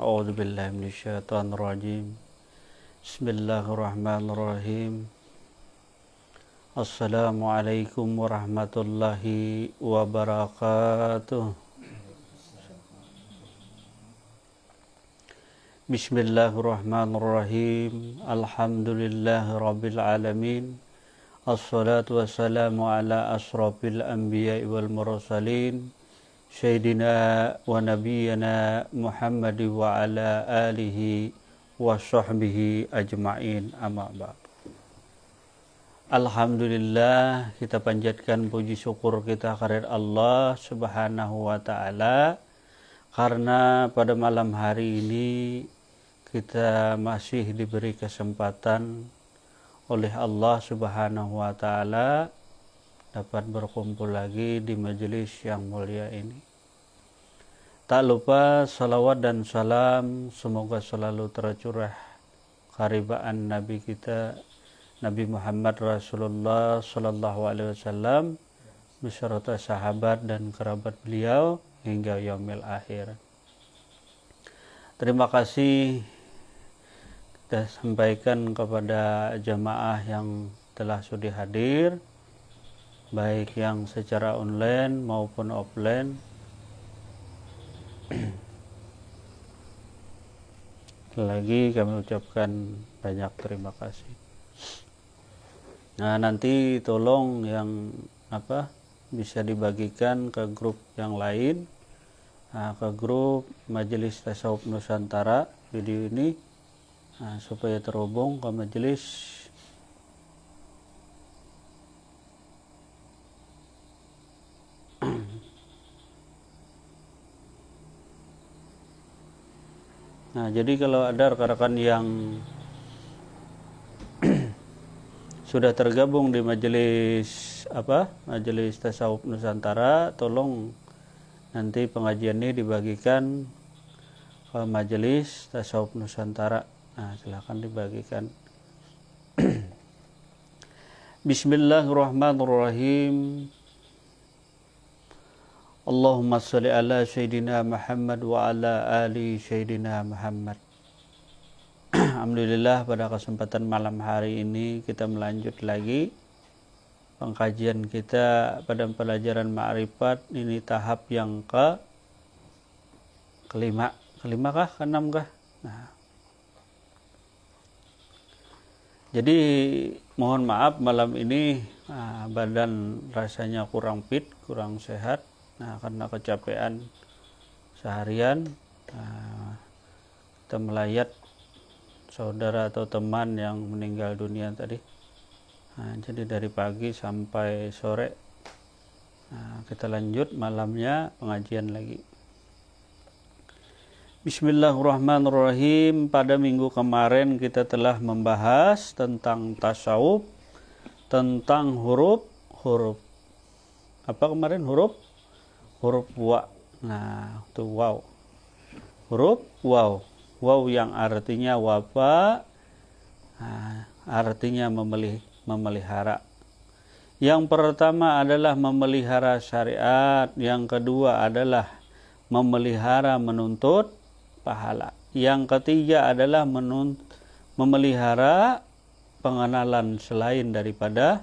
أعوذ بالله من الشيطان الرجيم بسم الله الرحمن الرحيم السلام عليكم ورحمة الله وبركاته بسم الله الرحمن الرحيم الحمد لله رب العالمين الصلاة والسلام على أشرف الأنبياء والمرسلين سيدنا ونبينا محمد وعلى آله وصحبه أجمعين أما بعد Alhamdulillah kita panjatkan puji syukur kita karir Allah subhanahu wa ta'ala Karena pada malam hari ini kita masih diberi kesempatan oleh Allah subhanahu wa ta'ala dapat berkumpul lagi di majelis yang mulia ini. Tak lupa salawat dan salam semoga selalu tercurah karibaan Nabi kita Nabi Muhammad Rasulullah Sallallahu Alaihi Wasallam beserta sahabat dan kerabat beliau hingga yaumil akhir. Terima kasih kita sampaikan kepada jamaah yang telah sudah hadir baik yang secara online maupun offline lagi kami ucapkan banyak terima kasih nah nanti tolong yang apa bisa dibagikan ke grup yang lain nah, ke grup majelis tasawuf nusantara video ini nah, supaya terhubung ke majelis Nah, jadi kalau ada rekan-rekan yang sudah tergabung di majelis apa? Majelis Tasawuf Nusantara, tolong nanti pengajian ini dibagikan ke majelis Tasawuf Nusantara. Nah, silahkan dibagikan. Bismillahirrahmanirrahim. Allahumma salli ala Sayyidina Muhammad wa ala ali Sayyidina Muhammad Alhamdulillah pada kesempatan malam hari ini kita melanjut lagi pengkajian kita pada pelajaran ma'rifat ini tahap yang ke kelima kelima kah keenam kah nah jadi mohon maaf malam ini ah, badan rasanya kurang fit kurang sehat nah karena kecapean seharian eh, kita melayat saudara atau teman yang meninggal dunia tadi nah, jadi dari pagi sampai sore nah, kita lanjut malamnya pengajian lagi Bismillahirrahmanirrahim pada minggu kemarin kita telah membahas tentang tasawuf tentang huruf huruf apa kemarin huruf huruf wa nah itu wow huruf wow wow yang artinya apa? nah, artinya memelih, memelihara yang pertama adalah memelihara syariat yang kedua adalah memelihara menuntut pahala yang ketiga adalah menuntut memelihara pengenalan selain daripada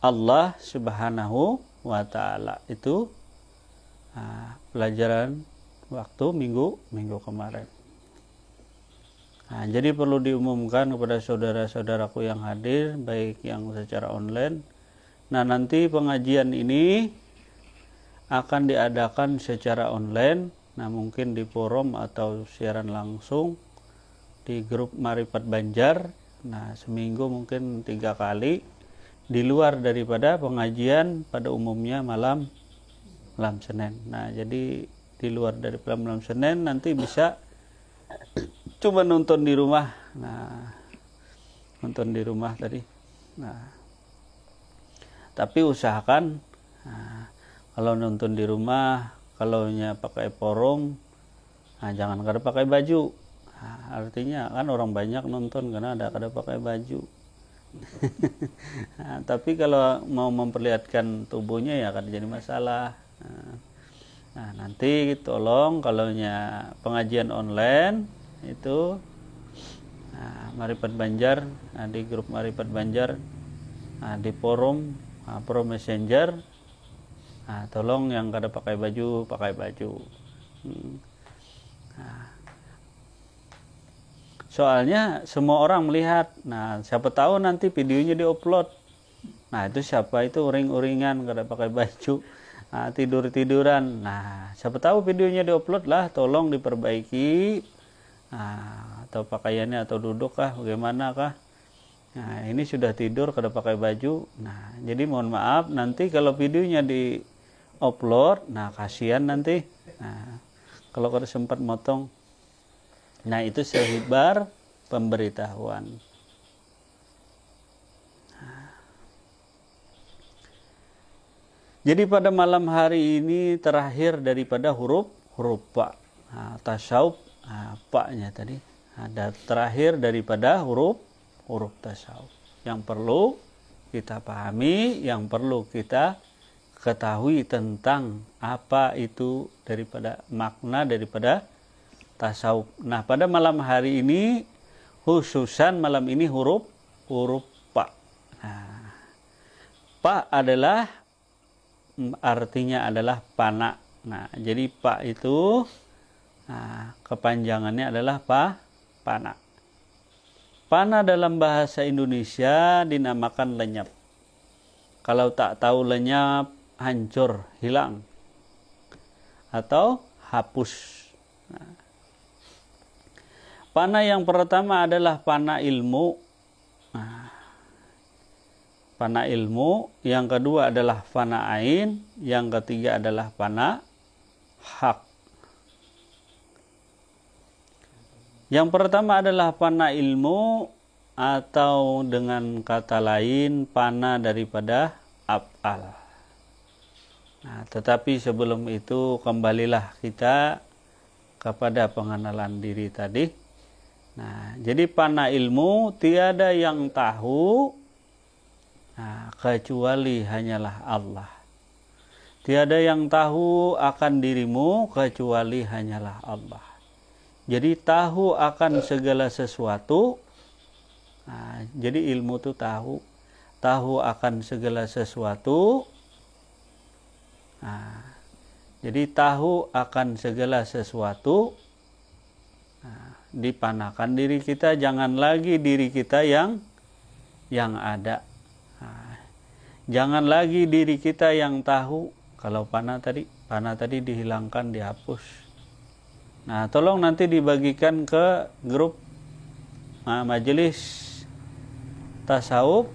Allah Subhanahu wa taala. Itu nah, pelajaran waktu minggu minggu kemarin. Nah, jadi perlu diumumkan kepada saudara-saudaraku yang hadir baik yang secara online. Nah, nanti pengajian ini akan diadakan secara online. Nah, mungkin di forum atau siaran langsung di grup Maripat Banjar. Nah, seminggu mungkin tiga kali di luar daripada pengajian pada umumnya malam Lam Senen. Nah, jadi di luar dari film Lam Senen nanti bisa cuma nonton di rumah. Nah, nonton di rumah tadi. Nah, tapi usahakan nah, kalau nonton di rumah, kalau nya pakai porong, nah jangan kada pakai baju. Nah, artinya kan orang banyak nonton karena ada kada pakai baju. nah, tapi kalau mau memperlihatkan tubuhnya ya akan jadi masalah Nah, nah, nanti tolong kalau nya pengajian online itu nah, Maripat Banjar nah, di grup Maripat Banjar nah, di forum nah, Pro Messenger nah, tolong yang kada pakai baju pakai baju hmm. nah. soalnya semua orang melihat nah siapa tahu nanti videonya diupload nah itu siapa itu uring-uringan kada pakai baju nah, tidur tiduran nah siapa tahu videonya diupload lah tolong diperbaiki nah, atau pakaiannya atau duduk kah bagaimana kah nah ini sudah tidur kada pakai baju nah jadi mohon maaf nanti kalau videonya di upload nah kasihan nanti nah kalau kada sempat motong nah itu sehibar pemberitahuan Jadi pada malam hari ini terakhir daripada huruf huruf pak nah, tasawuf nah, paknya tadi ada terakhir daripada huruf huruf tasawuf yang perlu kita pahami, yang perlu kita ketahui tentang apa itu daripada makna daripada tasawuf. Nah, pada malam hari ini khususan malam ini huruf huruf pak Nah, pak adalah artinya adalah panak. Nah, jadi pak itu nah, kepanjangannya adalah pa panak. Panak dalam bahasa Indonesia dinamakan lenyap. Kalau tak tahu lenyap, hancur, hilang, atau hapus. Nah. Panah yang pertama adalah panah ilmu fana ilmu, yang kedua adalah fana ain, yang ketiga adalah fana hak. Yang pertama adalah fana ilmu atau dengan kata lain fana daripada af'al. Nah, tetapi sebelum itu kembalilah kita kepada pengenalan diri tadi. Nah, jadi fana ilmu tiada yang tahu Nah, kecuali hanyalah Allah. Tiada yang tahu akan dirimu kecuali hanyalah Allah. Jadi tahu akan segala sesuatu. Nah, jadi ilmu itu tahu. Tahu akan segala sesuatu. Nah, jadi tahu akan segala sesuatu. Nah, dipanakan diri kita, jangan lagi diri kita yang yang ada Jangan lagi diri kita yang tahu kalau panah tadi, panah tadi dihilangkan, dihapus. Nah, tolong nanti dibagikan ke grup ah, majelis tasawuf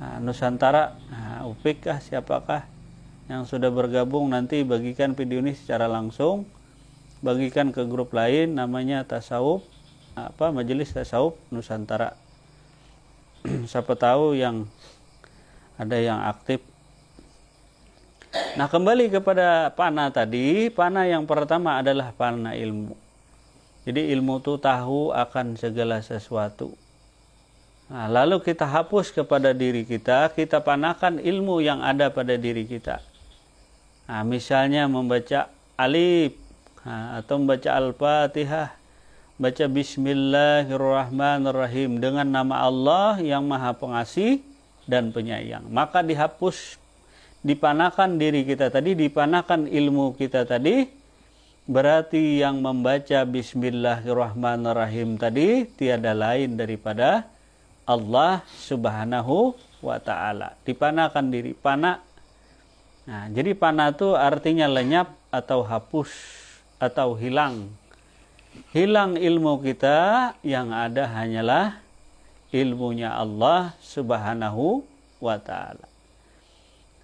ah, Nusantara, nah, UPIK kah, siapakah yang sudah bergabung nanti bagikan video ini secara langsung bagikan ke grup lain namanya tasawuf apa majelis tasawuf Nusantara siapa tahu yang ada yang aktif. Nah, kembali kepada pana tadi, pana yang pertama adalah pana ilmu. Jadi ilmu itu tahu akan segala sesuatu. Nah, lalu kita hapus kepada diri kita, kita panahkan ilmu yang ada pada diri kita. Nah, misalnya membaca alif nah, atau membaca al-fatihah, baca bismillahirrahmanirrahim dengan nama Allah yang maha pengasih, dan penyayang. Maka dihapus dipanahkan diri kita tadi, dipanahkan ilmu kita tadi, berarti yang membaca bismillahirrahmanirrahim tadi tiada lain daripada Allah Subhanahu wa taala. Dipanahkan diri, panak Nah, jadi panah itu artinya lenyap atau hapus atau hilang. Hilang ilmu kita yang ada hanyalah ilmunya Allah Subhanahu wa taala.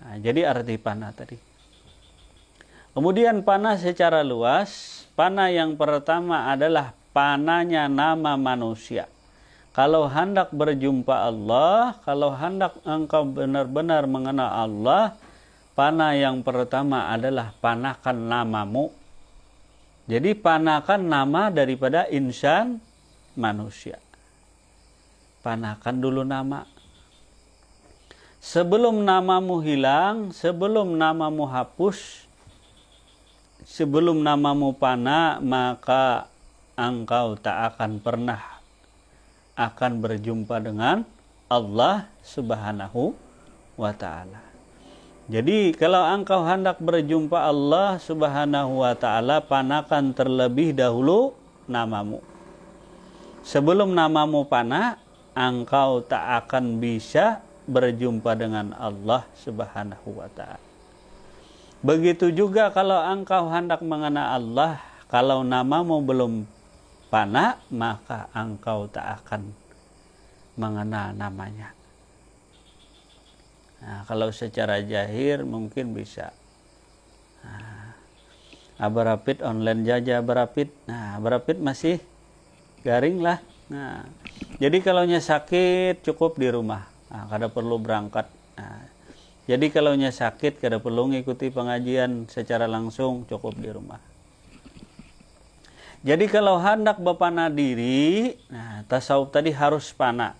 Nah, jadi arti panah tadi. Kemudian panah secara luas, panah yang pertama adalah panahnya nama manusia. Kalau hendak berjumpa Allah, kalau hendak engkau benar-benar mengenal Allah, panah yang pertama adalah panahkan namamu. Jadi panahkan nama daripada insan manusia panahkan dulu nama sebelum namamu hilang sebelum namamu hapus sebelum namamu panah maka engkau tak akan pernah akan berjumpa dengan Allah Subhanahu wa taala. Jadi kalau engkau hendak berjumpa Allah Subhanahu wa taala, panakan terlebih dahulu namamu. Sebelum namamu panah, engkau tak akan bisa berjumpa dengan Allah Subhanahu wa taala. Begitu juga kalau engkau hendak mengenal Allah, kalau namamu belum panah, maka engkau tak akan mengenal namanya. Nah, kalau secara jahir mungkin bisa. Nah, berapit online jaja berapit. Nah, berapit masih garing lah. Nah, jadi kalau sakit cukup di rumah nah, kada perlu berangkat nah, jadi kalau sakit kada perlu mengikuti pengajian secara langsung cukup di rumah jadi kalau hendak bapana diri nah tasawuf tadi harus pana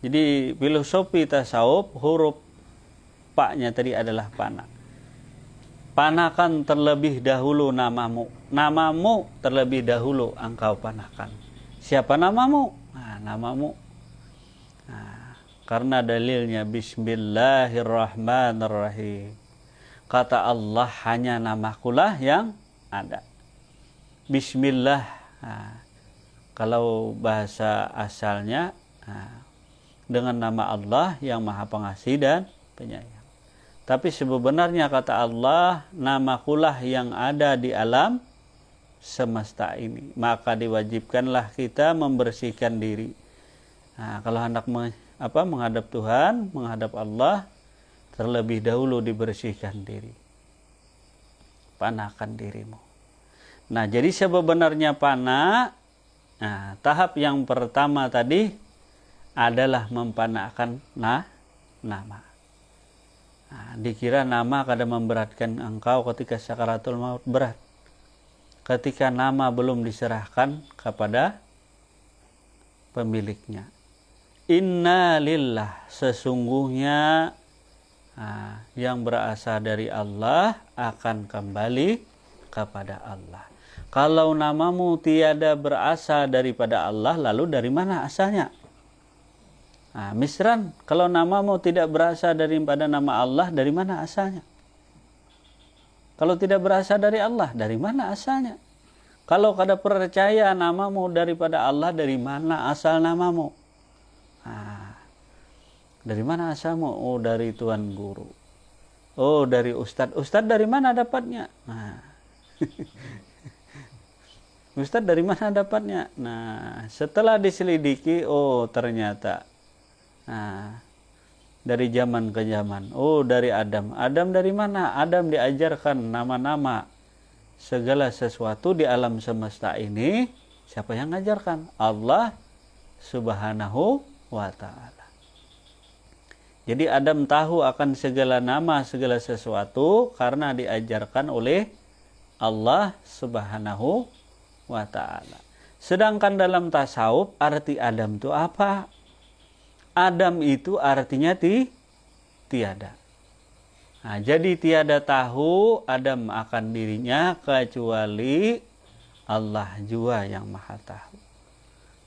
jadi filosofi tasawuf huruf paknya tadi adalah pana panakan terlebih dahulu namamu namamu terlebih dahulu engkau panakan siapa namamu nah, namamu nah, karena dalilnya Bismillahirrahmanirrahim kata Allah hanya namakulah yang ada Bismillah nah, kalau bahasa asalnya nah, dengan nama Allah yang maha pengasih dan penyayang tapi sebenarnya kata Allah namakulah yang ada di alam semesta ini maka diwajibkanlah kita membersihkan diri nah, kalau hendak me, apa menghadap Tuhan menghadap Allah terlebih dahulu dibersihkan diri panahkan dirimu nah jadi sebenarnya panah nah tahap yang pertama tadi adalah mempanahkan nah nama nah, dikira nama kadang memberatkan engkau ketika sakaratul maut berat ketika nama belum diserahkan kepada pemiliknya. Inna lillah sesungguhnya nah, yang berasal dari Allah akan kembali kepada Allah. Kalau namamu tiada berasal daripada Allah, lalu dari mana asalnya? Nah, misran, kalau namamu tidak berasal daripada nama Allah, dari mana asalnya? Kalau tidak berasal dari Allah, dari mana asalnya? Kalau kada percaya namamu daripada Allah, dari mana asal namamu? Nah, dari mana asalmu? Oh, dari Tuhan Guru. Oh, dari Ustadz. Ustadz dari mana dapatnya? Nah. Ustadz dari mana dapatnya? Nah, setelah diselidiki, oh ternyata. Nah, dari zaman ke zaman. Oh, dari Adam. Adam dari mana? Adam diajarkan nama-nama segala sesuatu di alam semesta ini. Siapa yang ngajarkan? Allah Subhanahu wa taala. Jadi Adam tahu akan segala nama segala sesuatu karena diajarkan oleh Allah Subhanahu wa taala. Sedangkan dalam tasawuf arti Adam itu apa? Adam itu artinya ti, tiada. Nah, jadi tiada tahu Adam akan dirinya kecuali Allah jua yang maha tahu.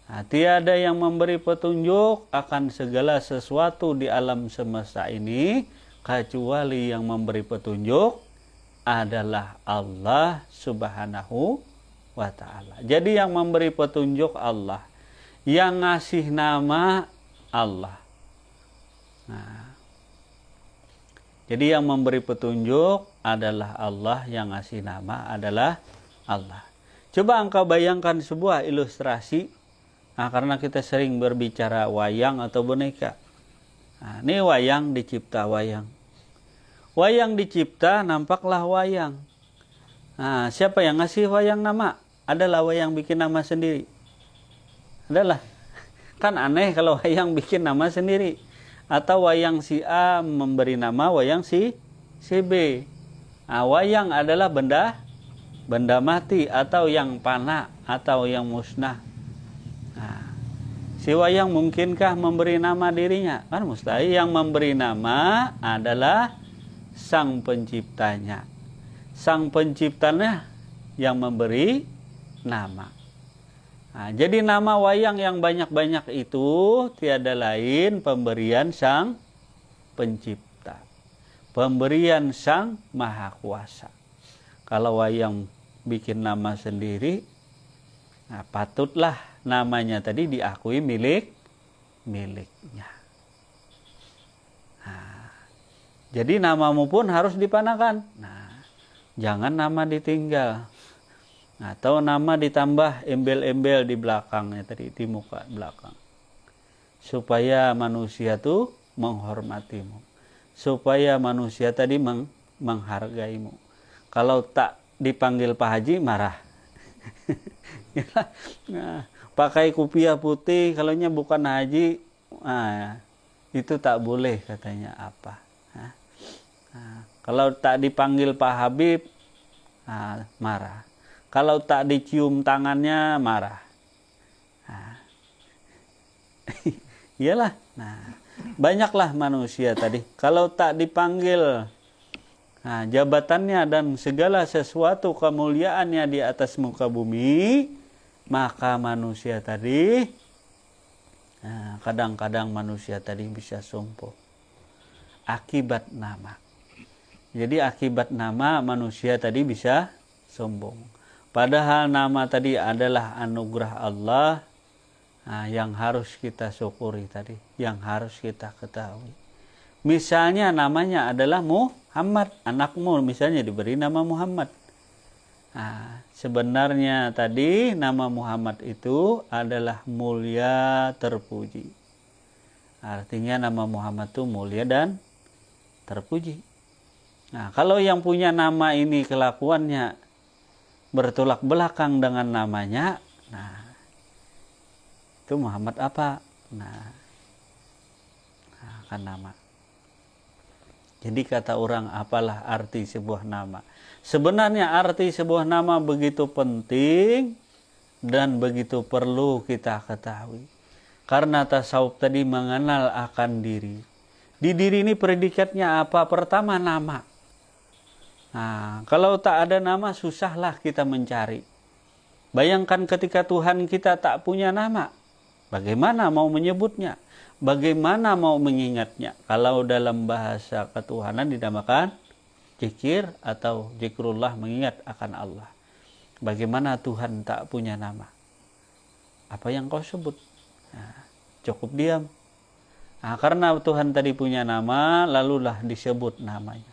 Nah, tiada yang memberi petunjuk akan segala sesuatu di alam semesta ini kecuali yang memberi petunjuk adalah Allah Subhanahu wa taala. Jadi yang memberi petunjuk Allah, yang ngasih nama Allah. Nah, jadi yang memberi petunjuk adalah Allah, yang ngasih nama adalah Allah. Coba engkau bayangkan sebuah ilustrasi, nah, karena kita sering berbicara wayang atau boneka. Nah, ini wayang dicipta wayang. Wayang dicipta nampaklah wayang. Nah, siapa yang ngasih wayang nama? Adalah wayang bikin nama sendiri. Adalah Kan aneh kalau wayang bikin nama sendiri. Atau wayang si A memberi nama wayang si, si B. Nah, wayang adalah benda benda mati atau yang panah atau yang musnah. Nah, si wayang mungkinkah memberi nama dirinya? Kan mustahil yang memberi nama adalah sang penciptanya. Sang penciptanya yang memberi nama. Nah, jadi nama wayang yang banyak-banyak itu tiada lain pemberian sang pencipta. Pemberian sang maha kuasa. Kalau wayang bikin nama sendiri, nah patutlah namanya tadi diakui milik miliknya. Nah, jadi namamu pun harus dipanakan. Nah, jangan nama ditinggal atau nama ditambah embel-embel di belakangnya tadi di muka belakang supaya manusia tuh menghormatimu supaya manusia tadi meng menghargaimu kalau tak dipanggil Pak Haji marah ya, nah, pakai kupiah putih kalau nya bukan haji nah, itu tak boleh katanya apa nah, kalau tak dipanggil Pak Habib nah, marah kalau tak dicium tangannya marah. Nah. Iyalah. Nah, banyaklah manusia tadi. Kalau tak dipanggil nah, jabatannya dan segala sesuatu kemuliaannya di atas muka bumi, maka manusia tadi kadang nah, kadang-kadang manusia tadi bisa sombong akibat nama. Jadi akibat nama manusia tadi bisa sombong. Padahal nama tadi adalah anugerah Allah nah, yang harus kita syukuri tadi, yang harus kita ketahui. Misalnya namanya adalah Muhammad, anakmu misalnya diberi nama Muhammad. Nah, sebenarnya tadi nama Muhammad itu adalah mulia terpuji. Artinya nama Muhammad itu mulia dan terpuji. Nah, kalau yang punya nama ini kelakuannya bertolak belakang dengan namanya nah itu Muhammad apa nah, nah, akan nama jadi kata orang apalah arti sebuah nama sebenarnya arti sebuah nama begitu penting dan begitu perlu kita ketahui karena tasawuf tadi mengenal akan diri di diri ini predikatnya apa pertama nama Nah, kalau tak ada nama susahlah kita mencari. Bayangkan ketika Tuhan kita tak punya nama, bagaimana mau menyebutnya? Bagaimana mau mengingatnya? Kalau dalam bahasa ketuhanan dinamakan jikir atau jikrullah mengingat akan Allah. Bagaimana Tuhan tak punya nama? Apa yang kau sebut? Nah, cukup diam. Nah, karena Tuhan tadi punya nama, lalulah disebut namanya.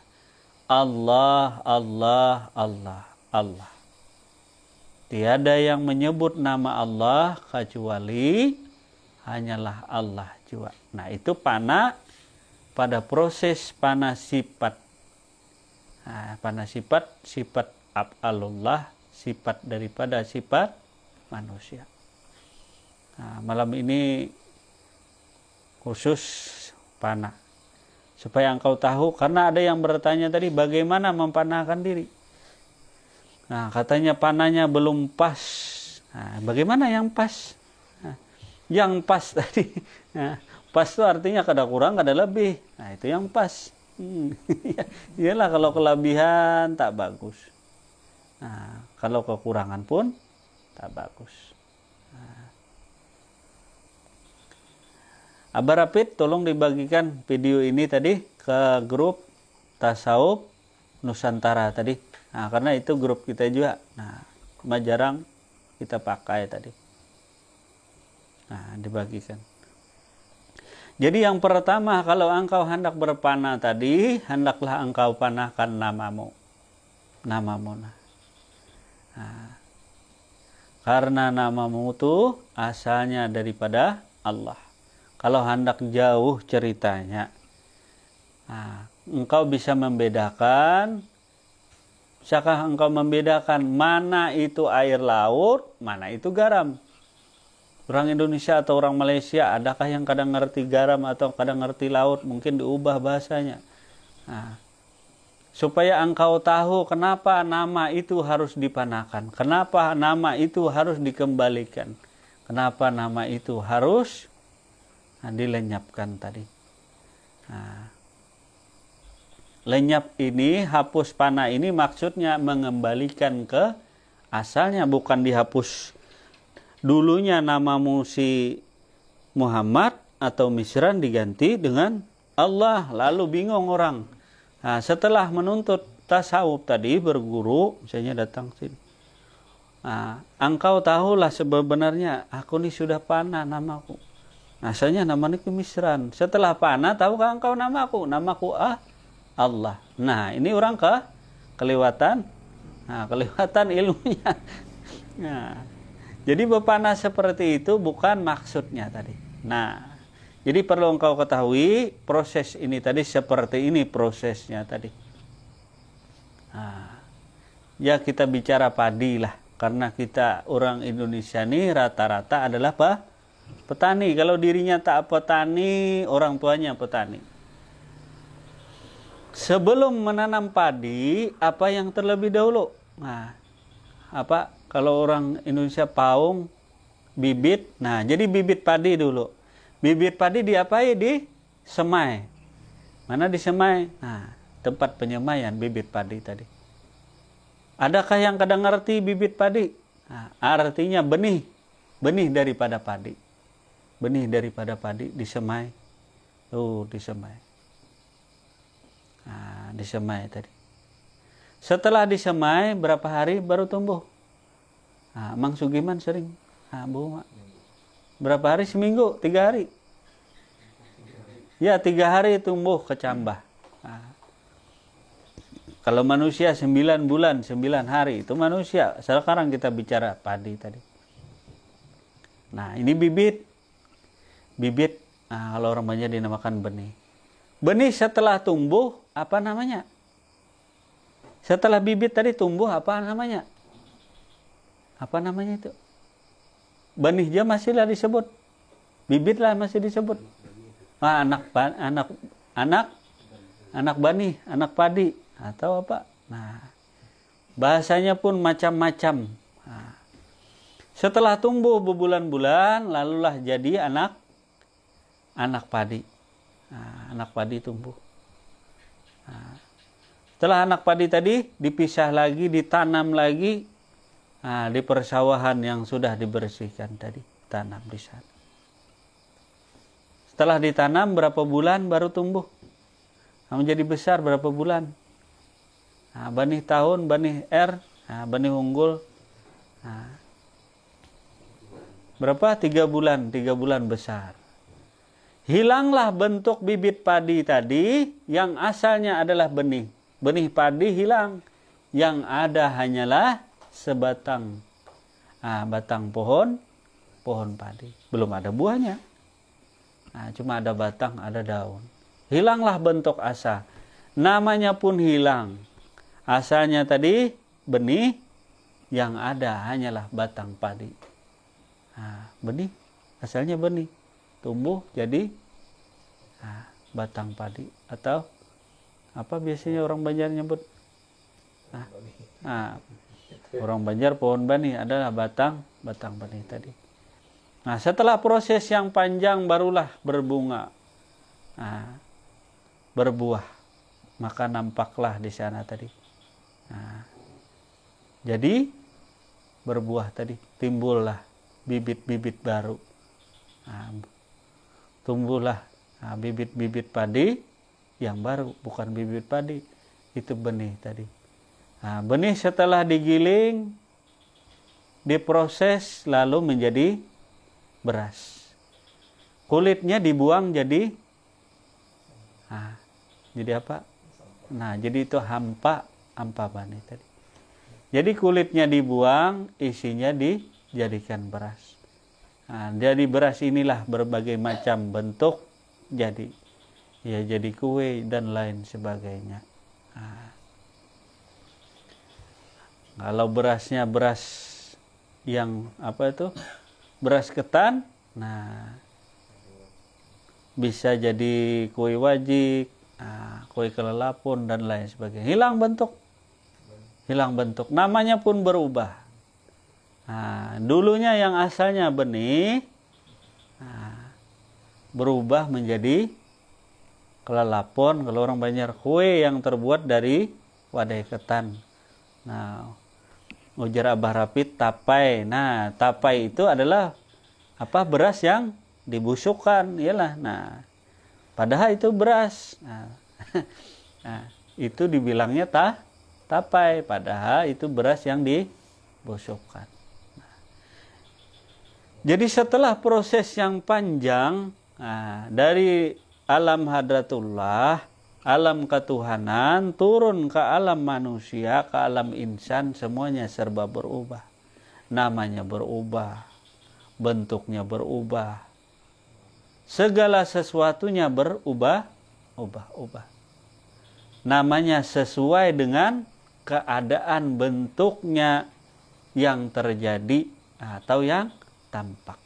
Allah, Allah, Allah, Allah. Tiada yang menyebut nama Allah kecuali hanyalah Allah jua. Nah itu panah pada proses panah sifat. Nah, panah sifat, sifat ab'alullah, sifat daripada sifat manusia. Nah, malam ini khusus panah supaya engkau tahu karena ada yang bertanya tadi bagaimana mempanahkan diri nah katanya panahnya belum pas nah, bagaimana yang pas nah, yang pas tadi nah, pas itu artinya kada kurang kada lebih nah itu yang pas hmm, iyalah kalau kelebihan tak bagus nah kalau kekurangan pun tak bagus Abah Rapid tolong dibagikan video ini tadi ke grup Tasawuf Nusantara tadi. Nah, karena itu grup kita juga. Nah, cuma jarang kita pakai tadi. Nah, dibagikan. Jadi yang pertama, kalau engkau hendak berpanah tadi, hendaklah engkau panahkan namamu. Namamu. Nah. nah. Karena namamu itu asalnya daripada Allah. Kalau hendak jauh ceritanya, nah, engkau bisa membedakan. Bisakah engkau membedakan mana itu air laut, mana itu garam? Orang Indonesia atau orang Malaysia, adakah yang kadang ngerti garam atau kadang ngerti laut? Mungkin diubah bahasanya. Nah, supaya engkau tahu kenapa nama itu harus dipanakan, kenapa nama itu harus dikembalikan, kenapa nama itu harus nah, dilenyapkan tadi. Nah, lenyap ini, hapus panah ini maksudnya mengembalikan ke asalnya, bukan dihapus. Dulunya nama si Muhammad atau Misran diganti dengan Allah, lalu bingung orang. Nah, setelah menuntut tasawuf tadi, berguru, misalnya datang sini. Nah, engkau tahulah sebenarnya aku ini sudah panah namaku. Asalnya nama kemisran misran. Setelah panah tahu kan engkau namaku, namaku ah Allah. Nah, ini orang ke kelewatan. Nah, kelewatan ilmunya. Nah, jadi bepanah seperti itu bukan maksudnya tadi. Nah, jadi perlu engkau ketahui proses ini tadi seperti ini prosesnya tadi. Nah, ya kita bicara padi lah karena kita orang Indonesia ini rata-rata adalah apa? Petani, kalau dirinya tak petani, orang tuanya petani. Sebelum menanam padi, apa yang terlebih dahulu? Nah, apa kalau orang Indonesia paung bibit. Nah, jadi bibit padi dulu. Bibit padi diapain di semai. Mana di semai? Nah, tempat penyemaian bibit padi tadi. Adakah yang kadang ngerti bibit padi? Nah, artinya benih, benih daripada padi benih daripada padi disemai tuh disemai nah, disemai tadi setelah disemai berapa hari baru tumbuh nah, Mang Sugiman sering nah, bu berapa hari seminggu tiga hari ya tiga hari tumbuh kecambah nah, kalau manusia sembilan bulan sembilan hari itu manusia sekarang kita bicara padi tadi nah ini bibit bibit nah, kalau remaja dinamakan benih benih setelah tumbuh apa namanya setelah bibit tadi tumbuh apa namanya apa namanya itu benih dia masihlah disebut bibit lah masih disebut nah, anak anak anak anak benih anak padi atau apa nah bahasanya pun macam-macam nah, setelah tumbuh berbulan-bulan lalulah jadi anak anak padi. Nah, anak padi tumbuh. Nah, setelah anak padi tadi dipisah lagi, ditanam lagi nah, di persawahan yang sudah dibersihkan tadi, tanam di sana. Setelah ditanam berapa bulan baru tumbuh? Nah, menjadi besar berapa bulan? Nah, benih tahun, benih R, nah, benih unggul. Nah, berapa? Tiga bulan, tiga bulan besar hilanglah bentuk bibit padi tadi yang asalnya adalah benih. Benih padi hilang, yang ada hanyalah sebatang nah, batang pohon, pohon padi. Belum ada buahnya. Nah, cuma ada batang, ada daun. Hilanglah bentuk asa. Namanya pun hilang. Asalnya tadi benih yang ada hanyalah batang padi. Nah, benih, asalnya benih tumbuh jadi nah, batang padi atau apa biasanya orang Banjar nyebut nah, nah orang Banjar pohon bani adalah batang batang bani tadi nah setelah proses yang panjang barulah berbunga nah, berbuah maka nampaklah di sana tadi nah, jadi berbuah tadi timbullah bibit-bibit baru nah, tumbuhlah nah, bibit-bibit nah, padi yang baru bukan bibit padi itu benih tadi nah, benih setelah digiling diproses lalu menjadi beras kulitnya dibuang jadi nah, jadi apa nah jadi itu hampa hampa benih tadi jadi kulitnya dibuang isinya dijadikan beras Nah, dari beras inilah berbagai macam bentuk jadi ya jadi kue dan lain sebagainya. Nah, kalau berasnya beras yang apa itu beras ketan, nah bisa jadi kue wajik, nah, kue kelelapun dan lain sebagainya. Hilang bentuk, hilang bentuk. Namanya pun berubah. Nah, dulunya yang asalnya benih nah, berubah menjadi kelelapon kalau orang banyak kue yang terbuat dari wadah ketan. Nah, ujar Abah Rapid tapai. Nah, tapai itu adalah apa beras yang dibusukkan, iyalah. Nah, padahal itu beras. Nah, nah itu dibilangnya tah tapai padahal itu beras yang dibusukkan. Jadi setelah proses yang panjang nah, dari alam hadratullah, alam ketuhanan turun ke alam manusia, ke alam insan semuanya serba berubah. Namanya berubah, bentuknya berubah. Segala sesuatunya berubah, ubah, ubah. Namanya sesuai dengan keadaan bentuknya yang terjadi atau yang tampak.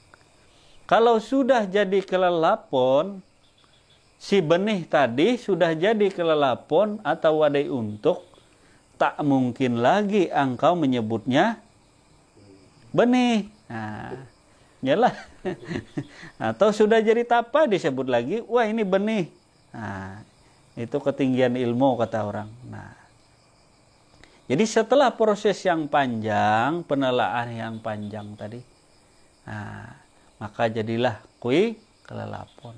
Kalau sudah jadi kelelapon, si benih tadi sudah jadi kelelapon atau wadai untuk, tak mungkin lagi engkau menyebutnya benih. Nah, nyalah. Atau sudah jadi tapa disebut lagi, wah ini benih. Nah, itu ketinggian ilmu kata orang. Nah. Jadi setelah proses yang panjang, penelaahan yang panjang tadi, Nah, maka jadilah kue kelelapun.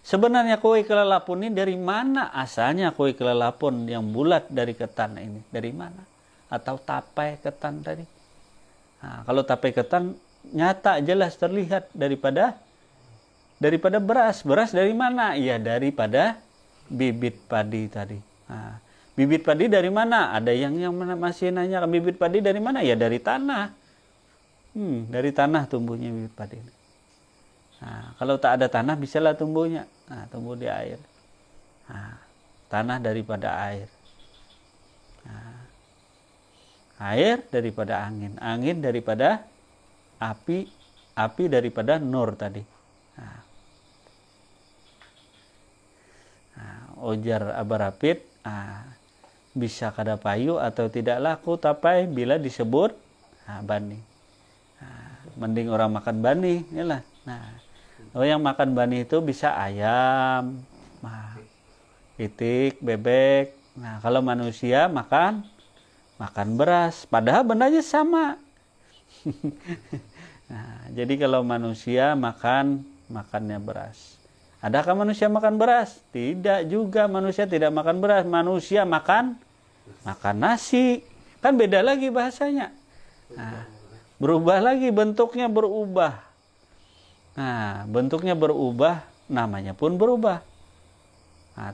Sebenarnya kue kelelapun ini dari mana asalnya kue kelelapun yang bulat dari ketan ini? Dari mana? Atau tapai ketan tadi? Nah, kalau tapai ketan nyata jelas terlihat daripada daripada beras. Beras dari mana? Ya daripada bibit padi tadi. Nah, bibit padi dari mana? Ada yang yang masih nanya bibit padi dari mana? Ya dari tanah. Hmm, dari tanah tumbuhnya bibit padi. Nah, kalau tak ada tanah bisalah tumbuhnya. Nah, tumbuh di air. Nah, tanah daripada air. Nah, air daripada angin, angin daripada api, api daripada nur tadi. Nah, nah, ojar abarapit nah, bisa kada payu atau tidak laku tapai bila disebut nah, banding mending orang makan bani lah nah oh yang makan bani itu bisa ayam nah, itik bebek nah kalau manusia makan makan beras padahal benarnya sama nah, jadi kalau manusia makan makannya beras Adakah manusia makan beras? Tidak juga manusia tidak makan beras. Manusia makan makan nasi. Kan beda lagi bahasanya. Nah, berubah lagi bentuknya berubah. Nah, bentuknya berubah, namanya pun berubah. Nah,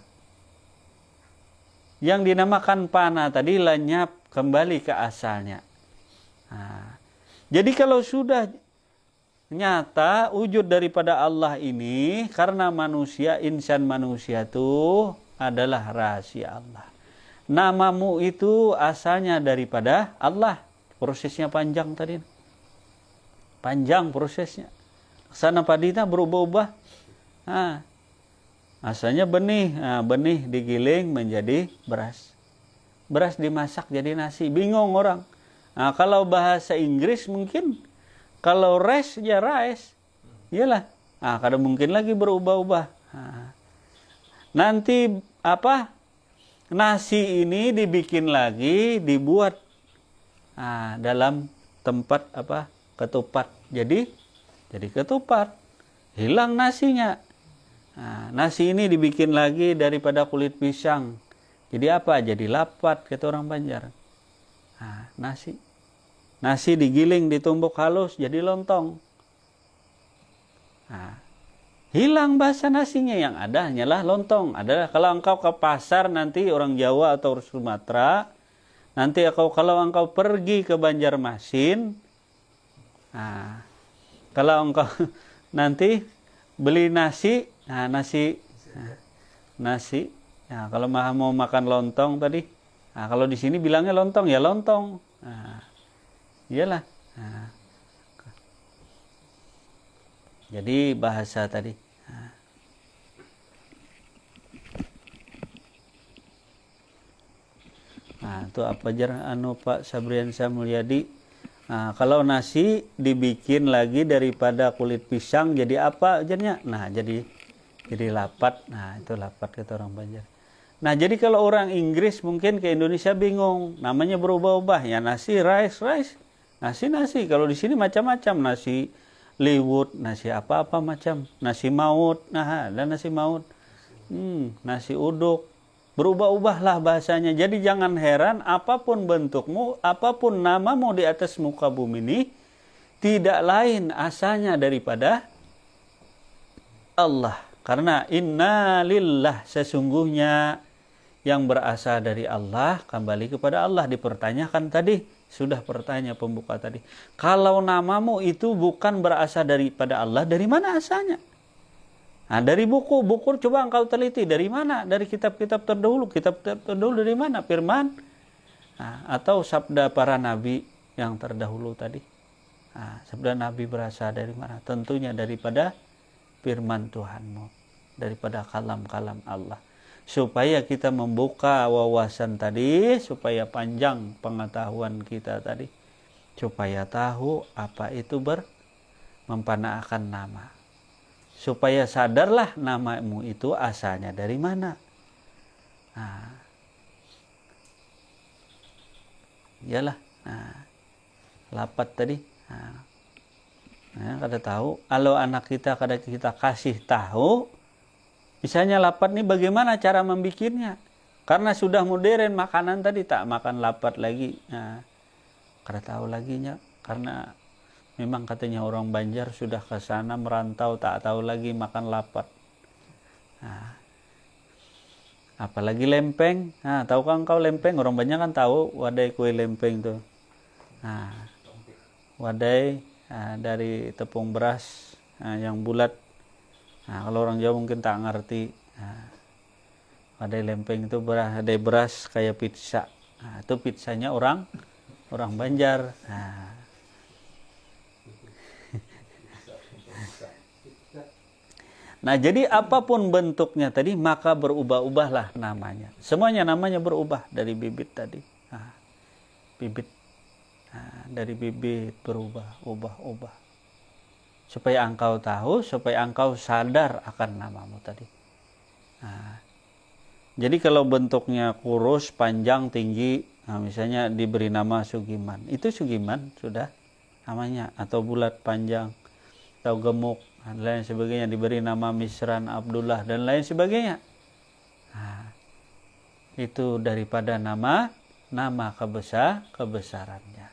yang dinamakan panah tadi lenyap kembali ke asalnya. Nah, jadi kalau sudah nyata wujud daripada Allah ini karena manusia insan manusia itu adalah rahasia Allah. Namamu itu asalnya daripada Allah. Prosesnya panjang tadi panjang prosesnya sana padita berubah-ubah nah, asalnya benih nah, benih digiling menjadi beras beras dimasak jadi nasi bingung orang nah, kalau bahasa Inggris mungkin kalau rice ya rice iyalah nah, kadang mungkin lagi berubah-ubah nah, nanti apa nasi ini dibikin lagi dibuat nah, dalam tempat apa ketupat jadi jadi ketupat hilang nasinya nah, nasi ini dibikin lagi daripada kulit pisang jadi apa jadi lapat kata orang Banjar nah, nasi nasi digiling ditumbuk halus jadi lontong nah, hilang bahasa nasinya yang ada hanyalah lontong adalah kalau engkau ke pasar nanti orang Jawa atau Sumatera nanti kalau engkau pergi ke Banjarmasin Nah, kalau engkau nanti beli nasi, nah nasi, nasi. Nah, kalau mau makan lontong tadi, nah, kalau di sini bilangnya lontong ya lontong. Nah, iyalah. Nah, jadi bahasa tadi. Nah. nah itu apa jar anu Pak Sabriansa Mulyadi Nah, kalau nasi dibikin lagi daripada kulit pisang jadi apa jadinya? Nah, jadi jadi lapat. Nah, itu lapat kata orang Banjar. Nah, jadi kalau orang Inggris mungkin ke Indonesia bingung, namanya berubah-ubah. Ya nasi rice rice, nasi nasi. Kalau di sini macam-macam nasi liwut, nasi apa-apa macam, nasi maut, nah dan nasi maut, hmm, nasi uduk, Berubah-ubahlah bahasanya. Jadi jangan heran apapun bentukmu, apapun namamu di atas muka bumi ini tidak lain asalnya daripada Allah. Karena inna lillah sesungguhnya yang berasal dari Allah kembali kepada Allah dipertanyakan tadi sudah pertanya pembuka tadi. Kalau namamu itu bukan berasal daripada Allah, dari mana asalnya? Nah, dari buku, buku coba engkau teliti dari mana? Dari kitab-kitab terdahulu, kitab terdahulu dari mana? Firman nah, atau sabda para nabi yang terdahulu tadi. Nah, sabda nabi berasal dari mana? Tentunya daripada firman Tuhanmu, daripada kalam-kalam Allah. Supaya kita membuka wawasan tadi, supaya panjang pengetahuan kita tadi, supaya tahu apa itu ber mempanaakan nama supaya sadarlah namamu itu asalnya dari mana. Nah, iyalah. Nah, lapat tadi. Nah, nah kada tahu. Kalau anak kita kada kita kasih tahu, misalnya lapat nih bagaimana cara membikinnya? Karena sudah modern makanan tadi tak makan lapat lagi. Nah, kada tahu lagi nya karena Memang katanya orang Banjar sudah ke sana merantau tak tahu lagi makan lapat. Nah, apalagi lempeng. Nah, tahu kan kau lempeng? Orang Banjar kan tahu wadai kue lempeng tuh. Nah, wadai nah, dari tepung beras nah, yang bulat. Nah, kalau orang Jawa mungkin tak ngerti. Nah, wadai lempeng itu beras, ada beras kayak pizza. Nah, itu pizzanya orang orang Banjar. Nah, Nah, jadi apapun bentuknya tadi, maka berubah-ubahlah namanya. Semuanya namanya berubah dari bibit tadi. Nah, bibit nah, dari bibit berubah, ubah, ubah. Supaya engkau tahu, supaya engkau sadar akan namamu tadi. Nah, jadi kalau bentuknya kurus, panjang, tinggi, nah misalnya diberi nama Sugiman, itu Sugiman sudah namanya atau bulat panjang atau gemuk dan lain sebagainya diberi nama Misran Abdullah dan lain sebagainya nah, itu daripada nama nama kebesar kebesarannya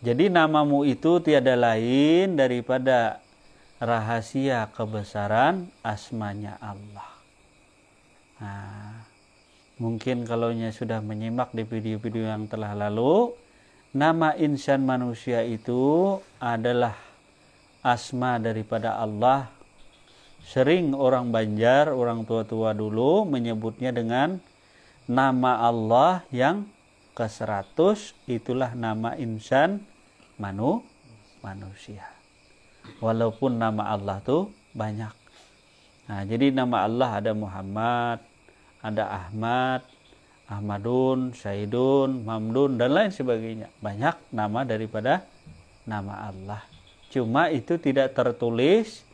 jadi namamu itu tiada lain daripada rahasia kebesaran asmanya Allah nah, mungkin kalau sudah menyimak di video-video yang telah lalu nama insan manusia itu adalah asma daripada Allah sering orang Banjar, orang tua-tua dulu menyebutnya dengan nama Allah yang ke-100 itulah nama insan manu manusia. Walaupun nama Allah tuh banyak. Nah, jadi nama Allah ada Muhammad, ada Ahmad, Ahmadun, Syaidun, Mamdun dan lain sebagainya. Banyak nama daripada nama Allah cuma itu tidak tertulis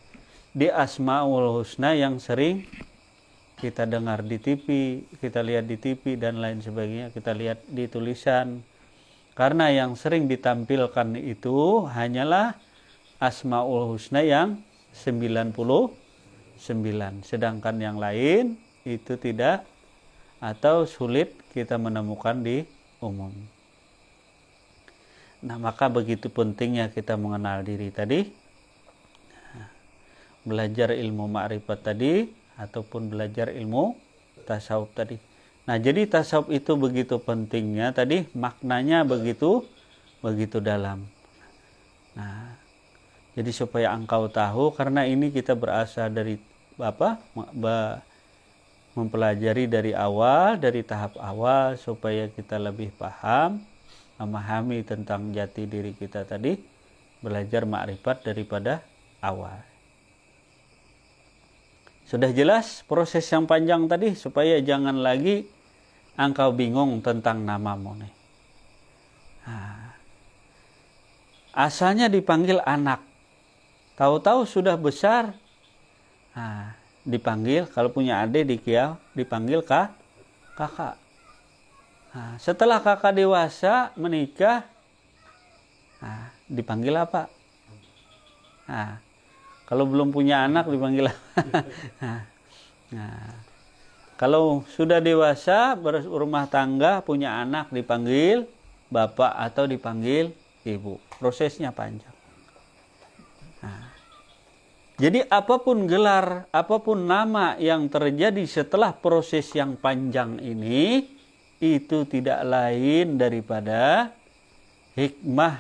di Asmaul Husna yang sering kita dengar di TV, kita lihat di TV dan lain sebagainya, kita lihat di tulisan. Karena yang sering ditampilkan itu hanyalah Asmaul Husna yang 99. Sedangkan yang lain itu tidak atau sulit kita menemukan di umum. Nah, maka begitu pentingnya kita mengenal diri tadi. Belajar ilmu ma'rifat tadi ataupun belajar ilmu tasawuf tadi. Nah, jadi tasawuf itu begitu pentingnya tadi, maknanya begitu begitu dalam. Nah, jadi supaya engkau tahu karena ini kita berasal dari apa? mempelajari dari awal, dari tahap awal supaya kita lebih paham memahami tentang jati diri kita tadi belajar makrifat daripada awal sudah jelas proses yang panjang tadi supaya jangan lagi engkau bingung tentang namamu nih ah. asalnya dipanggil anak tahu-tahu sudah besar nah, dipanggil kalau punya adik di kiau dipanggil kak kakak Nah, setelah kakak dewasa menikah, nah, dipanggil apa? Nah, kalau belum punya anak dipanggil apa? nah, kalau sudah dewasa berumah tangga punya anak dipanggil bapak atau dipanggil ibu. Prosesnya panjang. jadi apapun gelar, apapun nama yang terjadi setelah proses yang panjang ini, itu tidak lain daripada hikmah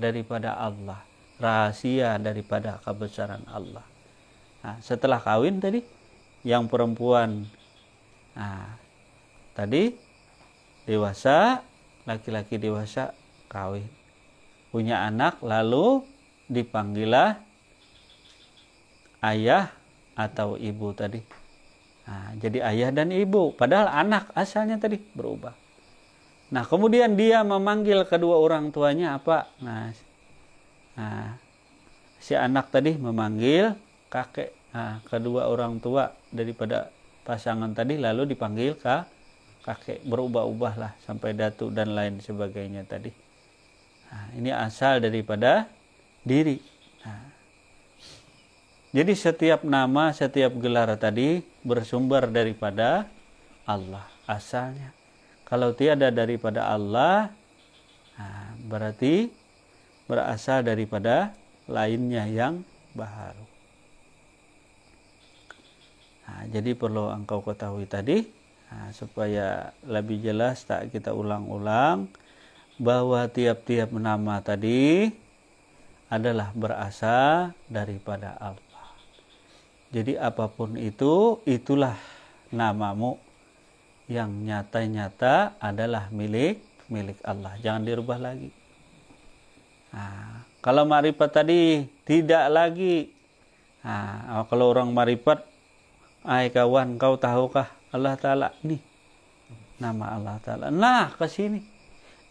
daripada Allah, rahasia daripada kebesaran Allah. Nah, setelah kawin tadi, yang perempuan nah, tadi dewasa, laki-laki dewasa kawin, punya anak, lalu dipanggilah ayah atau ibu tadi Nah, jadi ayah dan ibu. Padahal anak asalnya tadi berubah. Nah, kemudian dia memanggil kedua orang tuanya apa? Nah, nah si anak tadi memanggil kakek. Nah, kedua orang tua daripada pasangan tadi lalu dipanggil ke kakek berubah ubah lah sampai datu dan lain sebagainya tadi. Nah, ini asal daripada diri. Nah, jadi setiap nama, setiap gelar tadi bersumber daripada Allah asalnya. Kalau tiada daripada Allah, nah, berarti berasal daripada lainnya yang baru Nah, jadi perlu engkau ketahui tadi nah, supaya lebih jelas tak kita ulang-ulang bahwa tiap-tiap nama tadi adalah berasal daripada Allah. Jadi apapun itu, itulah namamu yang nyata-nyata adalah milik milik Allah. Jangan dirubah lagi. Nah, kalau marifat tadi tidak lagi. Nah, kalau orang marifat, ay kawan kau tahukah Allah Ta'ala nih nama Allah Ta'ala. Nah, ke sini.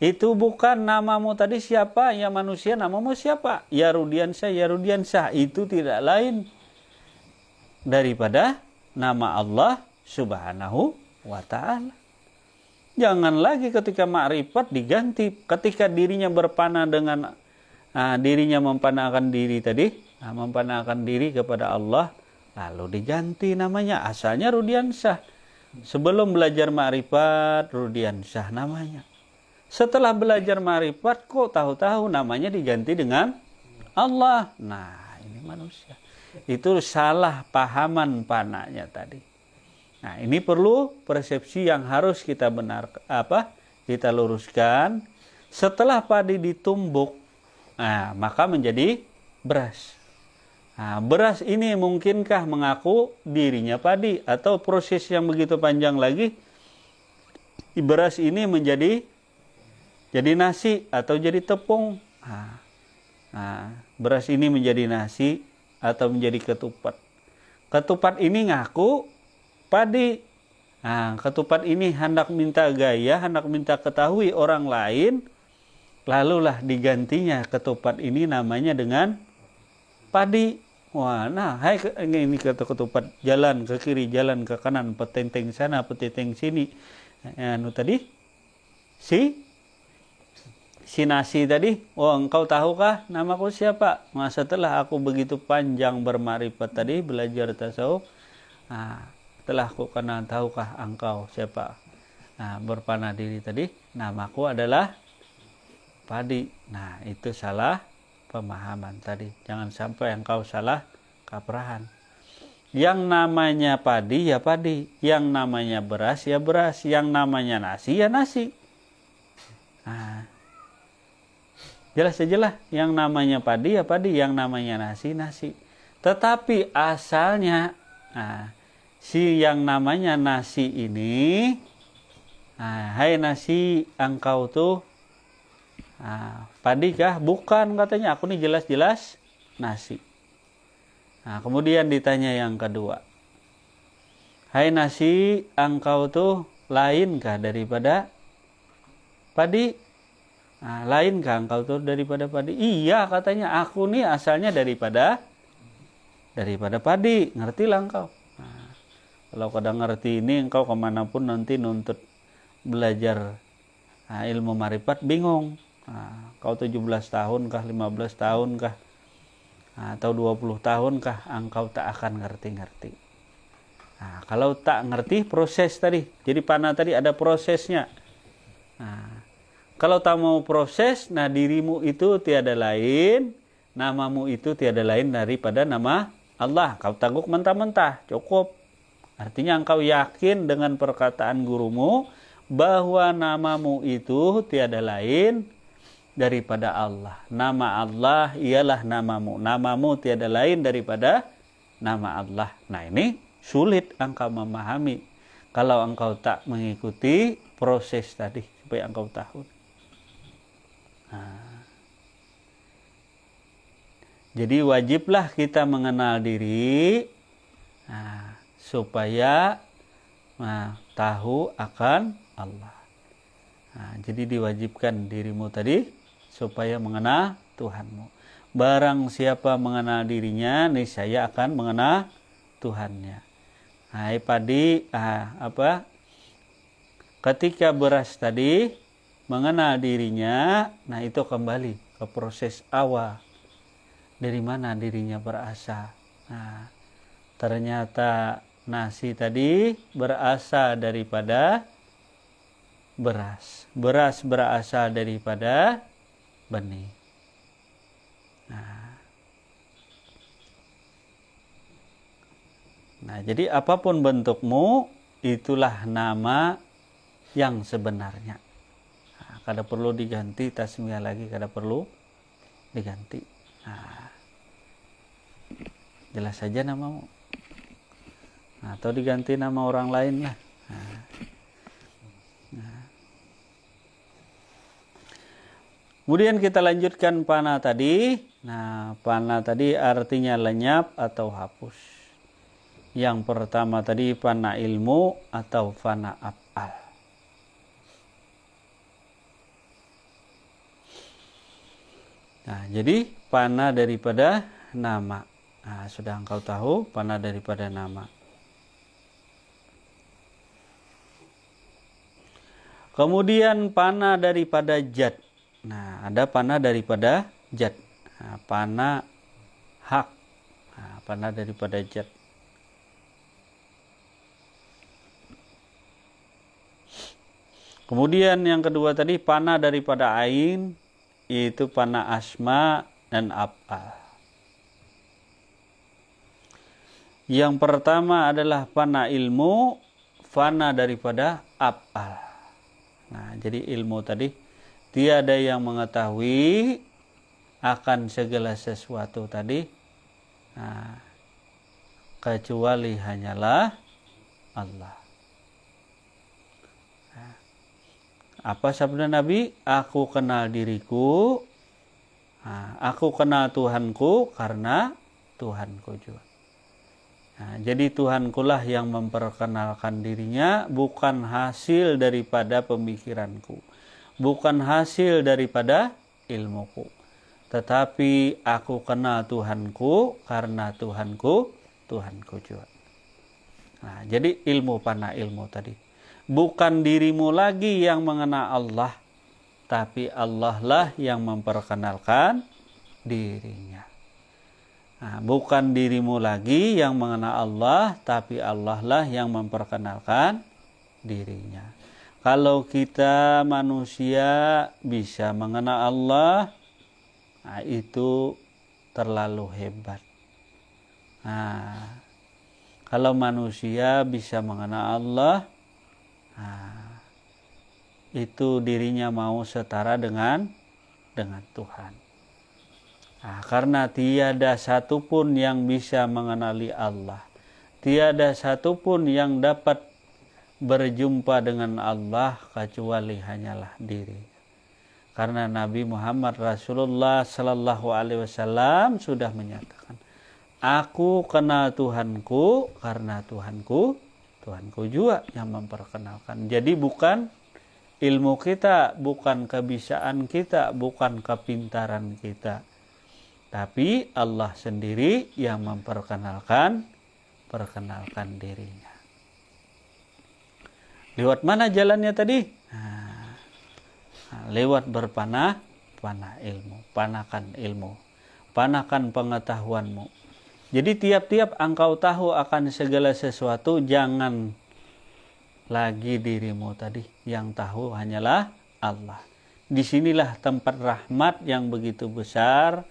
Itu bukan namamu tadi siapa, ya manusia namamu siapa. Ya Rudiansyah, ya Rudiansyah. Itu tidak lain daripada nama Allah Subhanahu wa taala. Jangan lagi ketika makrifat diganti ketika dirinya berpana dengan uh, dirinya mempanakan diri tadi, uh, mempanakan diri kepada Allah lalu diganti namanya asalnya Rudiansyah Sebelum belajar makrifat Rudiansyah namanya. Setelah belajar makrifat kok tahu-tahu namanya diganti dengan Allah. Nah, ini manusia itu salah pahaman panaknya tadi. Nah, ini perlu persepsi yang harus kita benar apa? Kita luruskan. Setelah padi ditumbuk, nah, maka menjadi beras. Nah, beras ini mungkinkah mengaku dirinya padi atau proses yang begitu panjang lagi beras ini menjadi jadi nasi atau jadi tepung. Nah, nah beras ini menjadi nasi, atau menjadi ketupat. Ketupat ini ngaku padi. Nah, ketupat ini hendak minta gaya, hendak minta ketahui orang lain, Lalu lah digantinya ketupat ini namanya dengan padi. Wah, nah, hai ini ketupat jalan ke kiri, jalan ke kanan, petenteng sana, petenteng sini. Eh, anu tadi si si nasi tadi, oh engkau tahukah namaku siapa? Nah, setelah aku begitu panjang bermarifat tadi belajar tasawuf, nah, telah aku kenal tahukah engkau siapa? Nah, berpana diri tadi, namaku adalah padi. Nah, itu salah pemahaman tadi. Jangan sampai engkau salah kaprahan. Yang namanya padi ya padi, yang namanya beras ya beras, yang namanya nasi ya nasi. Nah, jelas aja lah yang namanya padi ya padi yang namanya nasi nasi tetapi asalnya nah, si yang namanya nasi ini nah, hai nasi engkau tuh nah, padi kah bukan katanya aku nih jelas-jelas nasi nah kemudian ditanya yang kedua hai nasi engkau tuh lain kah daripada padi Nah, lain Kang tuh daripada padi. Iya katanya aku nih asalnya daripada daripada padi. Ngerti lah engkau. Nah, kalau kadang ngerti ini engkau kemanapun nanti nuntut belajar nah, ilmu marifat bingung. Nah, kau 17 tahun kah, 15 tahun kah, ah, atau 20 tahun kah, engkau tak akan ngerti-ngerti. Nah, kalau tak ngerti proses tadi, jadi panah tadi ada prosesnya. Nah, kalau tak mau proses, nah dirimu itu tiada lain, namamu itu tiada lain daripada nama Allah. Kau tangguk mentah-mentah, cukup. Artinya engkau yakin dengan perkataan gurumu bahwa namamu itu tiada lain daripada Allah. Nama Allah ialah namamu. Namamu tiada lain daripada nama Allah. Nah ini sulit engkau memahami kalau engkau tak mengikuti proses tadi supaya engkau tahu. Jadi wajiblah kita mengenal diri nah, supaya nah, tahu akan Allah. Nah, jadi diwajibkan dirimu tadi supaya mengenal Tuhanmu. Barang siapa mengenal dirinya, nih saya akan mengenal Tuhannya. Hai nah, eh, padi, ah, apa? Ketika beras tadi mengenal dirinya, nah itu kembali ke proses awal dari mana dirinya berasal. Nah, ternyata nasi tadi berasal daripada beras. Beras berasal daripada benih. Nah, Nah, jadi apapun bentukmu, itulah nama yang sebenarnya. Nah, kada perlu diganti tasmiyah lagi, kada perlu diganti. Nah, jelas saja namamu nah, atau diganti nama orang lain lah nah. kemudian kita lanjutkan pana tadi nah pana tadi artinya lenyap atau hapus yang pertama tadi pana ilmu atau pana afal nah jadi pana daripada nama Nah, sudah engkau tahu panah daripada nama. Kemudian panah daripada jad. Nah, ada panah daripada jad. Nah, panah hak. Nah, panah daripada jad. Kemudian yang kedua tadi panah daripada ain itu panah asma dan af'al. Yang pertama adalah fana ilmu, fana daripada apal. Nah, jadi ilmu tadi tiada yang mengetahui akan segala sesuatu tadi. Nah, kecuali hanyalah Allah. Nah, apa sabda Nabi? Aku kenal diriku, nah, aku kenal Tuhanku karena Tuhanku juga. Nah, jadi Tuhankulah yang memperkenalkan dirinya bukan hasil daripada pemikiranku, bukan hasil daripada ilmuku. Tetapi aku kenal Tuhanku karena Tuhanku Tuhanku juga. Nah, jadi ilmu panah ilmu tadi. Bukan dirimu lagi yang mengenal Allah, tapi Allah lah yang memperkenalkan dirinya. Nah, bukan dirimu lagi yang mengenal Allah, tapi Allah lah yang memperkenalkan dirinya. Kalau kita manusia bisa mengenal Allah, nah itu terlalu hebat. Nah, kalau manusia bisa mengenal Allah, nah, itu dirinya mau setara dengan dengan Tuhan. Nah, karena tiada satupun yang bisa mengenali Allah. Tiada satupun yang dapat berjumpa dengan Allah kecuali hanyalah diri. Karena Nabi Muhammad Rasulullah Shallallahu Alaihi Wasallam sudah menyatakan, Aku kenal Tuhanku karena Tuhanku, Tuhanku juga yang memperkenalkan. Jadi bukan ilmu kita, bukan kebisaan kita, bukan kepintaran kita tapi Allah sendiri yang memperkenalkan perkenalkan dirinya. Lewat mana jalannya tadi? Nah, lewat berpanah panah ilmu, panakan ilmu, panakan pengetahuanmu. Jadi tiap-tiap engkau tahu akan segala sesuatu, jangan lagi dirimu tadi. Yang tahu hanyalah Allah. Disinilah tempat rahmat yang begitu besar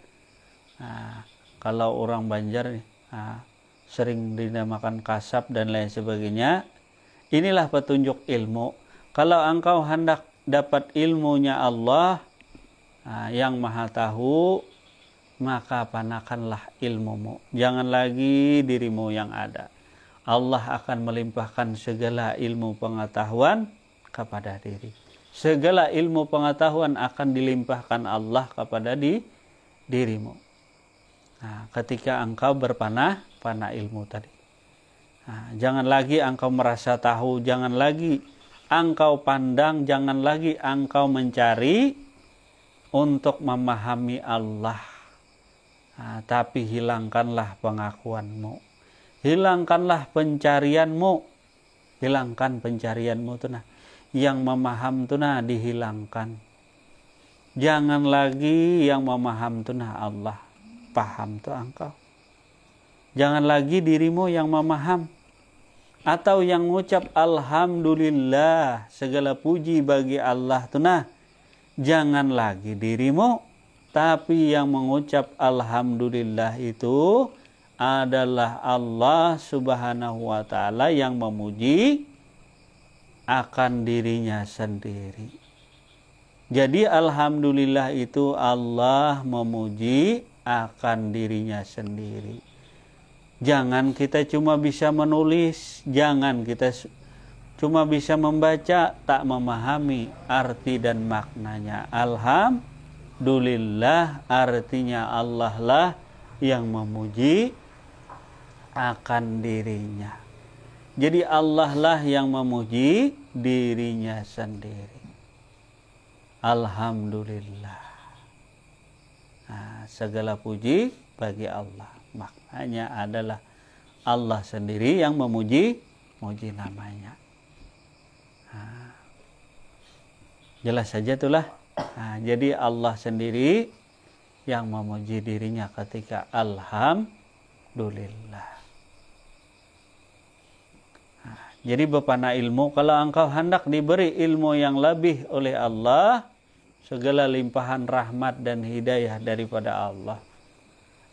Nah, kalau orang Banjar nah, sering dinamakan kasab dan lain sebagainya. Inilah petunjuk ilmu. Kalau engkau hendak dapat ilmunya Allah nah, yang maha tahu, maka panakanlah ilmumu. Jangan lagi dirimu yang ada. Allah akan melimpahkan segala ilmu pengetahuan kepada diri. Segala ilmu pengetahuan akan dilimpahkan Allah kepada di, dirimu. Nah, ketika engkau berpanah panah ilmu tadi. Nah, jangan lagi engkau merasa tahu, jangan lagi engkau pandang, jangan lagi engkau mencari untuk memahami Allah. Nah, tapi hilangkanlah pengakuanmu. Hilangkanlah pencarianmu. Hilangkan pencarianmu tuh nah. Yang memaham tuh nah dihilangkan. Jangan lagi yang memaham tuh nah Allah paham tuh engkau. Jangan lagi dirimu yang memaham atau yang mengucap alhamdulillah segala puji bagi Allah tuh nah. Jangan lagi dirimu tapi yang mengucap alhamdulillah itu adalah Allah Subhanahu wa taala yang memuji akan dirinya sendiri. Jadi alhamdulillah itu Allah memuji akan dirinya sendiri. Jangan kita cuma bisa menulis, jangan kita cuma bisa membaca, tak memahami arti dan maknanya. Alhamdulillah, artinya Allah lah yang memuji akan dirinya. Jadi Allah lah yang memuji dirinya sendiri. Alhamdulillah segala puji bagi Allah maknanya adalah Allah sendiri yang memuji muji namanya nah, jelas saja itulah nah, jadi Allah sendiri yang memuji dirinya ketika alhamdulillah jadi bepana ilmu kalau engkau hendak diberi ilmu yang lebih oleh Allah segala limpahan rahmat dan hidayah daripada Allah.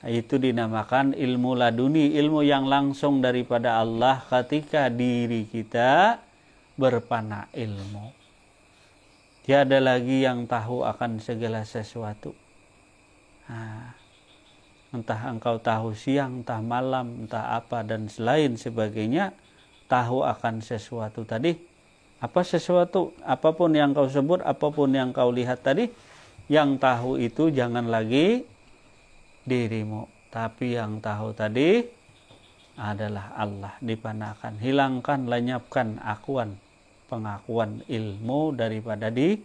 Itu dinamakan ilmu laduni, ilmu yang langsung daripada Allah ketika diri kita berpana ilmu. Tiada lagi yang tahu akan segala sesuatu. Ah, entah engkau tahu siang, entah malam, entah apa dan selain sebagainya, tahu akan sesuatu tadi apa sesuatu, apapun yang kau sebut, apapun yang kau lihat tadi, yang tahu itu jangan lagi dirimu. Tapi yang tahu tadi adalah Allah dipanakan. Hilangkan, lenyapkan akuan, pengakuan ilmu daripada di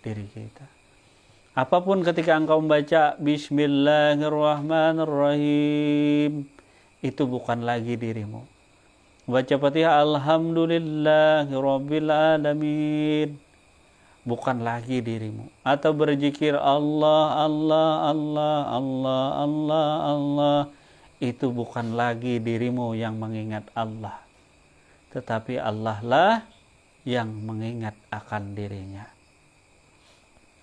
diri kita. Apapun ketika engkau membaca Bismillahirrahmanirrahim, itu bukan lagi dirimu baca Fatihah alhamdulillahirabbil alamin bukan lagi dirimu atau berzikir Allah Allah Allah Allah Allah Allah itu bukan lagi dirimu yang mengingat Allah tetapi Allah lah yang mengingat akan dirinya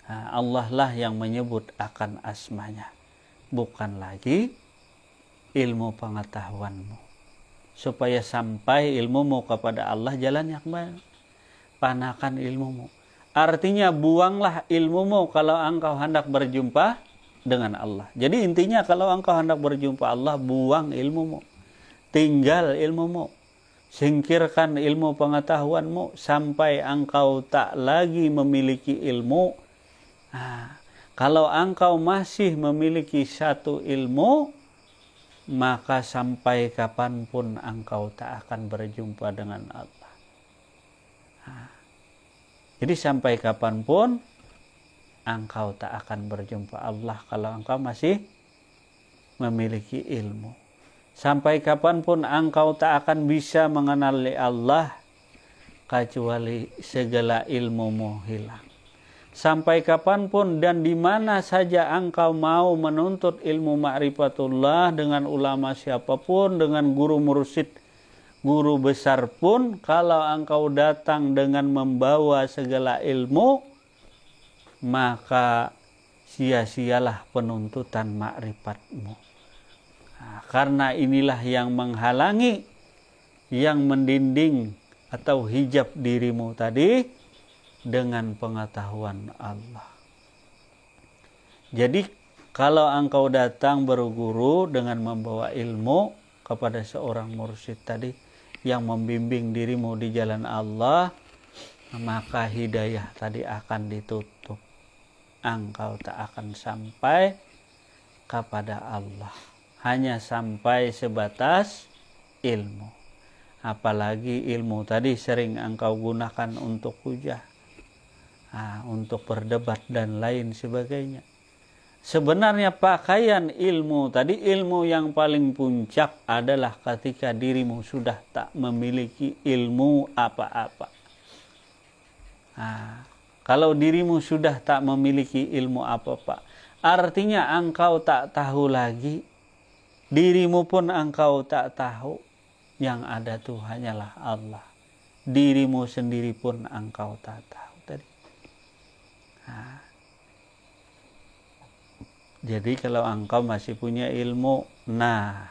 nah, Allah lah yang menyebut akan asmanya bukan lagi ilmu pengetahuanmu supaya sampai ilmumu kepada Allah jalan yang baik. panakan ilmumu artinya buanglah ilmumu kalau engkau hendak berjumpa dengan Allah jadi intinya kalau engkau hendak berjumpa Allah buang ilmumu tinggal ilmumu singkirkan ilmu pengetahuanmu sampai engkau tak lagi memiliki ilmu nah, kalau engkau masih memiliki satu ilmu maka sampai kapanpun engkau tak akan berjumpa dengan Allah. Ah. jadi sampai kapanpun engkau tak akan berjumpa Allah kalau engkau masih memiliki ilmu. Sampai kapanpun engkau tak akan bisa mengenali Allah kecuali segala ilmumu hilang sampai kapanpun dan di mana saja engkau mau menuntut ilmu ma'rifatullah dengan ulama siapapun, dengan guru mursid, guru besar pun, kalau engkau datang dengan membawa segala ilmu, maka sia-sialah penuntutan ma'rifatmu. Nah, karena inilah yang menghalangi, yang mendinding atau hijab dirimu tadi, dengan pengetahuan Allah. Jadi kalau engkau datang berguru dengan membawa ilmu kepada seorang mursyid tadi yang membimbing dirimu di jalan Allah, maka hidayah tadi akan ditutup. Engkau tak akan sampai kepada Allah. Hanya sampai sebatas ilmu apalagi ilmu tadi sering engkau gunakan untuk hujah Ah, untuk berdebat dan lain sebagainya. Sebenarnya pakaian ilmu tadi ilmu yang paling puncak adalah ketika dirimu sudah tak memiliki ilmu apa-apa. Nah, kalau dirimu sudah tak memiliki ilmu apa-apa, artinya engkau tak tahu lagi, dirimu pun engkau tak tahu, yang ada tuh hanyalah Allah. Dirimu sendiri pun engkau tak tahu. Jadi kalau engkau masih punya ilmu, nah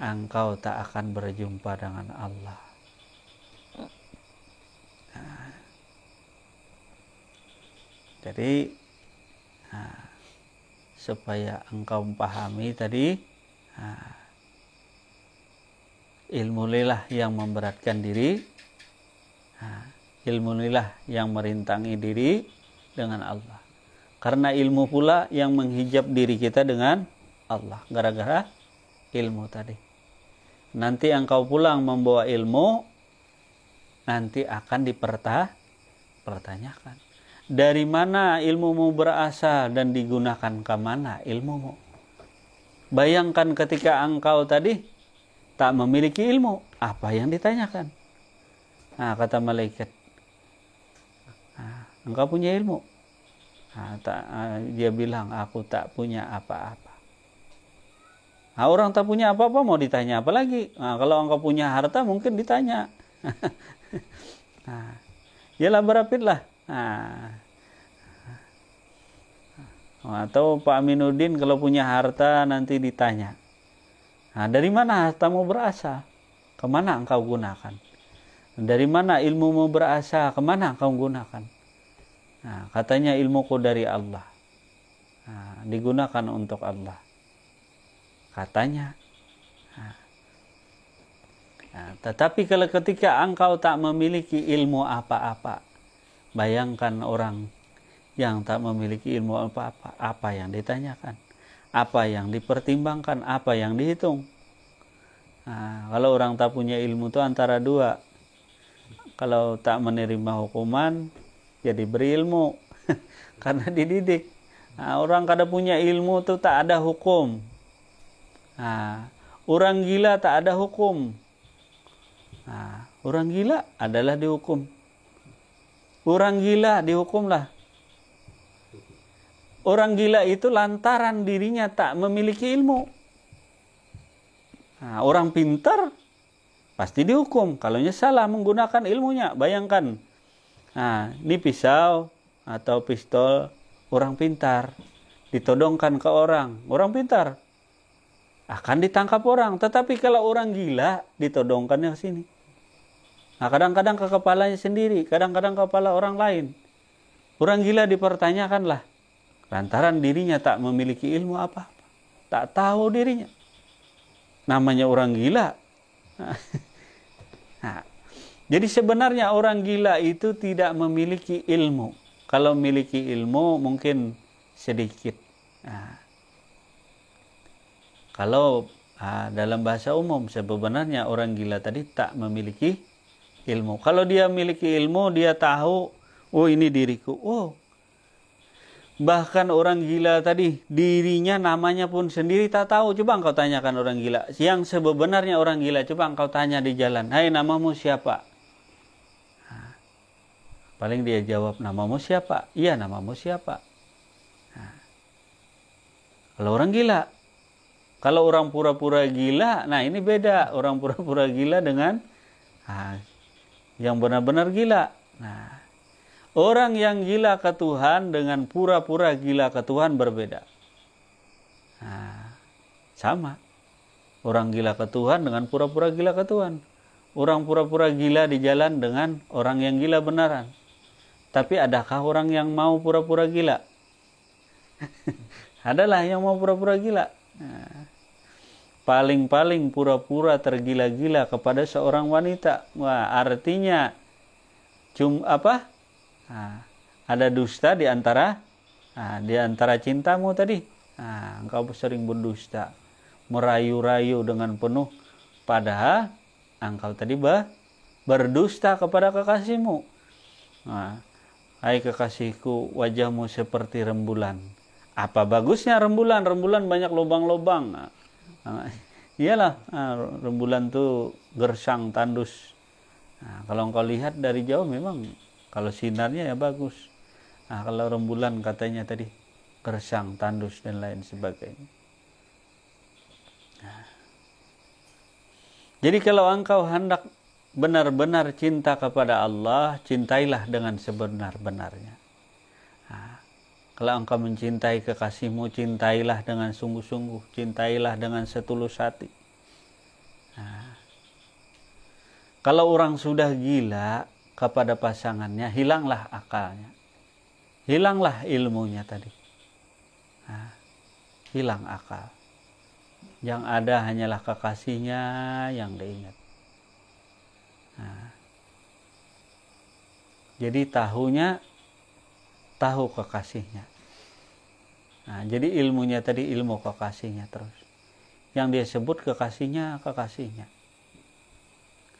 engkau tak akan berjumpa dengan Allah. Nah. jadi nah, supaya engkau pahami tadi nah, ilmu lilah yang memberatkan diri, nah, ilmu lilah yang merintangi diri dengan Allah. Karena ilmu pula yang menghijab diri kita dengan Allah. Gara-gara ilmu tadi. Nanti engkau pulang membawa ilmu, nanti akan dipertanyakan. Dari mana ilmumu berasal dan digunakan ke mana ilmumu? Bayangkan ketika engkau tadi tak memiliki ilmu, apa yang ditanyakan? Nah, kata malaikat, nah, engkau punya ilmu, Ah, tak ah, dia bilang aku tak punya apa-apa Nah, orang tak punya apa-apa mau ditanya apa lagi? Nah, kalau engkau punya harta mungkin ditanya. nah, ya berapit lah. Nah. Atau Pak minudin kalau punya harta nanti ditanya. Nah, dari mana hartamu berasal? Kemana engkau gunakan? Dari mana ilmumu berasal? Kemana engkau gunakan? Nah, katanya ilmuku dari Allah. Nah, digunakan untuk Allah. Katanya. Nah. nah, tetapi kalau ketika engkau tak memiliki ilmu apa-apa, bayangkan orang yang tak memiliki ilmu apa-apa, apa yang ditanyakan, apa yang dipertimbangkan, apa yang dihitung. Nah, kalau orang tak punya ilmu itu antara dua. Kalau tak menerima hukuman, jadi ya, berilmu karena dididik nah, orang kada punya ilmu tuh tak ada hukum nah, orang gila tak ada hukum nah, orang gila adalah dihukum orang gila dihukumlah orang gila itu lantaran dirinya tak memiliki ilmu nah, orang pintar pasti dihukum kalau salah menggunakan ilmunya bayangkan Nah, ini pisau atau pistol orang pintar ditodongkan ke orang. Orang pintar akan ditangkap orang, tetapi kalau orang gila ditodongkannya ke sini. Nah, kadang-kadang ke kepalanya sendiri, kadang-kadang ke kepala orang lain. Orang gila dipertanyakanlah lantaran dirinya tak memiliki ilmu apa-apa, tak tahu dirinya. Namanya orang gila. Nah, jadi sebenarnya orang gila itu tidak memiliki ilmu. Kalau memiliki ilmu mungkin sedikit. Nah, kalau nah, dalam bahasa umum sebenarnya orang gila tadi tak memiliki ilmu. Kalau dia memiliki ilmu dia tahu, oh ini diriku. Oh, bahkan orang gila tadi dirinya namanya pun sendiri tak tahu. Coba engkau tanyakan orang gila. Yang sebenarnya orang gila coba engkau tanya di jalan. Hai hey, namamu siapa? Paling dia jawab, namamu siapa? Iya, namamu siapa? Nah, kalau orang gila, kalau orang pura-pura gila, nah ini beda. Orang pura-pura gila dengan nah, yang benar-benar gila. Nah, orang yang gila ke Tuhan dengan pura-pura gila ke Tuhan berbeda. Nah, sama. Orang gila ke Tuhan dengan pura-pura gila ke Tuhan. Orang pura-pura gila di jalan dengan orang yang gila benaran. Tapi adakah orang yang mau pura-pura gila? Adalah yang mau pura-pura gila. Nah, paling-paling pura-pura tergila-gila kepada seorang wanita. Wah, artinya cum apa? Nah, ada dusta di antara nah, di antara cintamu tadi. Nah, engkau sering berdusta, merayu-rayu dengan penuh padahal engkau tadi bah, berdusta kepada kekasihmu. Nah, Hai kekasihku, wajahmu seperti rembulan. Apa bagusnya rembulan? Rembulan banyak lubang lubang ah, ah, iyalah, ah, rembulan tuh gersang, tandus. Nah, kalau engkau lihat dari jauh memang kalau sinarnya ya bagus. Nah, kalau rembulan katanya tadi gersang, tandus dan lain sebagainya. Jadi kalau engkau hendak benar-benar cinta kepada Allah, cintailah dengan sebenar-benarnya. Nah, kalau engkau mencintai kekasihmu, cintailah dengan sungguh-sungguh, cintailah dengan setulus hati. Nah, kalau orang sudah gila kepada pasangannya, hilanglah akalnya, hilanglah ilmunya tadi, nah, hilang akal. Yang ada hanyalah kekasihnya yang diingat. Nah, jadi tahunya tahu kekasihnya. Nah, jadi ilmunya tadi ilmu kekasihnya terus. Yang dia sebut kekasihnya, kekasihnya.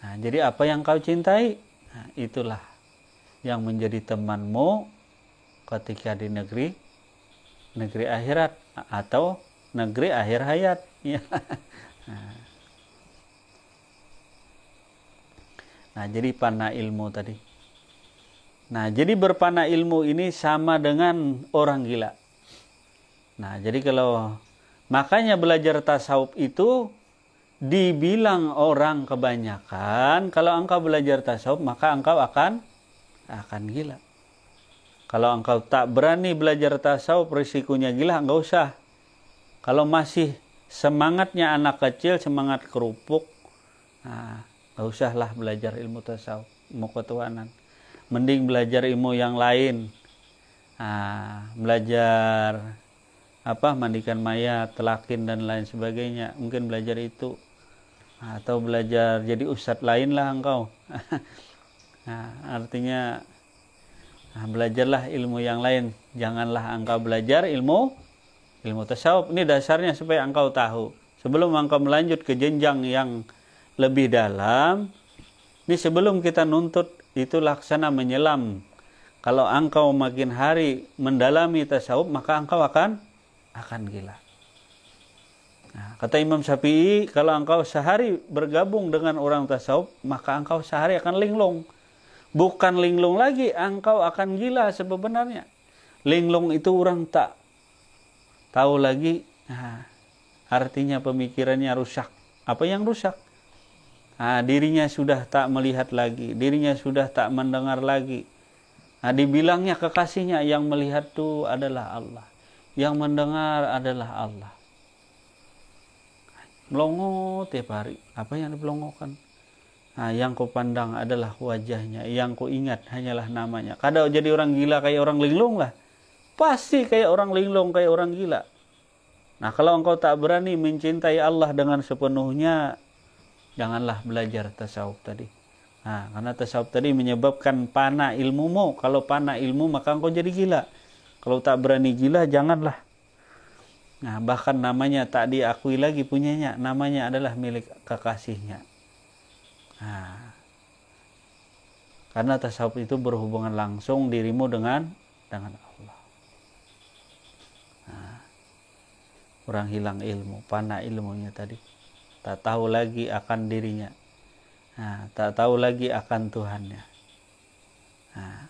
Nah, jadi apa yang kau cintai, nah, itulah yang menjadi temanmu ketika di negeri negeri akhirat atau negeri akhir hayat. Ya. Nah. Nah, jadi panah ilmu tadi. Nah, jadi berpanah ilmu ini sama dengan orang gila. Nah, jadi kalau makanya belajar tasawuf itu dibilang orang kebanyakan, kalau engkau belajar tasawuf maka engkau akan akan gila. Kalau engkau tak berani belajar tasawuf risikonya gila, enggak usah. Kalau masih semangatnya anak kecil, semangat kerupuk, nah, Gak usahlah belajar ilmu tasawuf, ilmu ketuhanan. Mending belajar ilmu yang lain. Nah, belajar apa mandikan mayat, telakin dan lain sebagainya. Mungkin belajar itu ah, atau belajar jadi ustadz lain lah engkau. nah, artinya nah, belajarlah ilmu yang lain. Janganlah engkau belajar ilmu ilmu tasawuf. Ini dasarnya supaya engkau tahu. Sebelum engkau melanjut ke jenjang yang lebih dalam ini sebelum kita nuntut itu laksana menyelam kalau engkau makin hari mendalami tasawuf maka engkau akan akan gila Nah, kata Imam Syafi'i, kalau engkau sehari bergabung dengan orang tasawuf, maka engkau sehari akan linglung. Bukan linglung lagi, engkau akan gila sebenarnya. Linglung itu orang tak tahu lagi, nah, artinya pemikirannya rusak. Apa yang rusak? Nah, dirinya sudah tak melihat lagi, dirinya sudah tak mendengar lagi. Nah, dibilangnya kekasihnya yang melihat itu adalah Allah, yang mendengar adalah Allah. Melongo tiap hari, apa yang dibelongokan? Nah, yang ku pandang adalah wajahnya, yang ku ingat hanyalah namanya. Kadang jadi orang gila kayak orang linglung lah. Pasti kayak orang linglung, kayak orang gila. Nah, kalau engkau tak berani mencintai Allah dengan sepenuhnya, janganlah belajar tasawuf tadi nah karena tasawuf tadi menyebabkan panah ilmumu kalau panah ilmu maka engkau jadi gila kalau tak berani gila janganlah nah bahkan namanya tak diakui lagi punyanya namanya adalah milik kekasihnya nah karena tasawuf itu berhubungan langsung dirimu dengan dengan Allah nah, orang hilang ilmu panah ilmunya tadi tak tahu lagi akan dirinya, nah, tak tahu lagi akan Tuhannya. Nah.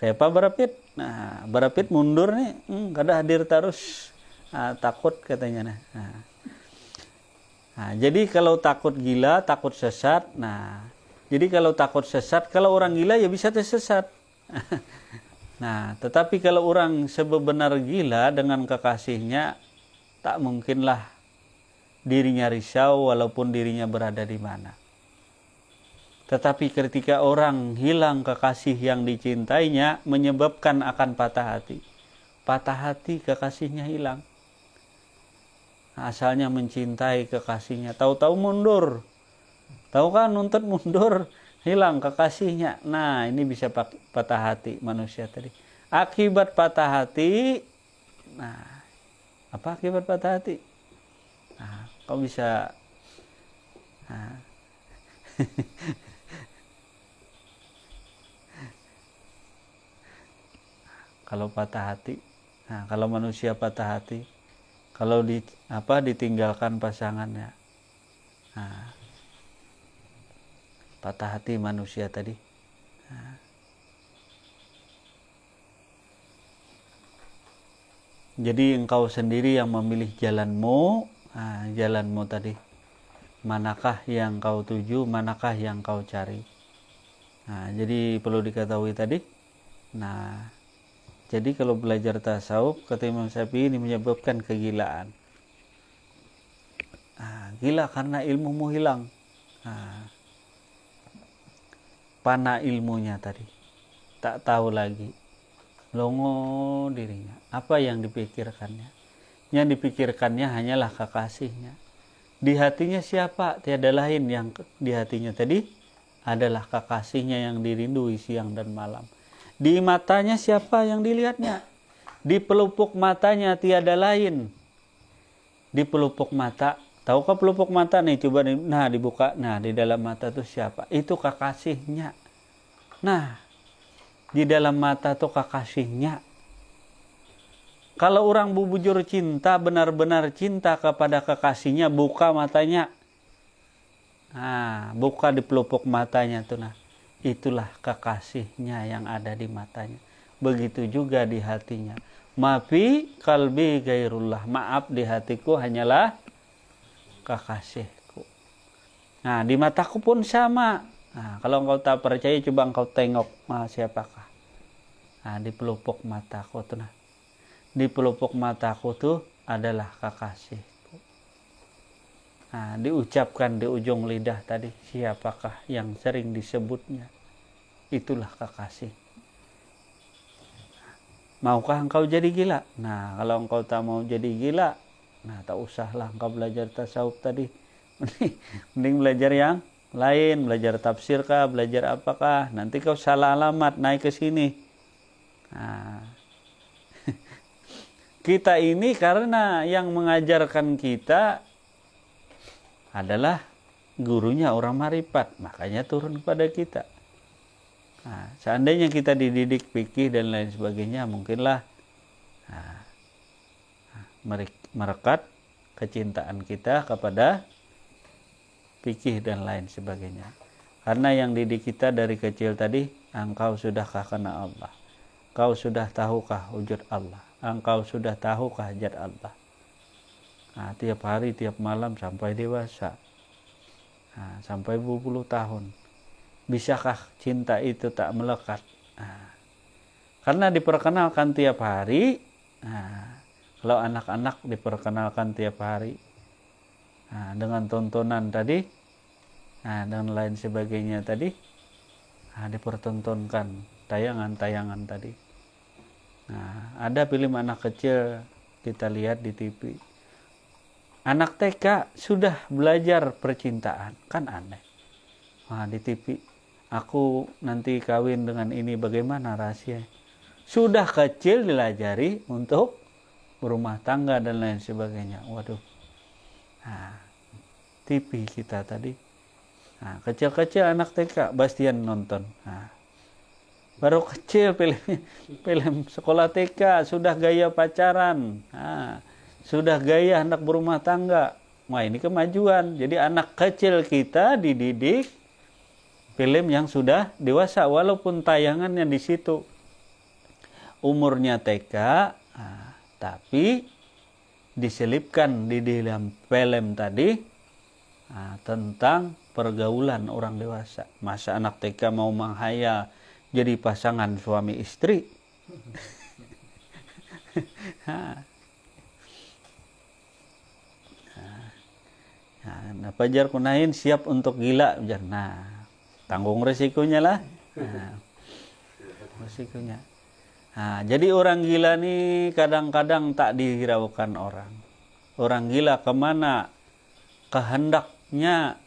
Kayak Pak Barapit, nah Barapit mundur nih, hmm, kada hadir terus, nah, takut katanya. Nah. Nah, jadi kalau takut gila, takut sesat, nah, jadi kalau takut sesat, kalau orang gila ya bisa tersesat. Nah, tetapi kalau orang sebenar gila dengan kekasihnya, tak mungkinlah dirinya risau walaupun dirinya berada di mana. Tetapi ketika orang hilang kekasih yang dicintainya menyebabkan akan patah hati. Patah hati kekasihnya hilang. Asalnya mencintai kekasihnya, tahu-tahu mundur. Tahu kan nuntut mundur hilang kekasihnya nah ini bisa patah hati manusia tadi akibat patah hati nah apa akibat patah hati nah kok bisa nah. kalau patah hati nah kalau manusia patah hati kalau di apa ditinggalkan pasangannya nah patah hati manusia tadi jadi engkau sendiri yang memilih jalanmu nah, jalanmu tadi manakah yang kau tuju manakah yang kau cari nah jadi perlu diketahui tadi nah jadi kalau belajar tasawuf kata Imam Syafi'i ini menyebabkan kegilaan nah, gila karena ilmumu hilang nah, pana ilmunya tadi tak tahu lagi longo dirinya apa yang dipikirkannya yang dipikirkannya hanyalah kekasihnya di hatinya siapa tiada lain yang di hatinya tadi adalah kekasihnya yang dirindui siang dan malam di matanya siapa yang dilihatnya di pelupuk matanya tiada lain di pelupuk mata Tahukah pelupuk mata nih coba nih. Nah, dibuka. Nah, di dalam mata tuh siapa? Itu kekasihnya. Nah, di dalam mata tuh kekasihnya. Kalau orang bujur cinta, benar-benar cinta kepada kekasihnya, buka matanya. Nah, buka di pelupuk matanya tuh nah. Itulah kekasihnya yang ada di matanya. Begitu juga di hatinya. Mafi kalbi gairullah. Maaf di hatiku hanyalah kekasihku. Nah, di mataku pun sama. Nah, kalau engkau tak percaya, coba engkau tengok nah, siapakah. Nah, di pelupuk mataku tuh. Nah. Di pelupuk mataku tuh adalah kekasihku. Nah, diucapkan di ujung lidah tadi, siapakah yang sering disebutnya. Itulah kekasih. Maukah engkau jadi gila? Nah, kalau engkau tak mau jadi gila, nah tak usahlah engkau belajar tasawuf tadi mending, belajar yang lain belajar tafsir kah belajar apakah nanti kau salah alamat naik ke sini nah, kita ini karena yang mengajarkan kita adalah gurunya orang maripat makanya turun kepada kita nah, seandainya kita dididik pikir dan lain sebagainya mungkinlah nah, nah mereka merekat kecintaan kita kepada fikih dan lain sebagainya. Karena yang didik kita dari kecil tadi, engkau sudahkah kena Allah? Kau sudah tahukah wujud Allah? Engkau sudah tahukah jad Allah? Nah, tiap hari, tiap malam sampai dewasa. Nah, sampai 20 tahun. Bisakah cinta itu tak melekat? Nah, karena diperkenalkan tiap hari, nah, kalau anak-anak diperkenalkan tiap hari nah, dengan tontonan tadi nah, dan lain sebagainya tadi nah, dipertontonkan tayangan-tayangan tadi nah ada film anak kecil kita lihat di TV anak TK sudah belajar percintaan kan aneh nah, di TV aku nanti kawin dengan ini bagaimana rahasia sudah kecil dilajari untuk berumah tangga dan lain sebagainya waduh nah, TV kita tadi nah, kecil-kecil anak TK Bastian nonton nah, baru kecil film film sekolah TK sudah gaya pacaran nah, sudah gaya anak berumah tangga wah ini kemajuan jadi anak kecil kita dididik film yang sudah dewasa walaupun tayangannya di situ umurnya TK nah, tapi diselipkan di dalam film tadi nah, tentang pergaulan orang dewasa masa anak TK mau menghaya jadi pasangan suami istri Nah, Fajar ah. ah, Kunain siap untuk gila. Nah, tanggung resikonya lah. Nah, resikonya. Nah, jadi orang gila nih kadang-kadang tak dihiraukan orang. Orang gila kemana kehendaknya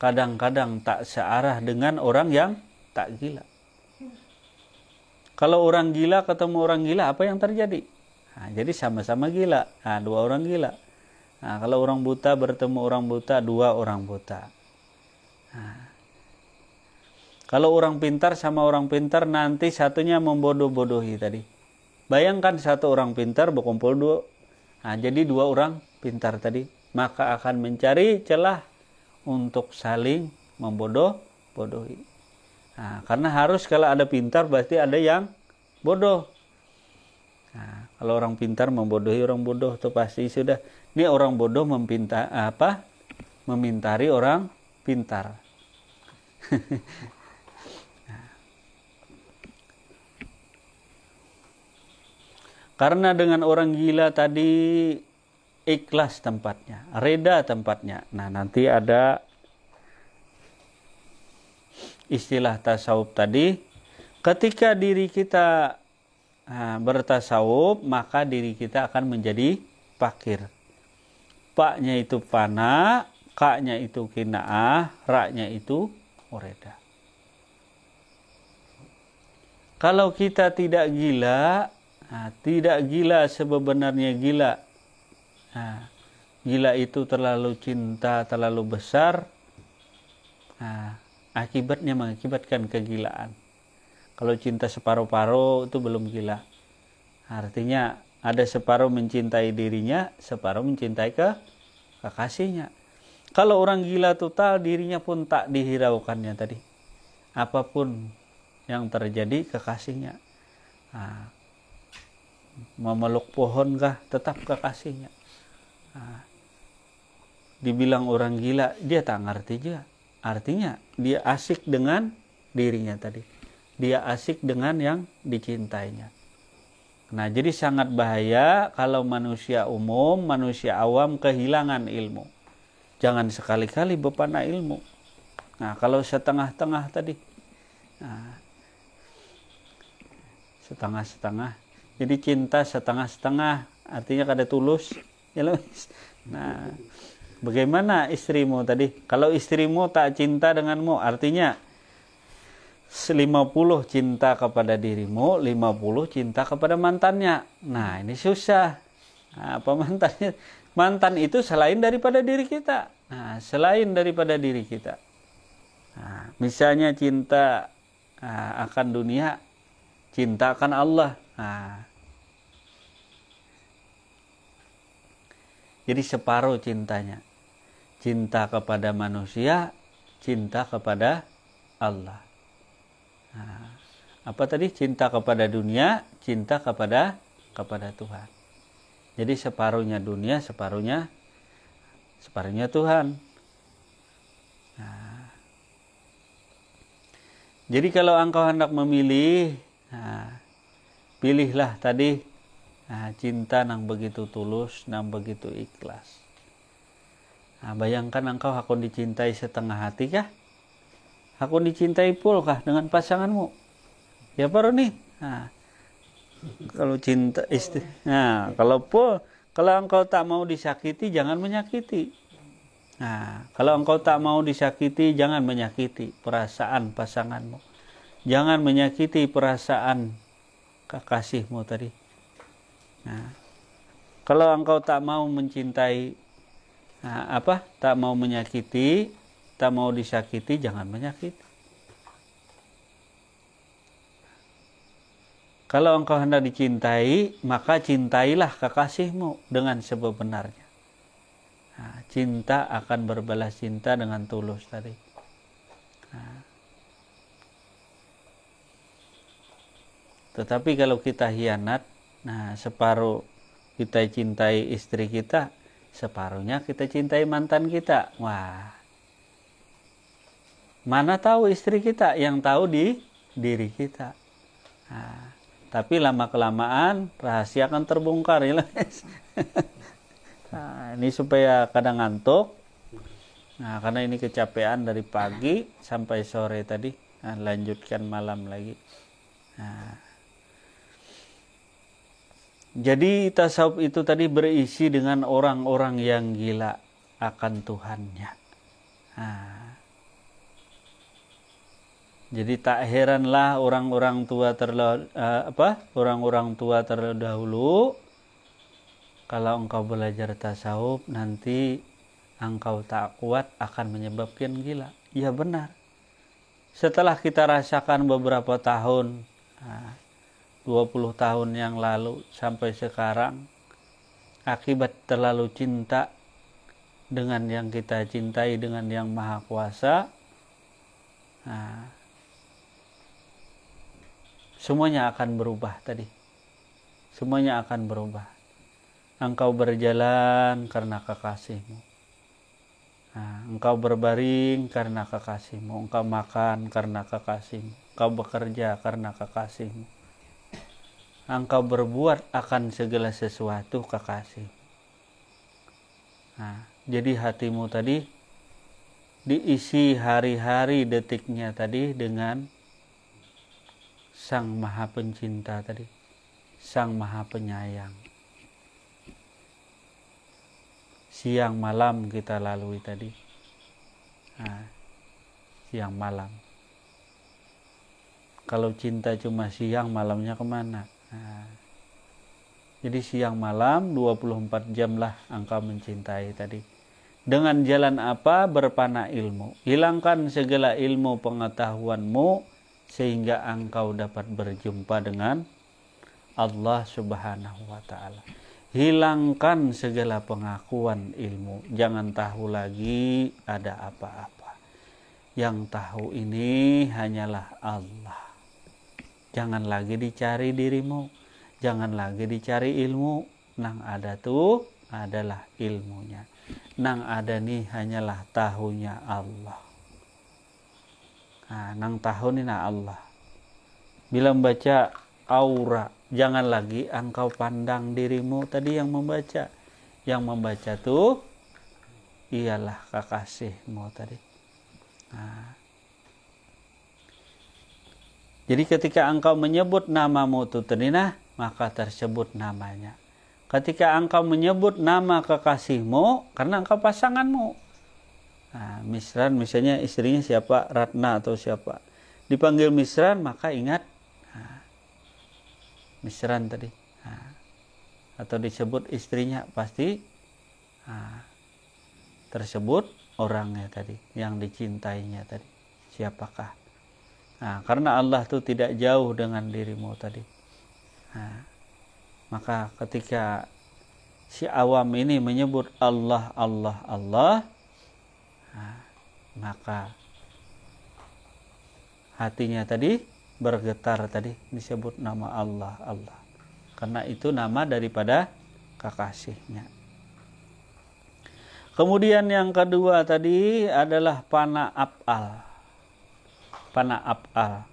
kadang-kadang tak searah dengan orang yang tak gila. Kalau orang gila ketemu orang gila, apa yang terjadi? Nah, jadi sama-sama gila. Nah, dua orang gila. Nah, kalau orang buta bertemu orang buta, dua orang buta. Nah, kalau orang pintar sama orang pintar nanti satunya membodoh-bodohi tadi. Bayangkan satu orang pintar berkumpul dua. Nah, jadi dua orang pintar tadi. Maka akan mencari celah untuk saling membodoh-bodohi. Nah, karena harus kalau ada pintar pasti ada yang bodoh. Nah, kalau orang pintar membodohi orang bodoh itu pasti sudah. Ini orang bodoh meminta apa? Memintari orang pintar. Karena dengan orang gila tadi ikhlas tempatnya, reda tempatnya. Nah, nanti ada istilah tasawuf tadi. Ketika diri kita nah, bertasawuf, maka diri kita akan menjadi pakir. Paknya itu fana, kaknya itu kinaah, raknya itu ureda. Kalau kita tidak gila, Nah, tidak gila sebenarnya gila. Nah, gila itu terlalu cinta, terlalu besar. Nah, akibatnya mengakibatkan kegilaan. Kalau cinta separuh-paruh itu belum gila. Artinya ada separuh mencintai dirinya, separuh mencintai ke kekasihnya. Kalau orang gila total dirinya pun tak dihiraukannya tadi. Apapun yang terjadi kekasihnya. Nah, memeluk pohon kah tetap kekasihnya nah, dibilang orang gila dia tak ngerti juga artinya dia asik dengan dirinya tadi dia asik dengan yang dicintainya nah jadi sangat bahaya kalau manusia umum manusia awam kehilangan ilmu jangan sekali-kali bepana ilmu nah kalau setengah-tengah tadi nah, setengah-setengah jadi cinta setengah-setengah artinya kada tulus ya nah bagaimana istrimu tadi kalau istrimu tak cinta denganmu artinya 50 cinta kepada dirimu 50 cinta kepada mantannya nah ini susah nah, apa mantannya mantan itu selain daripada diri kita nah selain daripada diri kita nah, misalnya cinta ah, akan dunia cinta akan Allah nah Jadi separuh cintanya. Cinta kepada manusia, cinta kepada Allah. Nah, apa tadi? Cinta kepada dunia, cinta kepada kepada Tuhan. Jadi separuhnya dunia, separuhnya separuhnya Tuhan. Nah, jadi kalau engkau hendak memilih, nah, pilihlah tadi nah cinta nang begitu tulus nang begitu ikhlas nah, bayangkan engkau aku dicintai setengah hati kah aku dicintai pul kah dengan pasanganmu ya baru nih nah, kalau cinta istri nah kalau pul kalau engkau tak mau disakiti jangan menyakiti nah kalau engkau tak mau disakiti jangan menyakiti perasaan pasanganmu jangan menyakiti perasaan kekasihmu tadi Nah, kalau engkau tak mau mencintai nah, apa? Tak mau menyakiti, tak mau disakiti, jangan menyakiti. Kalau engkau hendak dicintai, maka cintailah kekasihmu dengan sebenarnya. Nah, cinta akan berbalas cinta dengan tulus tadi. Nah. Tetapi kalau kita hianat, Nah, separuh kita cintai istri kita, separuhnya kita cintai mantan kita. Wah. Mana tahu istri kita yang tahu di diri kita. Nah, tapi lama kelamaan rahasia akan terbongkar ya guys. nah, ini supaya kadang ngantuk. Nah, karena ini kecapean dari pagi sampai sore tadi. Nah, lanjutkan malam lagi. Nah, jadi tasawuf itu tadi berisi dengan orang-orang yang gila akan Tuhannya. Nah. Jadi tak heranlah orang-orang tua terlalu eh, apa? Orang-orang tua terdahulu kalau engkau belajar tasawuf nanti engkau tak kuat akan menyebabkan gila. Ya benar. Setelah kita rasakan beberapa tahun, 20 tahun yang lalu sampai sekarang akibat terlalu cinta dengan yang kita cintai dengan yang maha kuasa nah, semuanya akan berubah tadi semuanya akan berubah engkau berjalan karena kekasihmu nah, engkau berbaring karena kekasihmu engkau makan karena kekasihmu engkau bekerja karena kekasihmu engkau berbuat akan segala sesuatu kekasih. Nah, jadi hatimu tadi diisi hari-hari detiknya tadi dengan Sang Maha Pencinta tadi, Sang Maha Penyayang. Siang malam kita lalui tadi. Nah, siang malam. Kalau cinta cuma siang, malamnya kemana? Nah. jadi siang malam 24 jam lah angka mencintai tadi. Dengan jalan apa berpana ilmu. Hilangkan segala ilmu pengetahuanmu sehingga engkau dapat berjumpa dengan Allah Subhanahu wa taala. Hilangkan segala pengakuan ilmu. Jangan tahu lagi ada apa-apa. Yang tahu ini hanyalah Allah jangan lagi dicari dirimu jangan lagi dicari ilmu nang ada tuh adalah ilmunya nang ada nih hanyalah tahunya Allah nah, nang tahu nih nah Allah bila membaca aura jangan lagi engkau pandang dirimu tadi yang membaca yang membaca tuh ialah kekasihmu tadi nah, jadi ketika engkau menyebut nama mututenina, maka tersebut namanya. Ketika engkau menyebut nama kekasihmu, karena engkau pasanganmu. Nah, misran misalnya istrinya siapa, Ratna atau siapa. Dipanggil misran, maka ingat nah, misran tadi. Nah, atau disebut istrinya, pasti nah, tersebut orangnya tadi, yang dicintainya tadi. Siapakah? Nah, karena Allah itu tidak jauh dengan dirimu tadi. Nah, maka ketika si awam ini menyebut Allah, Allah, Allah, nah, maka hatinya tadi bergetar tadi disebut nama Allah, Allah. Karena itu nama daripada kekasihnya. Kemudian yang kedua tadi adalah panah apal. Fana apa,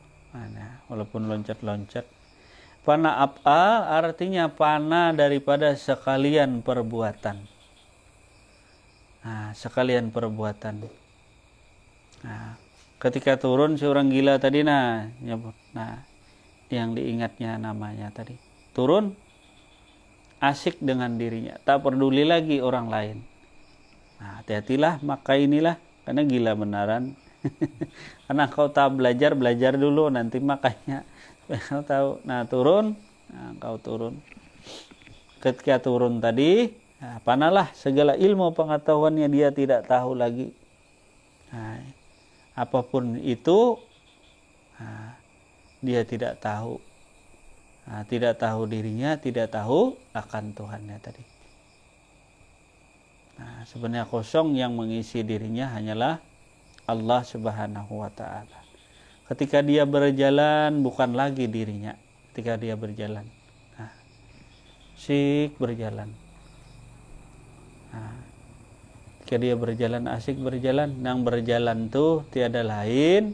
walaupun loncat-loncat. Fana apa, artinya fana daripada sekalian perbuatan. Nah, sekalian perbuatan. Nah, ketika turun seorang gila tadi nah nyebut. Nah, yang diingatnya namanya tadi. Turun asik dengan dirinya, tak peduli lagi orang lain. Nah, hati-hatilah, maka inilah karena gila benaran karena kau tak belajar belajar dulu nanti makanya kau tahu nah turun nah, kau turun ketika turun tadi nah, panalah segala ilmu pengetahuannya dia tidak tahu lagi nah, apapun itu nah, dia tidak tahu nah, tidak tahu dirinya tidak tahu akan Tuhannya tadi nah sebenarnya kosong yang mengisi dirinya hanyalah Allah Subhanahu wa taala. Ketika dia berjalan bukan lagi dirinya ketika dia berjalan. Nah, asik berjalan. Nah, ketika dia berjalan asik berjalan, yang berjalan tuh tiada lain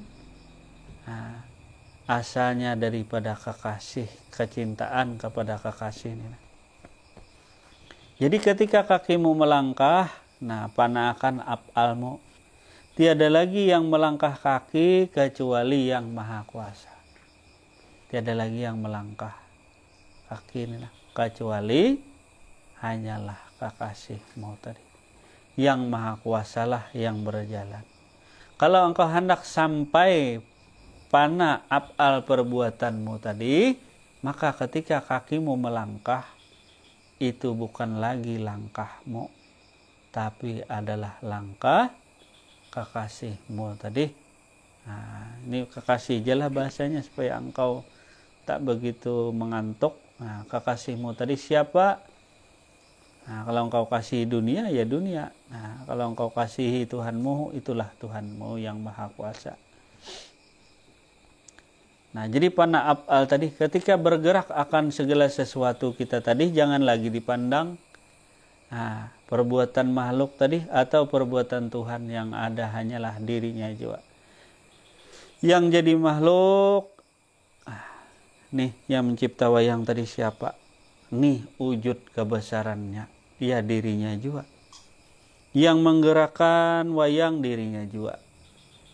nah, asalnya daripada kekasih, kecintaan kepada kekasih ini. Jadi ketika kakimu melangkah, nah panakan apalmu Tiada lagi yang melangkah kaki kecuali yang maha kuasa. Tiada lagi yang melangkah kaki inilah kecuali hanyalah mau tadi. Yang maha Kuasa lah yang berjalan. Kalau engkau hendak sampai pana apal perbuatanmu tadi, maka ketika kakimu melangkah, itu bukan lagi langkahmu, tapi adalah langkah kekasihmu tadi nah, ini kekasih jelas bahasanya supaya engkau tak begitu mengantuk nah, kekasihmu tadi siapa nah, kalau engkau kasih dunia ya dunia nah, kalau engkau kasih Tuhanmu itulah Tuhanmu yang maha kuasa Nah, jadi pada abal tadi ketika bergerak akan segala sesuatu kita tadi jangan lagi dipandang Nah, perbuatan makhluk tadi atau perbuatan Tuhan yang ada hanyalah dirinya juga Yang jadi makhluk ah, nih yang mencipta wayang tadi siapa? Nih wujud kebesarannya, ya dirinya juga Yang menggerakkan wayang dirinya juga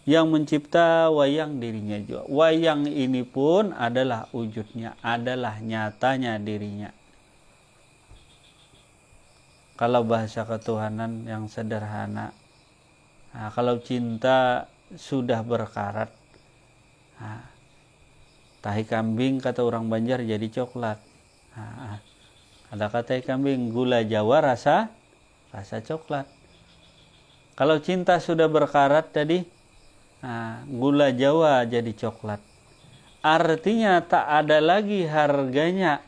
Yang mencipta wayang dirinya juga Wayang ini pun adalah wujudnya, adalah nyatanya dirinya kalau bahasa ketuhanan yang sederhana nah, kalau cinta sudah berkarat nah, tahi kambing kata orang Banjar jadi coklat nah, ada kata kambing gula Jawa rasa rasa coklat kalau cinta sudah berkarat tadi nah, gula Jawa jadi coklat artinya tak ada lagi harganya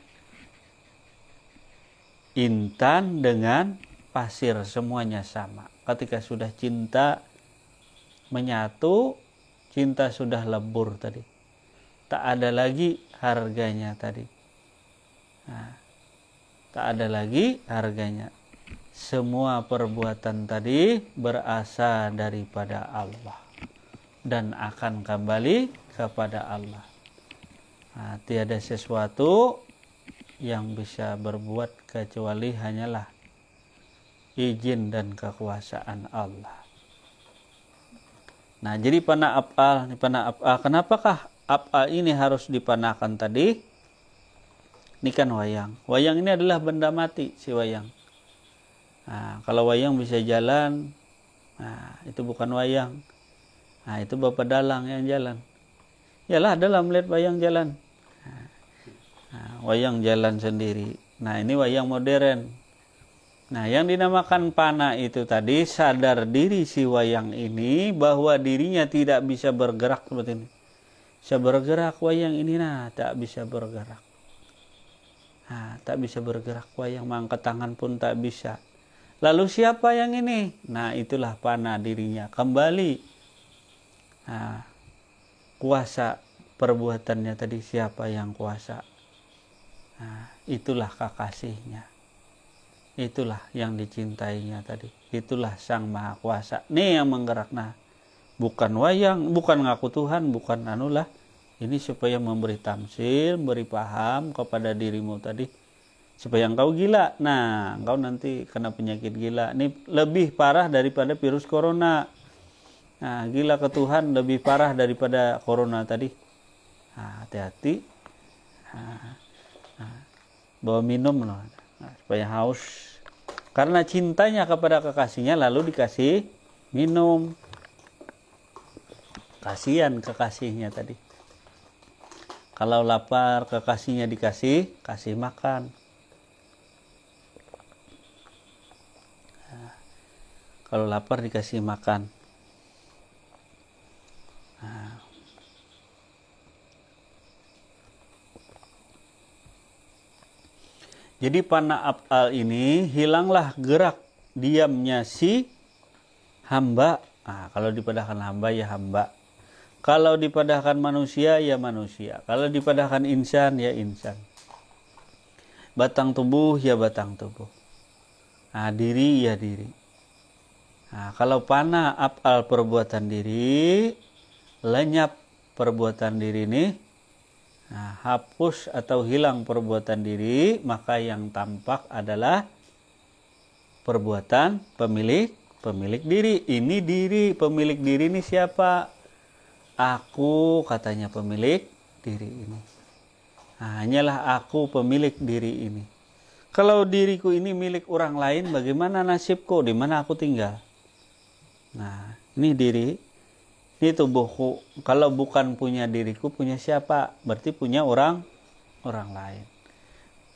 intan dengan pasir semuanya sama. Ketika sudah cinta menyatu, cinta sudah lebur tadi. Tak ada lagi harganya tadi. Nah, tak ada lagi harganya. Semua perbuatan tadi berasal daripada Allah dan akan kembali kepada Allah. Nah, tiada sesuatu yang bisa berbuat kecuali hanyalah izin dan kekuasaan Allah. Nah, jadi panah apal, panah apal. Kenapakah apal ini harus dipanahkan tadi? Ini kan wayang. Wayang ini adalah benda mati si wayang. Nah, kalau wayang bisa jalan, nah, itu bukan wayang. Nah, itu bapak dalang yang jalan. Yalah, dalam melihat wayang jalan nah, wayang jalan sendiri nah ini wayang modern Nah, yang dinamakan panah itu tadi sadar diri si wayang ini bahwa dirinya tidak bisa bergerak seperti ini. Bisa bergerak wayang ini nah tak bisa bergerak. Nah, tak bisa bergerak wayang mengangkat tangan pun tak bisa. Lalu siapa yang ini? Nah, itulah panah dirinya kembali. Nah, kuasa perbuatannya tadi siapa yang kuasa? Nah, itulah kekasihnya. Itulah yang dicintainya tadi. Itulah Sang Maha Kuasa. Ini yang menggerak. Nah, bukan wayang, bukan ngaku Tuhan, bukan anulah. Ini supaya memberi tamsil, beri paham kepada dirimu tadi. Supaya engkau gila. Nah, engkau nanti kena penyakit gila. Ini lebih parah daripada virus corona. Nah, gila ke Tuhan lebih parah daripada corona tadi. Nah, hati-hati. Nah, bawa minum nah, supaya haus karena cintanya kepada kekasihnya lalu dikasih minum kasihan kekasihnya tadi kalau lapar kekasihnya dikasih kasih makan nah, kalau lapar dikasih makan nah, Jadi pana af'al ini hilanglah gerak diamnya si hamba. Nah, kalau dipadahkan hamba ya hamba. Kalau dipadahkan manusia ya manusia. Kalau dipadahkan insan ya insan. Batang tubuh ya batang tubuh. Nah, diri ya diri. Nah, kalau panah af'al perbuatan diri lenyap perbuatan diri ini. Nah, hapus atau hilang perbuatan diri, maka yang tampak adalah perbuatan pemilik pemilik diri. Ini diri, pemilik diri ini siapa? Aku katanya pemilik diri ini. Nah, hanyalah aku pemilik diri ini. Kalau diriku ini milik orang lain, bagaimana nasibku? Di mana aku tinggal? Nah, ini diri ini tubuhku kalau bukan punya diriku punya siapa berarti punya orang orang lain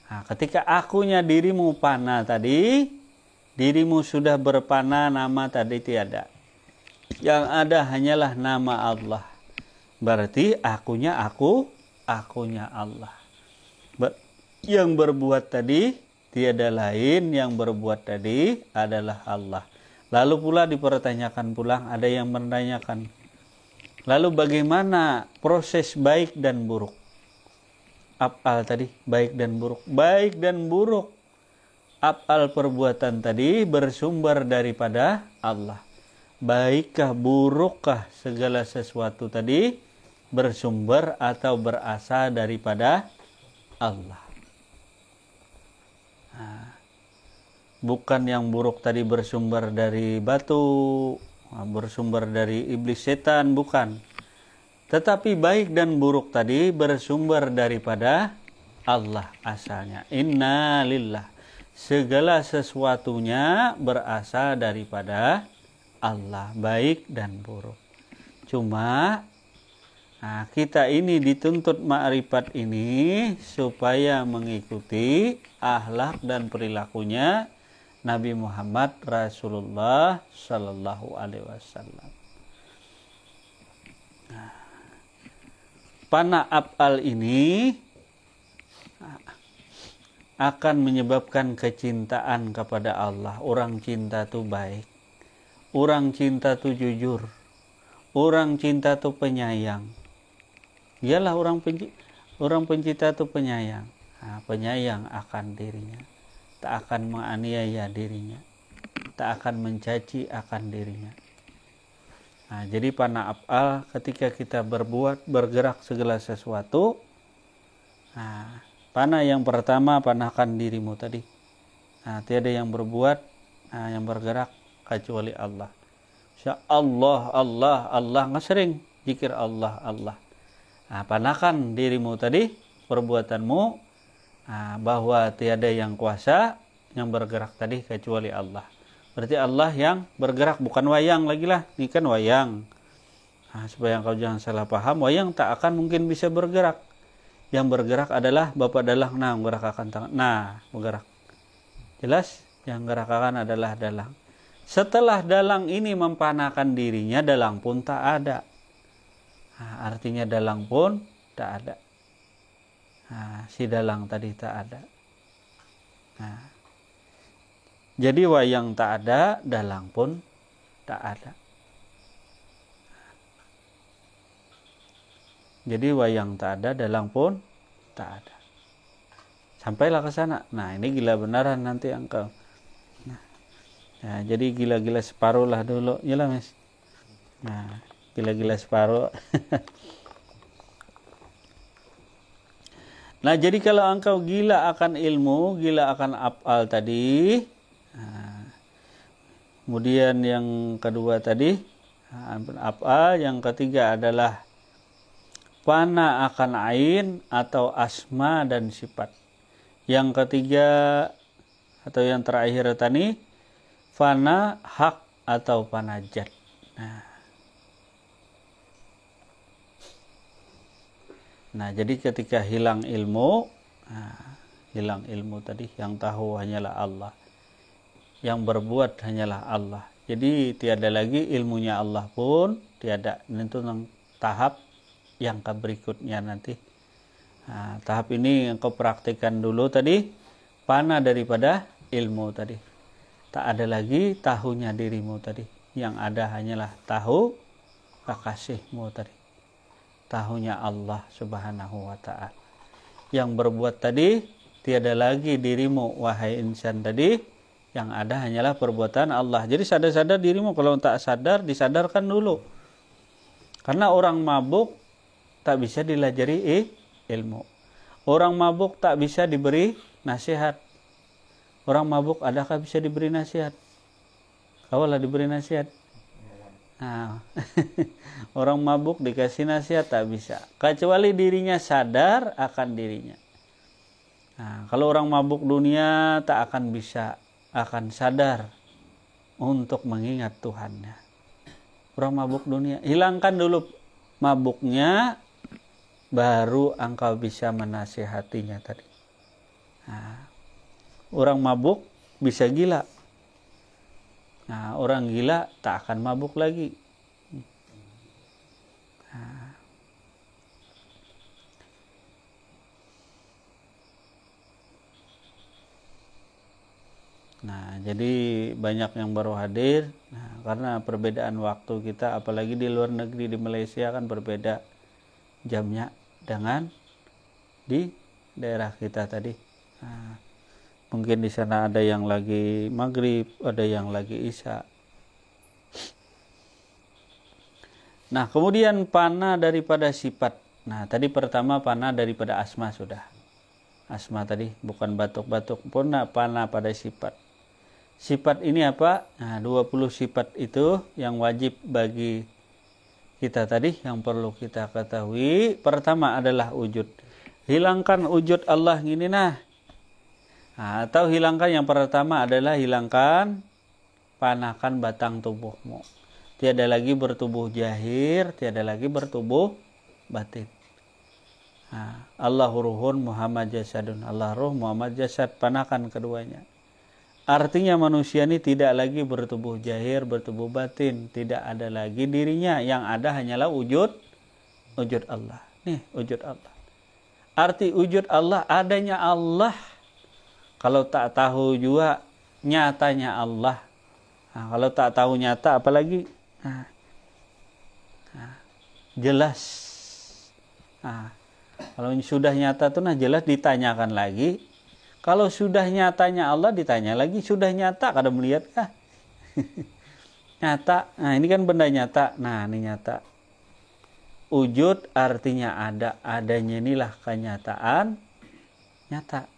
nah, ketika akunya dirimu panah tadi dirimu sudah berpanah nama tadi tiada yang ada hanyalah nama Allah berarti akunya aku akunya Allah Ber yang berbuat tadi tiada lain yang berbuat tadi adalah Allah lalu pula dipertanyakan pulang ada yang menanyakan Lalu bagaimana proses baik dan buruk? apal tadi, baik dan buruk. Baik dan buruk. apal perbuatan tadi bersumber daripada Allah. Baikkah burukkah segala sesuatu tadi bersumber atau berasal daripada Allah. Nah, bukan yang buruk tadi bersumber dari batu, bersumber dari iblis setan bukan tetapi baik dan buruk tadi bersumber daripada Allah asalnya inna lillah segala sesuatunya berasal daripada Allah baik dan buruk cuma nah, kita ini dituntut ma'rifat ini supaya mengikuti ahlak dan perilakunya Nabi Muhammad Rasulullah Shallallahu Alaihi Wasallam. Pana apal ini akan menyebabkan kecintaan kepada Allah. Orang cinta itu baik, orang cinta itu jujur, orang cinta itu penyayang. Dialah orang penci orang pencinta itu penyayang. Nah, penyayang akan dirinya tak akan menganiaya dirinya, tak akan mencaci akan dirinya. Nah, jadi pana abal, ketika kita berbuat bergerak segala sesuatu, nah, pana yang pertama panahkan dirimu tadi. Nah, tiada yang berbuat, nah, yang bergerak kecuali Allah. Insya Allah, Allah, Allah Nggak sering, zikir Allah, Allah. Nah, panahkan dirimu tadi, perbuatanmu, nah, bahwa tiada yang kuasa yang bergerak tadi kecuali Allah berarti Allah yang bergerak bukan wayang lagi lah ini kan wayang nah, supaya kau jangan salah paham wayang tak akan mungkin bisa bergerak yang bergerak adalah Bapak Dalang nah menggerakkan tangan nah bergerak jelas yang akan adalah dalang setelah dalang ini mempanakan dirinya dalang pun tak ada nah, artinya dalang pun tak ada nah, si dalang tadi tak ada nah, jadi wayang tak ada dalang pun tak ada jadi wayang tak ada dalang pun tak ada sampailah ke sana nah ini gila benaran nanti engkau nah, ya, jadi gila-gila separuh lah dulu ya lah mas nah gila-gila separuh Nah, jadi kalau engkau gila akan ilmu, gila akan apal tadi. Nah, kemudian yang kedua tadi, nah, apa, yang ketiga adalah fana akan ain atau asma dan sifat. Yang ketiga atau yang terakhir tadi, fana hak atau panajat. Nah, Nah, jadi ketika hilang ilmu, nah, hilang ilmu tadi yang tahu hanyalah Allah. Yang berbuat hanyalah Allah. Jadi tiada lagi ilmunya Allah pun tiada. tentu itu tahap yang ke berikutnya nanti. Nah, tahap ini yang kau praktikkan dulu tadi panah daripada ilmu tadi. Tak ada lagi tahunya dirimu tadi. Yang ada hanyalah tahu kekasihmu tadi tahunya Allah Subhanahu wa taala. Yang berbuat tadi tiada lagi dirimu wahai insan tadi yang ada hanyalah perbuatan Allah. Jadi sadar-sadar dirimu kalau tak sadar disadarkan dulu. Karena orang mabuk tak bisa dilajari eh, ilmu. Orang mabuk tak bisa diberi nasihat. Orang mabuk adakah bisa diberi nasihat? Kawalah diberi nasihat Nah, orang mabuk dikasih nasihat tak bisa, kecuali dirinya sadar akan dirinya. Nah, kalau orang mabuk dunia tak akan bisa, akan sadar untuk mengingat Tuhannya. Orang mabuk dunia, hilangkan dulu mabuknya, baru engkau bisa menasihatinya tadi. Nah, orang mabuk bisa gila, Nah, orang gila tak akan mabuk lagi. Nah, nah. jadi banyak yang baru hadir. Nah, karena perbedaan waktu kita, apalagi di luar negeri di Malaysia kan berbeda jamnya dengan di daerah kita tadi. Nah, mungkin di sana ada yang lagi maghrib ada yang lagi isya nah kemudian pana daripada sifat nah tadi pertama pana daripada asma sudah asma tadi bukan batuk-batuk pun nah, pana pada sifat sifat ini apa? Nah, 20 sifat itu yang wajib bagi kita tadi yang perlu kita ketahui. Pertama adalah wujud. Hilangkan wujud Allah ini nah. Nah, atau hilangkan yang pertama adalah hilangkan panahkan batang tubuhmu. Tiada lagi bertubuh jahir, tiada lagi bertubuh batin. Nah, Allah ruhun Muhammad jasadun. Allah ruh Muhammad jasad panahkan keduanya. Artinya manusia ini tidak lagi bertubuh jahir, bertubuh batin, tidak ada lagi dirinya. Yang ada hanyalah wujud wujud Allah. Nih, wujud Allah. Arti wujud Allah adanya Allah kalau tak tahu juga nyatanya Allah. Nah, kalau tak tahu nyata apalagi nah, nah, jelas. Nah, kalau sudah nyata tuh nah jelas ditanyakan lagi. Kalau sudah nyatanya Allah ditanya lagi sudah nyata Kada melihat kah? nyata. Nah, ini kan benda nyata. Nah, ini nyata. Wujud artinya ada. Adanya inilah kenyataan nyata.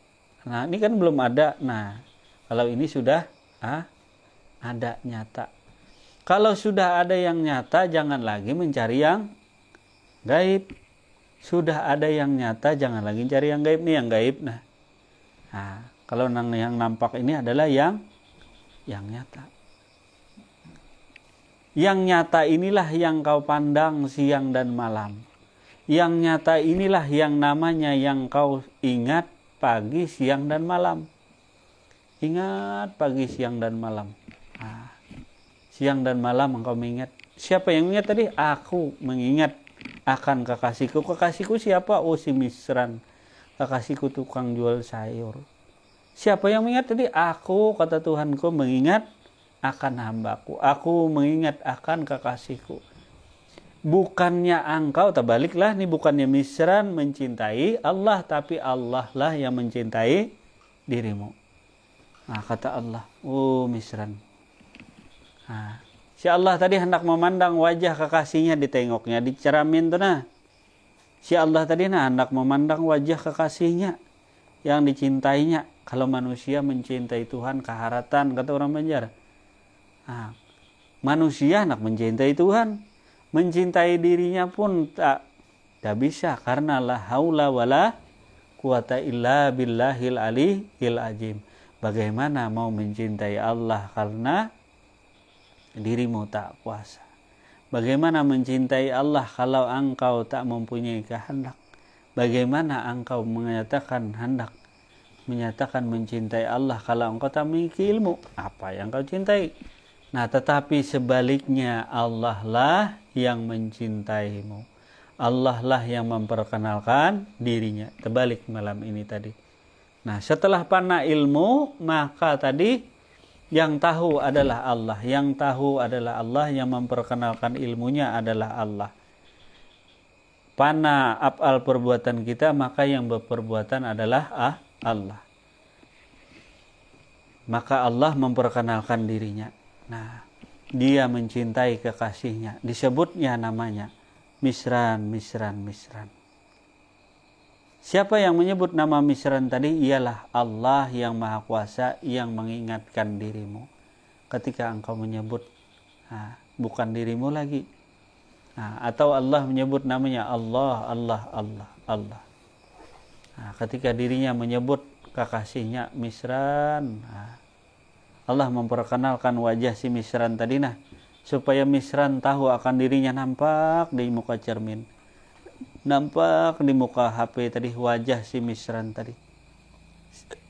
Nah, ini kan belum ada. Nah, kalau ini sudah ah, ada nyata. Kalau sudah ada yang nyata, jangan lagi mencari yang gaib. Sudah ada yang nyata, jangan lagi mencari yang gaib nih, yang gaib. Nah, nah kalau yang nampak ini adalah yang yang nyata. Yang nyata inilah yang kau pandang siang dan malam. Yang nyata inilah yang namanya yang kau ingat pagi, siang, dan malam. Ingat pagi, siang, dan malam. Ah, siang dan malam engkau mengingat. Siapa yang mengingat tadi? Aku mengingat akan kekasihku. Kekasihku siapa? Oh si Misran. Kekasihku tukang jual sayur. Siapa yang mengingat tadi? Aku, kata Tuhanku, mengingat akan hambaku. Aku mengingat akan kekasihku bukannya engkau terbaliklah nih bukannya misran mencintai Allah tapi Allah lah yang mencintai dirimu nah kata Allah oh misran nah, si Allah tadi hendak memandang wajah kekasihnya ditengoknya di cermin tuh nah si Allah tadi nah hendak memandang wajah kekasihnya yang dicintainya kalau manusia mencintai Tuhan keharatan kata orang Banjar nah, manusia hendak mencintai Tuhan mencintai dirinya pun tak tak bisa karena la haula wala quwata illa billahil aliyil azim. Bagaimana mau mencintai Allah karena dirimu tak kuasa? Bagaimana mencintai Allah kalau engkau tak mempunyai kehendak? Bagaimana engkau menyatakan hendak menyatakan mencintai Allah kalau engkau tak memiliki ilmu? Apa yang kau cintai? Nah, tetapi sebaliknya Allah lah yang mencintaimu. Allah lah yang memperkenalkan dirinya. Terbalik malam ini tadi. Nah, setelah panah ilmu, maka tadi yang tahu adalah Allah, yang tahu adalah Allah, yang memperkenalkan ilmunya adalah Allah. Panah apal perbuatan kita, maka yang berperbuatan adalah ah, Allah. Maka Allah memperkenalkan dirinya. Nah, dia mencintai kekasihnya disebutnya namanya Misran Misran Misran Siapa yang menyebut nama Misran tadi ialah Allah yang Maha Kuasa yang mengingatkan dirimu ketika engkau menyebut nah, bukan dirimu lagi nah, atau Allah menyebut namanya Allah Allah Allah Allah nah, ketika dirinya menyebut kekasihnya Misran nah, Allah memperkenalkan wajah si Misran tadi nah supaya Misran tahu akan dirinya nampak di muka cermin nampak di muka HP tadi wajah si Misran tadi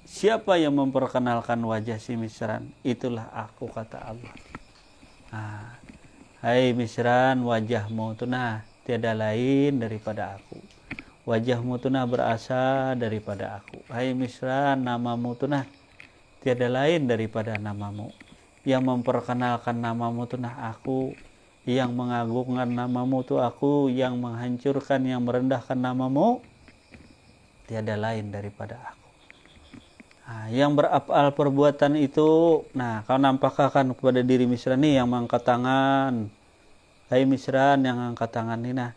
siapa yang memperkenalkan wajah si Misran itulah aku kata Allah nah, hai Misran wajahmu tuh nah tiada lain daripada aku wajahmu tuh nah berasal daripada aku hai Misran namamu tuh nah tiada lain daripada namamu yang memperkenalkan namamu nah aku yang mengagungkan namamu tuh aku yang menghancurkan yang merendahkan namamu tiada lain daripada aku nah, yang berapal perbuatan itu nah kau nampakkan kepada diri Misran nih yang mengangkat tangan hai Misran yang angkat tangan ini nah,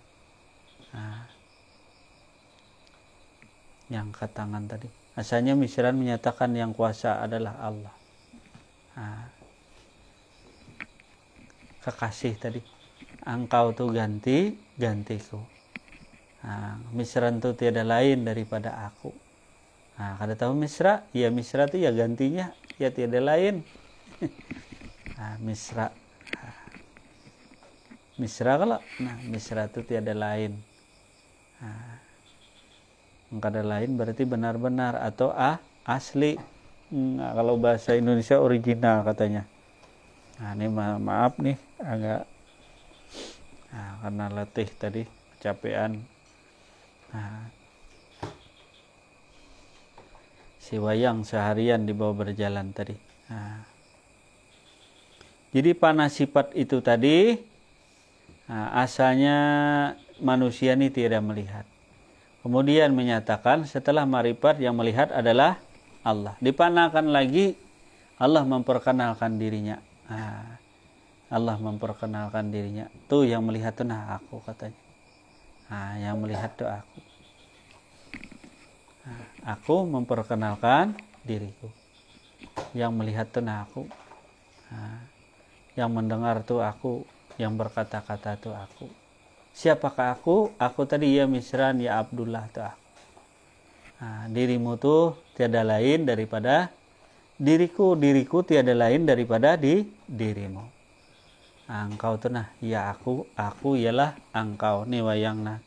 nah yang angkat tangan tadi Asalnya Misran menyatakan yang kuasa adalah Allah. Nah, kekasih tadi. Engkau tuh ganti, gantiku. Nah, misran tuh tiada lain daripada aku. Nah, kada tahu misra, ya misra tuh ya gantinya, ya tiada lain. nah, misra. misra kalau, nah misra tuh tiada lain. Nah, kata lain berarti benar-benar atau ah asli nah, kalau bahasa Indonesia original katanya nah ini ma maaf nih agak nah, karena letih tadi kecapean nah si wayang seharian dibawa berjalan tadi nah. jadi panas sifat itu tadi nah, asalnya manusia ini tidak melihat Kemudian menyatakan setelah marifat yang melihat adalah Allah. Dipanakan lagi Allah memperkenalkan dirinya. Nah, Allah memperkenalkan dirinya. Tuh yang melihat tuh nah aku katanya. Nah, yang melihat tuh aku. Nah, aku memperkenalkan diriku. Yang melihat tuh nah aku. Nah, yang mendengar tuh aku. Yang berkata-kata tuh aku siapakah aku aku tadi ya Misran ya Abdullah tuh nah, dirimu tuh tiada lain daripada diriku diriku tiada lain daripada di dirimu nah, engkau tuh nah ya aku aku ialah engkau nih wayang nah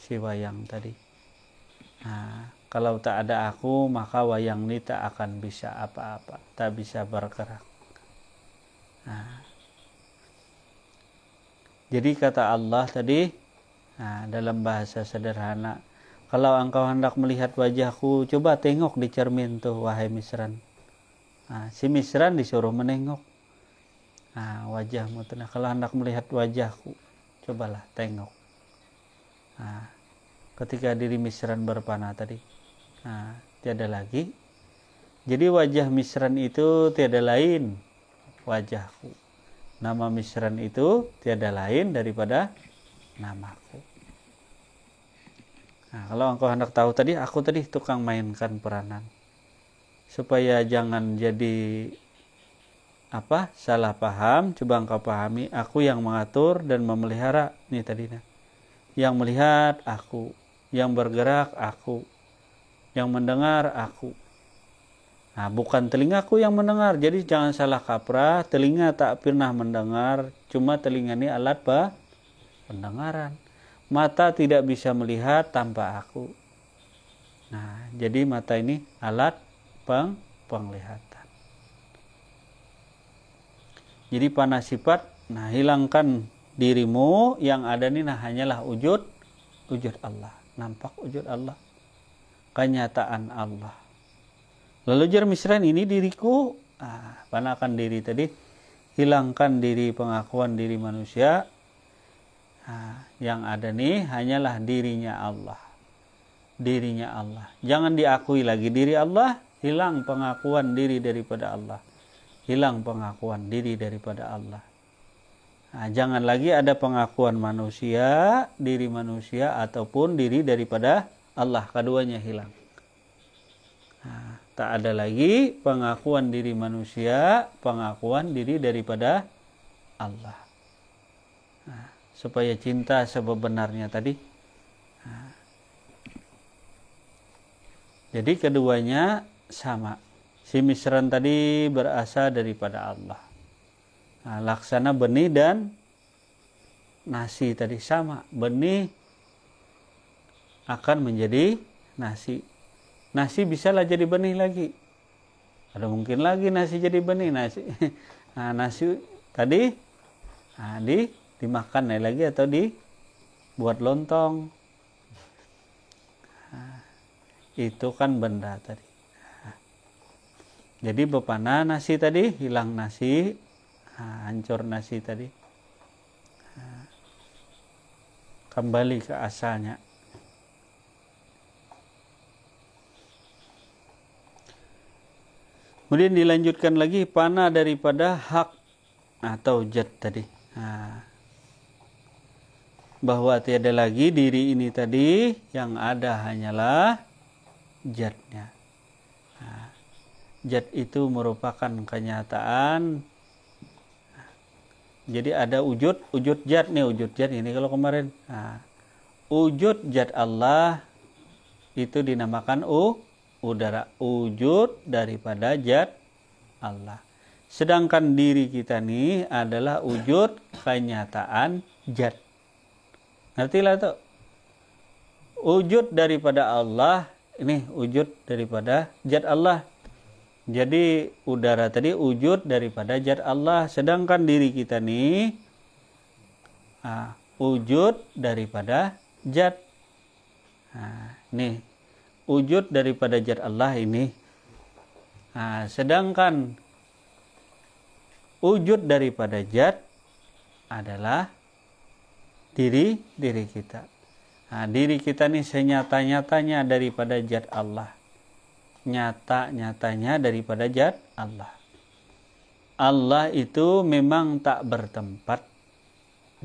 si wayang tadi nah kalau tak ada aku maka wayang ini tak akan bisa apa-apa tak bisa bergerak nah jadi kata Allah tadi nah, dalam bahasa sederhana, kalau engkau hendak melihat wajahku, coba tengok di cermin tuh wahai Misran. Nah, si Misran disuruh menengok nah, wajahmu. Nah, kalau hendak melihat wajahku, cobalah tengok. Nah, ketika diri Misran berpana tadi, nah, tiada lagi. Jadi wajah Misran itu tiada lain wajahku. Nama Misran itu tiada lain daripada namaku. Nah, kalau engkau hendak tahu tadi, aku tadi tukang mainkan peranan. Supaya jangan jadi apa salah paham, coba engkau pahami, aku yang mengatur dan memelihara. Nih tadinya. Yang melihat aku, yang bergerak aku, yang mendengar aku Nah, bukan telingaku yang mendengar. Jadi jangan salah kaprah, telinga tak pernah mendengar, cuma telinga ini alat bah, pendengaran. Mata tidak bisa melihat tanpa aku. Nah, jadi mata ini alat peng penglihatan. Jadi panas sifat, nah hilangkan dirimu yang ada ini nah hanyalah wujud wujud Allah, nampak wujud Allah, kenyataan Allah Lalu jar misran ini diriku, ah, panakan diri tadi, hilangkan diri pengakuan diri manusia. Ah, yang ada nih hanyalah dirinya Allah. Dirinya Allah. Jangan diakui lagi diri Allah, hilang pengakuan diri daripada Allah. Hilang pengakuan diri daripada Allah. Nah, jangan lagi ada pengakuan manusia, diri manusia ataupun diri daripada Allah. Keduanya hilang tak ada lagi pengakuan diri manusia, pengakuan diri daripada Allah. Nah, supaya cinta sebenarnya tadi. Nah. Jadi keduanya sama. Si misran tadi berasal daripada Allah. Nah, laksana benih dan nasi tadi sama. Benih akan menjadi nasi nasi bisa lah jadi benih lagi ada mungkin lagi nasi jadi benih nasi nah, nasi tadi nah, di dimakan lagi atau di buat lontong nah, itu kan benda tadi jadi bepana nasi tadi hilang nasi nah, hancur nasi tadi nah, kembali ke asalnya kemudian dilanjutkan lagi panah daripada hak atau jad tadi nah, bahwa tiada lagi diri ini tadi yang ada hanyalah jadnya nah, jad itu merupakan kenyataan jadi ada wujud wujud jad nih wujud jad ini kalau kemarin nah, wujud jad Allah itu dinamakan u udara wujud daripada jad Allah. Sedangkan diri kita nih adalah wujud kenyataan zat. lah tuh. Wujud daripada Allah ini wujud daripada jad Allah. Jadi udara tadi wujud daripada jad Allah, sedangkan diri kita nih ah, wujud daripada jad. Nah, nih wujud daripada zat Allah ini. Nah, sedangkan wujud daripada zat adalah diri diri kita. Nah, diri kita ini senyata-nyatanya daripada zat Allah. Nyata-nyatanya daripada zat Allah. Allah itu memang tak bertempat.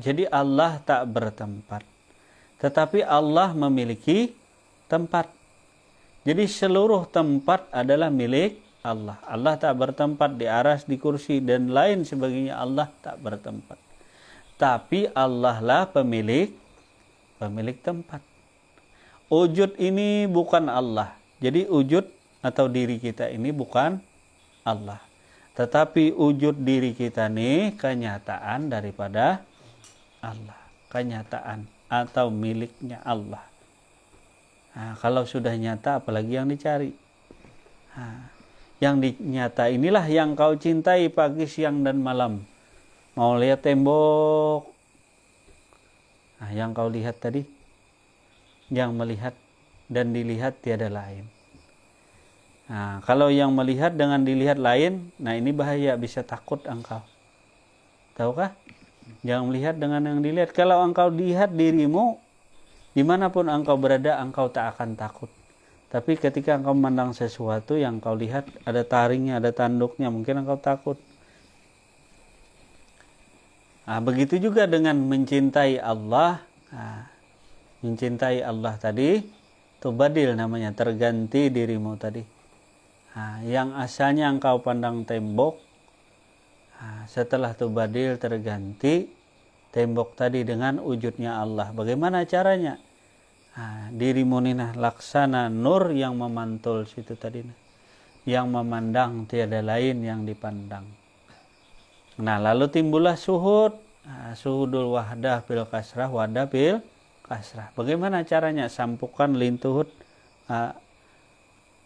Jadi Allah tak bertempat. Tetapi Allah memiliki tempat jadi seluruh tempat adalah milik Allah. Allah tak bertempat di aras, di kursi, dan lain sebagainya. Allah tak bertempat. Tapi Allah lah pemilik pemilik tempat. Wujud ini bukan Allah. Jadi wujud atau diri kita ini bukan Allah. Tetapi wujud diri kita ini kenyataan daripada Allah. Kenyataan atau miliknya Allah. Nah, kalau sudah nyata, apalagi yang dicari. Nah, yang dinyata inilah yang kau cintai pagi, siang, dan malam. Mau lihat tembok. Nah, yang kau lihat tadi, yang melihat dan dilihat tiada lain. Nah, kalau yang melihat dengan dilihat lain, nah ini bahaya bisa takut engkau. Tahukah? Jangan melihat dengan yang dilihat. Kalau engkau lihat dirimu, Dimanapun engkau berada, engkau tak akan takut. Tapi ketika engkau memandang sesuatu yang engkau lihat ada taringnya, ada tanduknya, mungkin engkau takut. Nah, begitu juga dengan mencintai Allah. Nah, mencintai Allah tadi, tubadil namanya, terganti dirimu tadi. Nah, yang asalnya engkau pandang tembok, nah, setelah tubadil terganti, tembok tadi dengan wujudnya Allah. Bagaimana caranya? Ah, nah, diri muninah laksana nur yang memantul situ tadi nah. yang memandang tiada lain yang dipandang nah lalu timbullah suhud nah, suhudul wahdah bil kasrah wahdah bil kasrah bagaimana caranya sampukan lintuhud nah,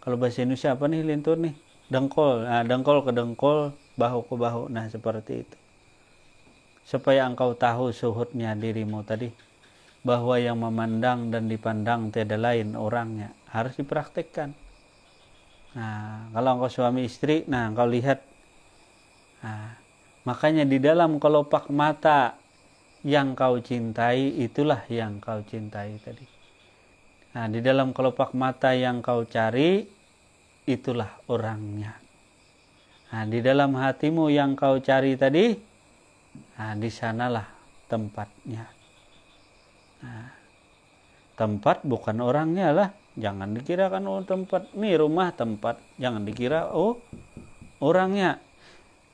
kalau bahasa Indonesia apa nih lintuh nih dengkol nah, dengkol ke dengkol bahu ke bahu nah seperti itu supaya engkau tahu suhudnya dirimu tadi bahwa yang memandang dan dipandang tiada lain orangnya harus dipraktekkan nah kalau engkau suami istri nah engkau lihat nah, makanya di dalam kelopak mata yang kau cintai itulah yang kau cintai tadi nah di dalam kelopak mata yang kau cari itulah orangnya nah di dalam hatimu yang kau cari tadi Nah, di sanalah tempatnya. Nah, tempat bukan orangnya lah. Jangan dikira kan oh tempat. Nih rumah tempat. Jangan dikira oh orangnya.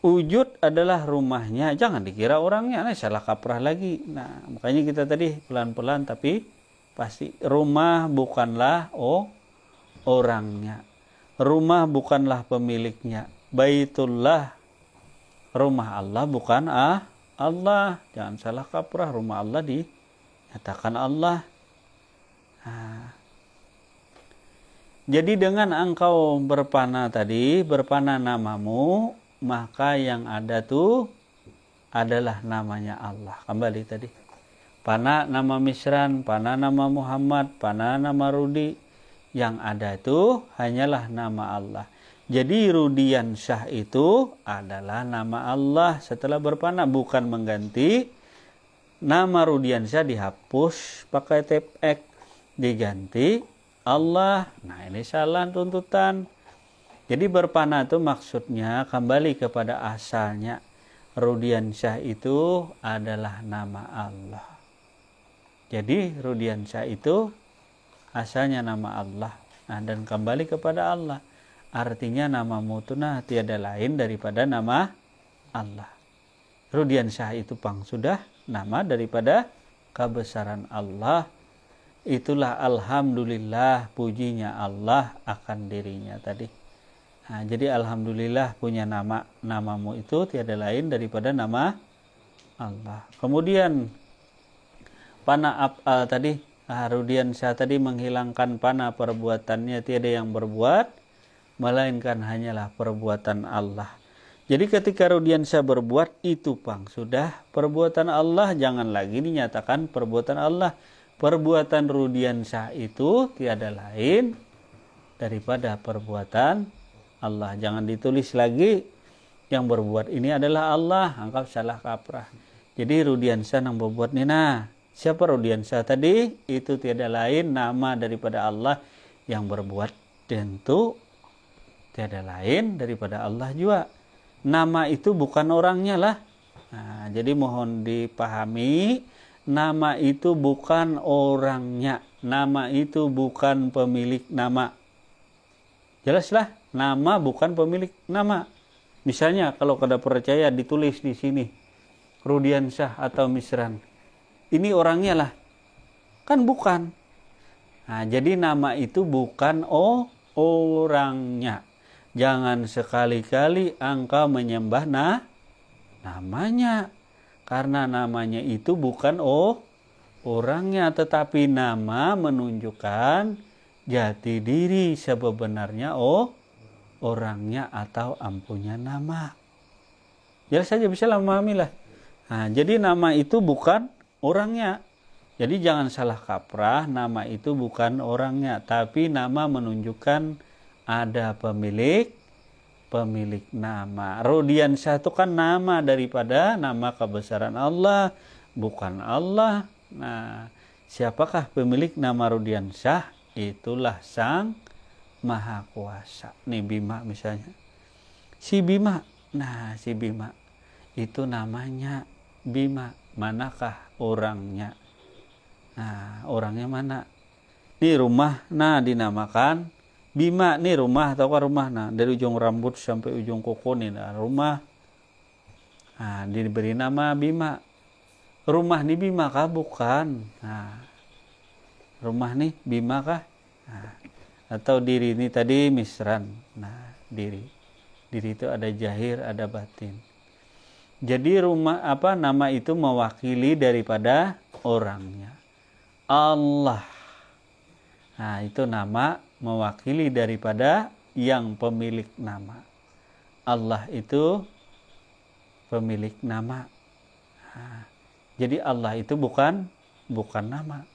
Wujud adalah rumahnya. Jangan dikira orangnya. Nah, salah kaprah lagi. Nah, makanya kita tadi pelan-pelan tapi pasti rumah bukanlah oh orangnya. Rumah bukanlah pemiliknya. Baitullah rumah Allah bukan ah Allah jangan salah kaprah rumah Allah dinyatakan Allah nah. jadi dengan engkau berpana tadi berpana namamu maka yang ada tuh adalah namanya Allah kembali tadi pana nama Misran pana nama Muhammad pana nama Rudi yang ada itu hanyalah nama Allah jadi Rudian Syah itu adalah nama Allah setelah berpanah bukan mengganti nama Rudian Syah dihapus pakai tape X diganti Allah. Nah, ini salah tuntutan. Jadi berpana itu maksudnya kembali kepada asalnya. Rudian Syah itu adalah nama Allah. Jadi Rudian Syah itu asalnya nama Allah. Nah, dan kembali kepada Allah. Artinya nama Mutuna tiada lain daripada nama Allah. Rudian itu pang sudah nama daripada kebesaran Allah. Itulah Alhamdulillah pujinya Allah akan dirinya tadi. Nah, jadi Alhamdulillah punya nama. Namamu itu tiada lain daripada nama Allah. Kemudian pana al eh, tadi Harudian ah, Syah tadi menghilangkan panah perbuatannya tiada yang berbuat melainkan hanyalah perbuatan Allah. Jadi ketika Rudiansyah berbuat itu pang sudah perbuatan Allah jangan lagi dinyatakan perbuatan Allah. Perbuatan Rudiansyah itu tiada lain daripada perbuatan Allah. Jangan ditulis lagi yang berbuat ini adalah Allah, anggap salah kaprah. Jadi Rudiansyah yang berbuat ini, nah Siapa Rudiansyah tadi? Itu tiada lain nama daripada Allah yang berbuat tentu tiada lain daripada Allah juga nama itu bukan orangnya lah nah, jadi mohon dipahami nama itu bukan orangnya nama itu bukan pemilik nama jelaslah nama bukan pemilik nama misalnya kalau kada percaya ditulis di sini Rudiansyah atau Misran ini orangnya lah kan bukan Nah, jadi nama itu bukan oh orangnya jangan sekali-kali engkau menyembah nah namanya karena namanya itu bukan oh orangnya tetapi nama menunjukkan jati diri sebenarnya oh orangnya atau ampunya nama jelas saja bisa memahami lah nah, jadi nama itu bukan orangnya jadi jangan salah kaprah nama itu bukan orangnya tapi nama menunjukkan ada pemilik pemilik nama. Rodiansyah itu kan nama daripada nama kebesaran Allah, bukan Allah. Nah, siapakah pemilik nama Rodiansyah? Itulah Sang Maha Kuasa. Nih Bima misalnya. Si Bima. Nah, si Bima itu namanya Bima. Manakah orangnya? Nah, orangnya mana? di rumah nah dinamakan bima nih rumah atau kan rumah nah dari ujung rambut sampai ujung kuku nih nah, rumah nah diberi nama bima rumah nih bima kah bukan nah rumah nih bima kah nah, atau diri ini tadi misran nah diri diri itu ada jahir ada batin jadi rumah apa nama itu mewakili daripada orangnya Allah nah itu nama mewakili daripada yang pemilik nama. Allah itu pemilik nama. jadi Allah itu bukan bukan nama.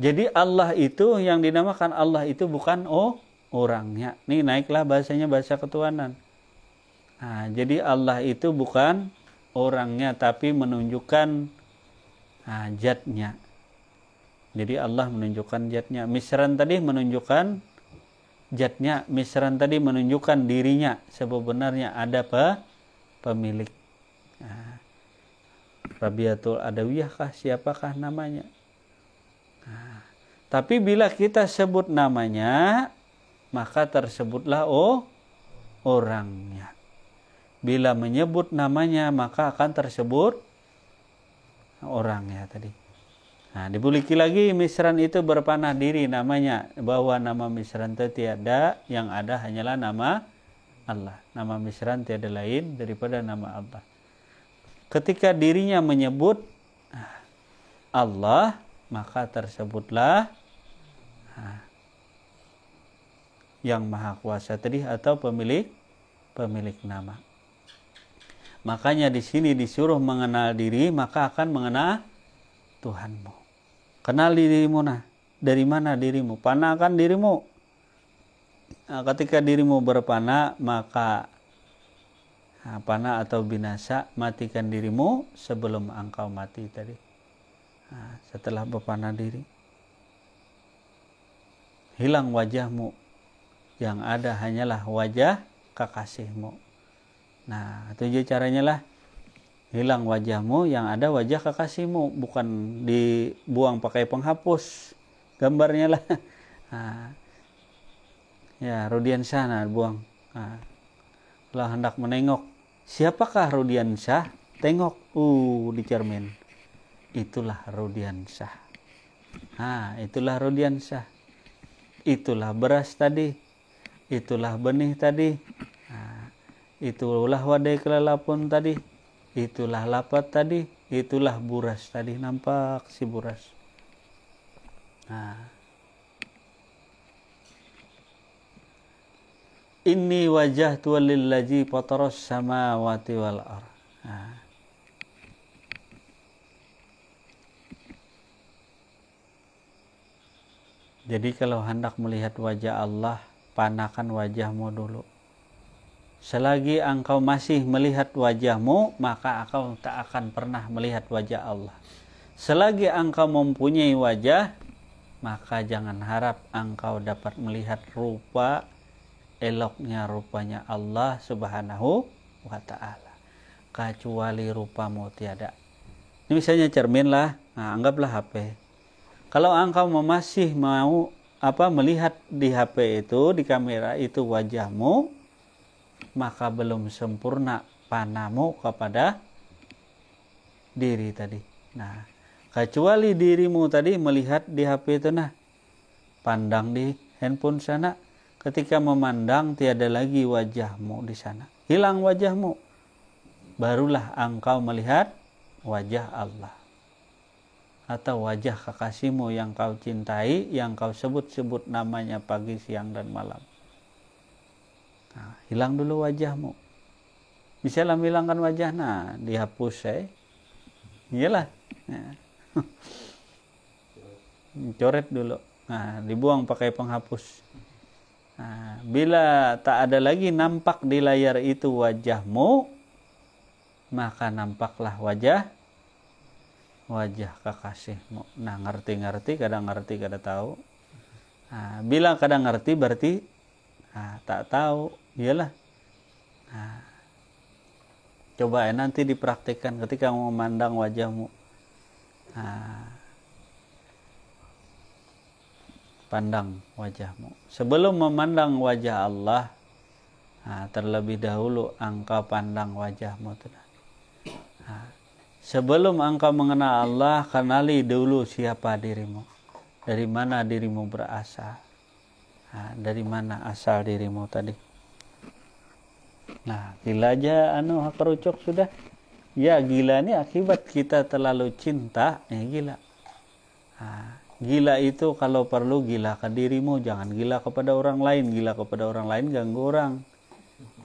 jadi Allah itu yang dinamakan Allah itu bukan oh orangnya. Nih naiklah bahasanya bahasa ketuanan. Nah, jadi Allah itu bukan orangnya tapi menunjukkan nah, jadi Allah menunjukkan jatnya. Misran tadi menunjukkan jatnya. Misran tadi menunjukkan dirinya. Sebenarnya ada pe, pemilik. Nah, Rabiatul Adawiyah kah? Siapakah namanya? Nah, tapi bila kita sebut namanya, maka tersebutlah oh orangnya. Bila menyebut namanya, maka akan tersebut orangnya tadi. Nah, dibuliki lagi misran itu berpanah diri namanya bahwa nama misran itu tiada yang ada hanyalah nama Allah. Nama misran tiada lain daripada nama Allah. Ketika dirinya menyebut ah, Allah, maka tersebutlah ah, yang maha kuasa tadi atau pemilik pemilik nama. Makanya di sini disuruh mengenal diri, maka akan mengenal Tuhanmu. Kenali dirimu nah. Dari mana dirimu? Panah kan dirimu. Nah, ketika dirimu berpana, maka nah, panah atau binasa matikan dirimu sebelum engkau mati tadi. Nah, setelah berpana diri, hilang wajahmu yang ada hanyalah wajah kekasihmu. Nah, tujuh caranya lah hilang wajahmu yang ada wajah kekasihmu bukan dibuang pakai penghapus gambarnya lah ah. ya, nah. ya Rudian buang nah. lah hendak menengok siapakah Rudian Syah tengok uh di cermin itulah Rudian Syah nah itulah Rudian Syah itulah beras tadi itulah benih tadi nah, itulah wadai kelalapun tadi itulah lapat tadi itulah buras tadi nampak si buras nah Ini wajah tuwalilladzi sama samawati wal ar. Nah. Jadi kalau hendak melihat wajah Allah, panakan wajahmu dulu. Selagi engkau masih melihat wajahmu, maka engkau tak akan pernah melihat wajah Allah. Selagi engkau mempunyai wajah, maka jangan harap engkau dapat melihat rupa eloknya rupanya Allah Subhanahu wa taala. Kecuali rupamu tiada. Ini misalnya cermin lah, nah, anggaplah HP. Kalau engkau masih mau apa melihat di HP itu, di kamera itu wajahmu, maka belum sempurna panamu kepada diri tadi. Nah, kecuali dirimu tadi melihat di HP itu nah pandang di handphone sana ketika memandang tiada lagi wajahmu di sana hilang wajahmu barulah engkau melihat wajah Allah atau wajah kekasihmu yang kau cintai yang kau sebut-sebut namanya pagi siang dan malam Nah, hilang dulu wajahmu. Bisa lah hilangkan wajah, nah dihapus saya. Eh. Iyalah. Nah. Coret dulu. Nah, dibuang pakai penghapus. Nah, bila tak ada lagi nampak di layar itu wajahmu, maka nampaklah wajah wajah kekasihmu. Nah, ngerti-ngerti, kadang ngerti, kadang tahu. Nah, bila kadang ngerti berarti nah, tak tahu iyalah nah, coba ya nanti dipraktikkan ketika memandang wajahmu nah, pandang wajahmu sebelum memandang wajah Allah nah, terlebih dahulu angka pandang wajahmu nah, sebelum angka mengenal Allah kenali dulu siapa dirimu dari mana dirimu berasal nah, dari mana asal dirimu tadi nah gila aja anu kerucuk sudah ya gila ini akibat kita terlalu cinta ya gila nah, gila itu kalau perlu gila ke dirimu jangan gila kepada orang lain gila kepada orang lain ganggu orang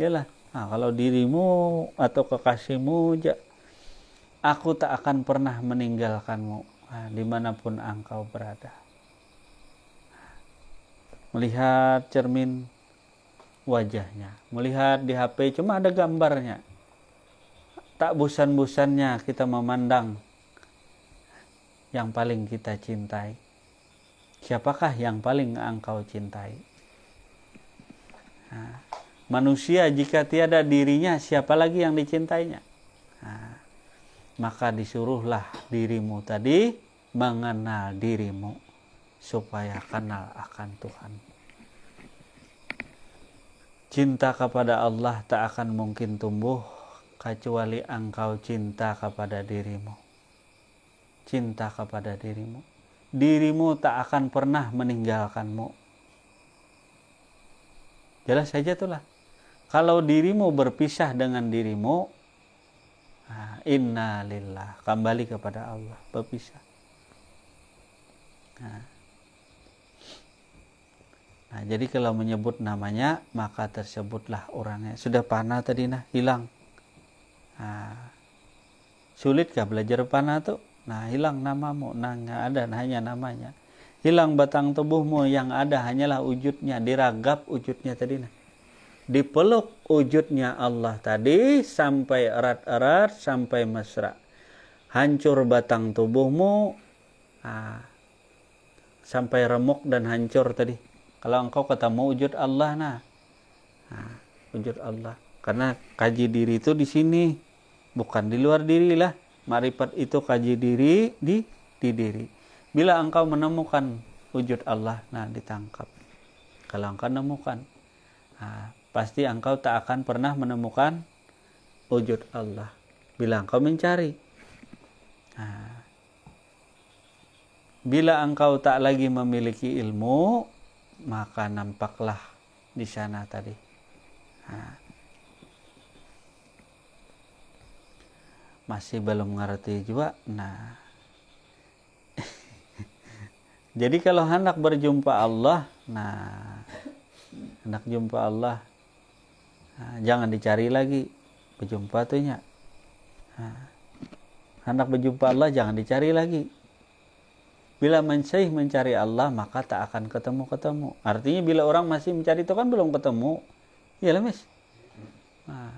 yalah nah, kalau dirimu atau kekasihmu ja, aku tak akan pernah meninggalkanmu nah, dimanapun engkau berada melihat cermin wajahnya, melihat di HP cuma ada gambarnya. Tak bosan-bosannya kita memandang yang paling kita cintai. Siapakah yang paling engkau cintai? Nah, manusia jika tiada dirinya, siapa lagi yang dicintainya? Nah, maka disuruhlah dirimu tadi mengenal dirimu supaya kenal akan Tuhan. Cinta kepada Allah tak akan mungkin tumbuh kecuali engkau cinta kepada dirimu. Cinta kepada dirimu. Dirimu tak akan pernah meninggalkanmu. Jelas saja itulah. Kalau dirimu berpisah dengan dirimu, nah, innalillah, kembali kepada Allah, berpisah. Nah, Nah, jadi kalau menyebut namanya maka tersebutlah orangnya. Sudah panah tadi nah hilang. Nah, gak belajar panah tuh? Nah hilang namamu, nah nggak ada, nah, hanya namanya. Hilang batang tubuhmu yang ada hanyalah wujudnya, diragap wujudnya tadi nah. Dipeluk wujudnya Allah tadi sampai erat-erat sampai mesra. Hancur batang tubuhmu, ah, sampai remuk dan hancur tadi kalau engkau ketemu wujud Allah nah, nah wujud Allah karena kaji diri itu di sini bukan di luar diri lah marifat itu kaji diri di di diri bila engkau menemukan wujud Allah nah ditangkap kalau engkau menemukan nah, pasti engkau tak akan pernah menemukan wujud Allah bila engkau mencari nah, bila engkau tak lagi memiliki ilmu maka nampaklah di sana tadi. Nah, masih belum ngerti juga. Nah, jadi kalau hendak berjumpa Allah, nah hendak jumpa Allah, nah, jangan dicari lagi berjumpa tuhnya. Nah, hendak berjumpa Allah jangan dicari lagi Bila mencari mencari Allah maka tak akan ketemu-ketemu. Artinya bila orang masih mencari itu kan belum ketemu. Ya lemes. Nah,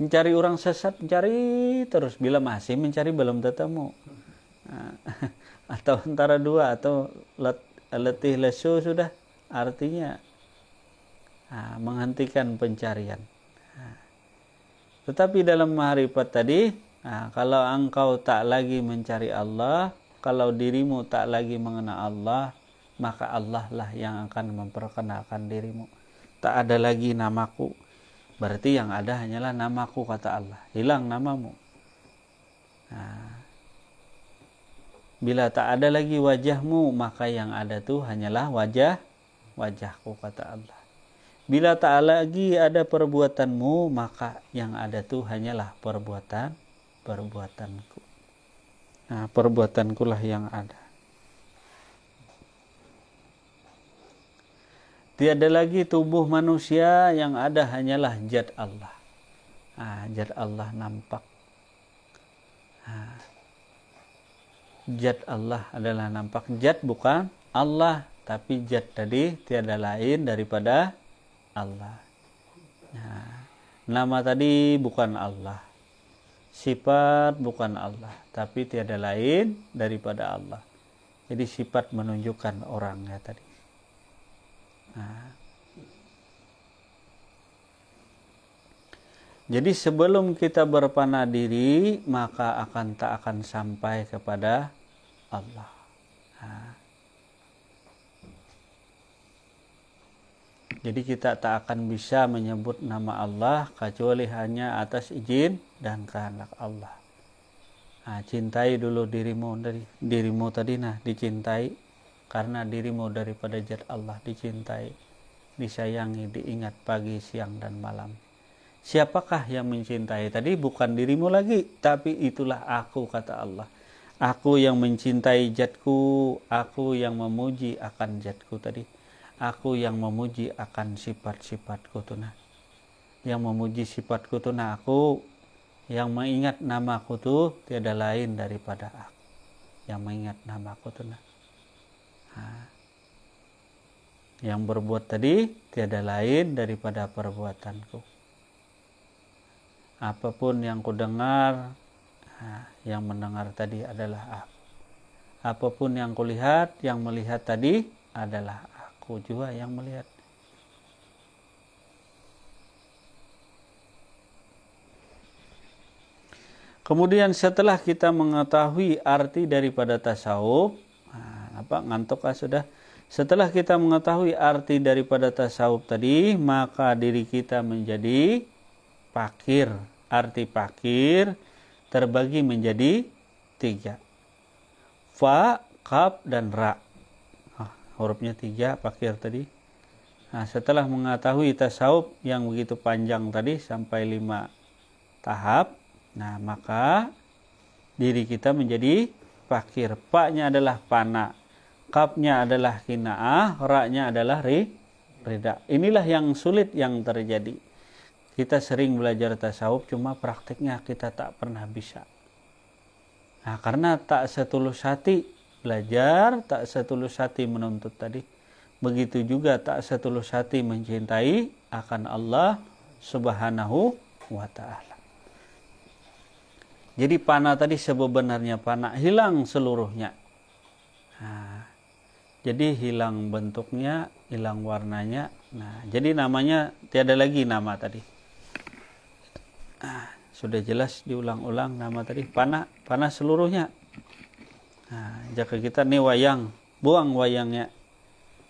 mencari orang sesat mencari terus bila masih mencari belum ketemu. Nah, atau antara dua atau let, letih lesu sudah artinya nah, menghentikan pencarian. Nah, tetapi dalam mahrifat tadi, nah, kalau engkau tak lagi mencari Allah, kalau dirimu tak lagi mengenal Allah, maka Allah lah yang akan memperkenalkan dirimu. Tak ada lagi namaku, berarti yang ada hanyalah namaku kata Allah. Hilang namamu. Nah, bila tak ada lagi wajahmu, maka yang ada tuh hanyalah wajah wajahku kata Allah. Bila tak lagi ada perbuatanmu, maka yang ada tuh hanyalah perbuatan perbuatanku nah, perbuatankulah yang ada Tiada lagi tubuh manusia yang ada hanyalah jad Allah. Nah, jad Allah nampak. Nah, jad Allah adalah nampak. Jad bukan Allah, tapi jad tadi tiada lain daripada Allah. Nah, nama tadi bukan Allah sifat bukan Allah tapi tiada lain daripada Allah jadi sifat menunjukkan orangnya tadi nah. jadi sebelum kita berpana diri maka akan tak akan sampai kepada Allah Jadi kita tak akan bisa menyebut nama Allah kecuali hanya atas izin dan kehendak Allah. Nah, cintai dulu dirimu dari dirimu tadi nah dicintai karena dirimu daripada zat Allah dicintai, disayangi, diingat pagi, siang dan malam. Siapakah yang mencintai tadi bukan dirimu lagi, tapi itulah aku kata Allah. Aku yang mencintai jatku, aku yang memuji akan jatku tadi aku yang memuji akan sifat-sifatku tuna yang memuji sifatku tuna aku yang mengingat nama aku tuh tiada lain daripada aku yang mengingat namaku tuna nah, yang berbuat tadi tiada lain daripada perbuatanku apapun yang kudengar dengar yang mendengar tadi adalah aku apapun yang kulihat yang melihat tadi adalah aku juga yang melihat Kemudian setelah kita mengetahui arti daripada tasawuf, ah, apa ngantuk ah sudah? Setelah kita mengetahui arti daripada tasawuf tadi, maka diri kita menjadi pakir. Arti pakir terbagi menjadi tiga. Fa, kaf, dan rak hurufnya tiga pakir tadi nah setelah mengetahui tasawuf yang begitu panjang tadi sampai lima tahap nah maka diri kita menjadi pakir paknya adalah panak, kapnya adalah kinaah raknya adalah ri rida inilah yang sulit yang terjadi kita sering belajar tasawuf cuma praktiknya kita tak pernah bisa nah karena tak setulus hati belajar, tak setulus hati menuntut tadi. Begitu juga tak setulus hati mencintai akan Allah Subhanahu wa taala. Jadi panah tadi sebenarnya panah hilang seluruhnya. Nah, jadi hilang bentuknya, hilang warnanya. Nah, jadi namanya tiada lagi nama tadi. Nah, sudah jelas diulang-ulang nama tadi panah panah seluruhnya Nah, jaka kita nih wayang, buang wayangnya.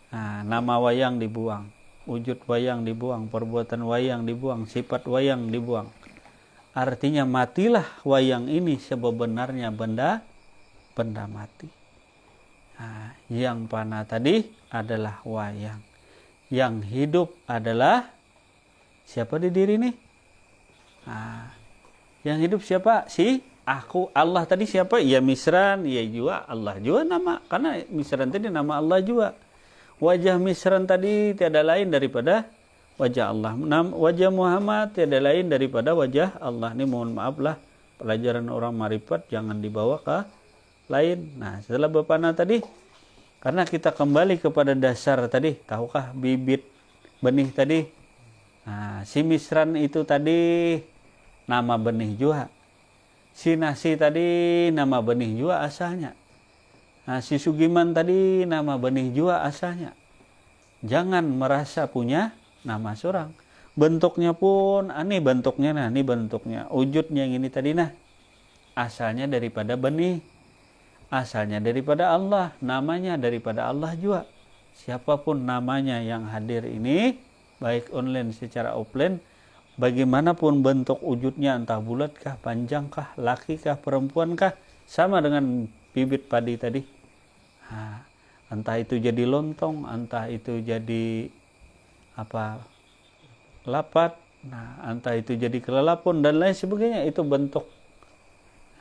Nah, nama wayang dibuang, wujud wayang dibuang, perbuatan wayang dibuang, sifat wayang dibuang. Artinya matilah wayang ini sebenarnya benda benda mati. Nah, yang panah tadi adalah wayang. Yang hidup adalah siapa di diri ini? Nah, yang hidup siapa? Si aku Allah tadi siapa? Ya Misran, ya jua Allah jua nama karena Misran tadi nama Allah jua. Wajah Misran tadi tiada lain daripada wajah Allah. Wajah Muhammad tiada lain daripada wajah Allah. Ini mohon maaf lah pelajaran orang marifat jangan dibawa ke lain. Nah, setelah Nah tadi karena kita kembali kepada dasar tadi, tahukah bibit benih tadi? Nah, si Misran itu tadi nama benih jua si nasi tadi nama benih jua asalnya nah, si Sugiman tadi nama benih jua asalnya jangan merasa punya nama seorang bentuknya pun ah, ini bentuknya nah ini bentuknya wujudnya yang ini tadi nah asalnya daripada benih asalnya daripada Allah namanya daripada Allah juga siapapun namanya yang hadir ini baik online secara offline bagaimanapun bentuk wujudnya entah bulatkah, panjangkah, lakikah, perempuankah, sama dengan bibit padi tadi. Nah, entah itu jadi lontong, entah itu jadi apa lapat, nah entah itu jadi kelelapun dan lain sebagainya itu bentuk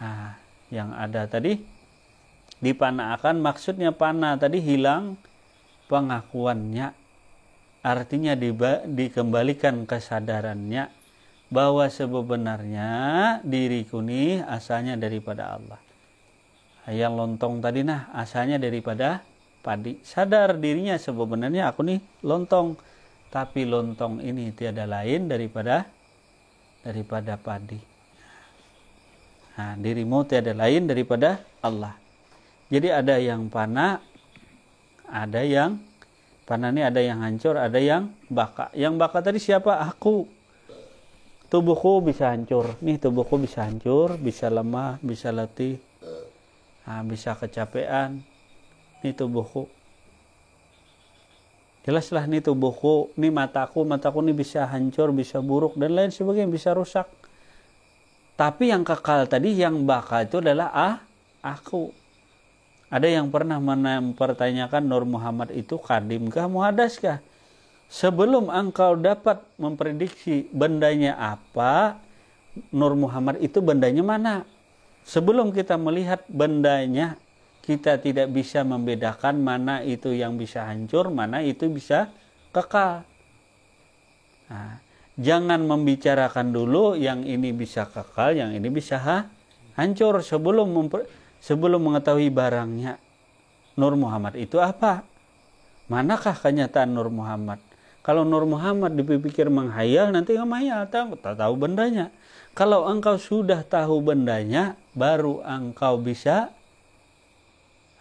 nah, yang ada tadi dipanakan, maksudnya panah tadi hilang pengakuannya artinya dikembalikan kesadarannya bahwa sebenarnya diriku ini asalnya daripada Allah. Yang lontong tadi nah asalnya daripada padi. Sadar dirinya sebenarnya aku nih lontong, tapi lontong ini tiada lain daripada daripada padi. Nah, dirimu tiada lain daripada Allah. Jadi ada yang panah, ada yang ini ada yang hancur, ada yang baka. Yang baka tadi siapa? Aku. Tubuhku bisa hancur. Nih tubuhku bisa hancur, bisa lemah, bisa letih, nah, bisa kecapean. Nih tubuhku. Jelaslah nih tubuhku, nih mataku, mataku nih bisa hancur, bisa buruk, dan lain sebagainya, bisa rusak. Tapi yang kekal tadi, yang bakal itu adalah ah, aku ada yang pernah mempertanyakan Nur Muhammad itu kadim kadimkah muhadaskah? Sebelum engkau dapat memprediksi bendanya apa, Nur Muhammad itu bendanya mana? Sebelum kita melihat bendanya, kita tidak bisa membedakan mana itu yang bisa hancur, mana itu bisa kekal. Nah, jangan membicarakan dulu yang ini bisa kekal, yang ini bisa hancur sebelum memper sebelum mengetahui barangnya Nur Muhammad itu apa? Manakah kenyataan Nur Muhammad? Kalau Nur Muhammad dipikir menghayal nanti menghayal tahu, tak tahu bendanya. Kalau engkau sudah tahu bendanya baru engkau bisa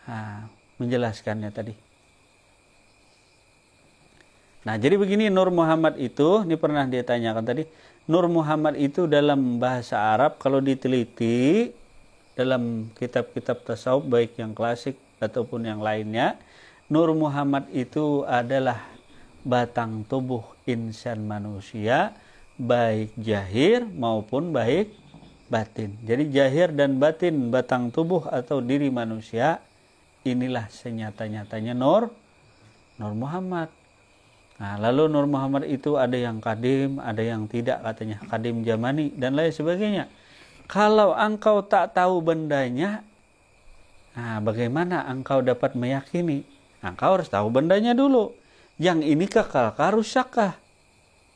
ha, menjelaskannya tadi. Nah, jadi begini Nur Muhammad itu, ini pernah ditanyakan tadi, Nur Muhammad itu dalam bahasa Arab kalau diteliti dalam kitab-kitab tasawuf baik yang klasik ataupun yang lainnya Nur Muhammad itu adalah batang tubuh insan manusia baik jahir maupun baik batin. Jadi jahir dan batin batang tubuh atau diri manusia inilah senyata-nyatanya Nur Nur Muhammad. Nah, lalu Nur Muhammad itu ada yang kadim, ada yang tidak katanya, kadim jamani dan lain sebagainya. Kalau engkau tak tahu bendanya, nah bagaimana engkau dapat meyakini? Nah, engkau harus tahu bendanya dulu. Yang ini kekalkah rusakkah?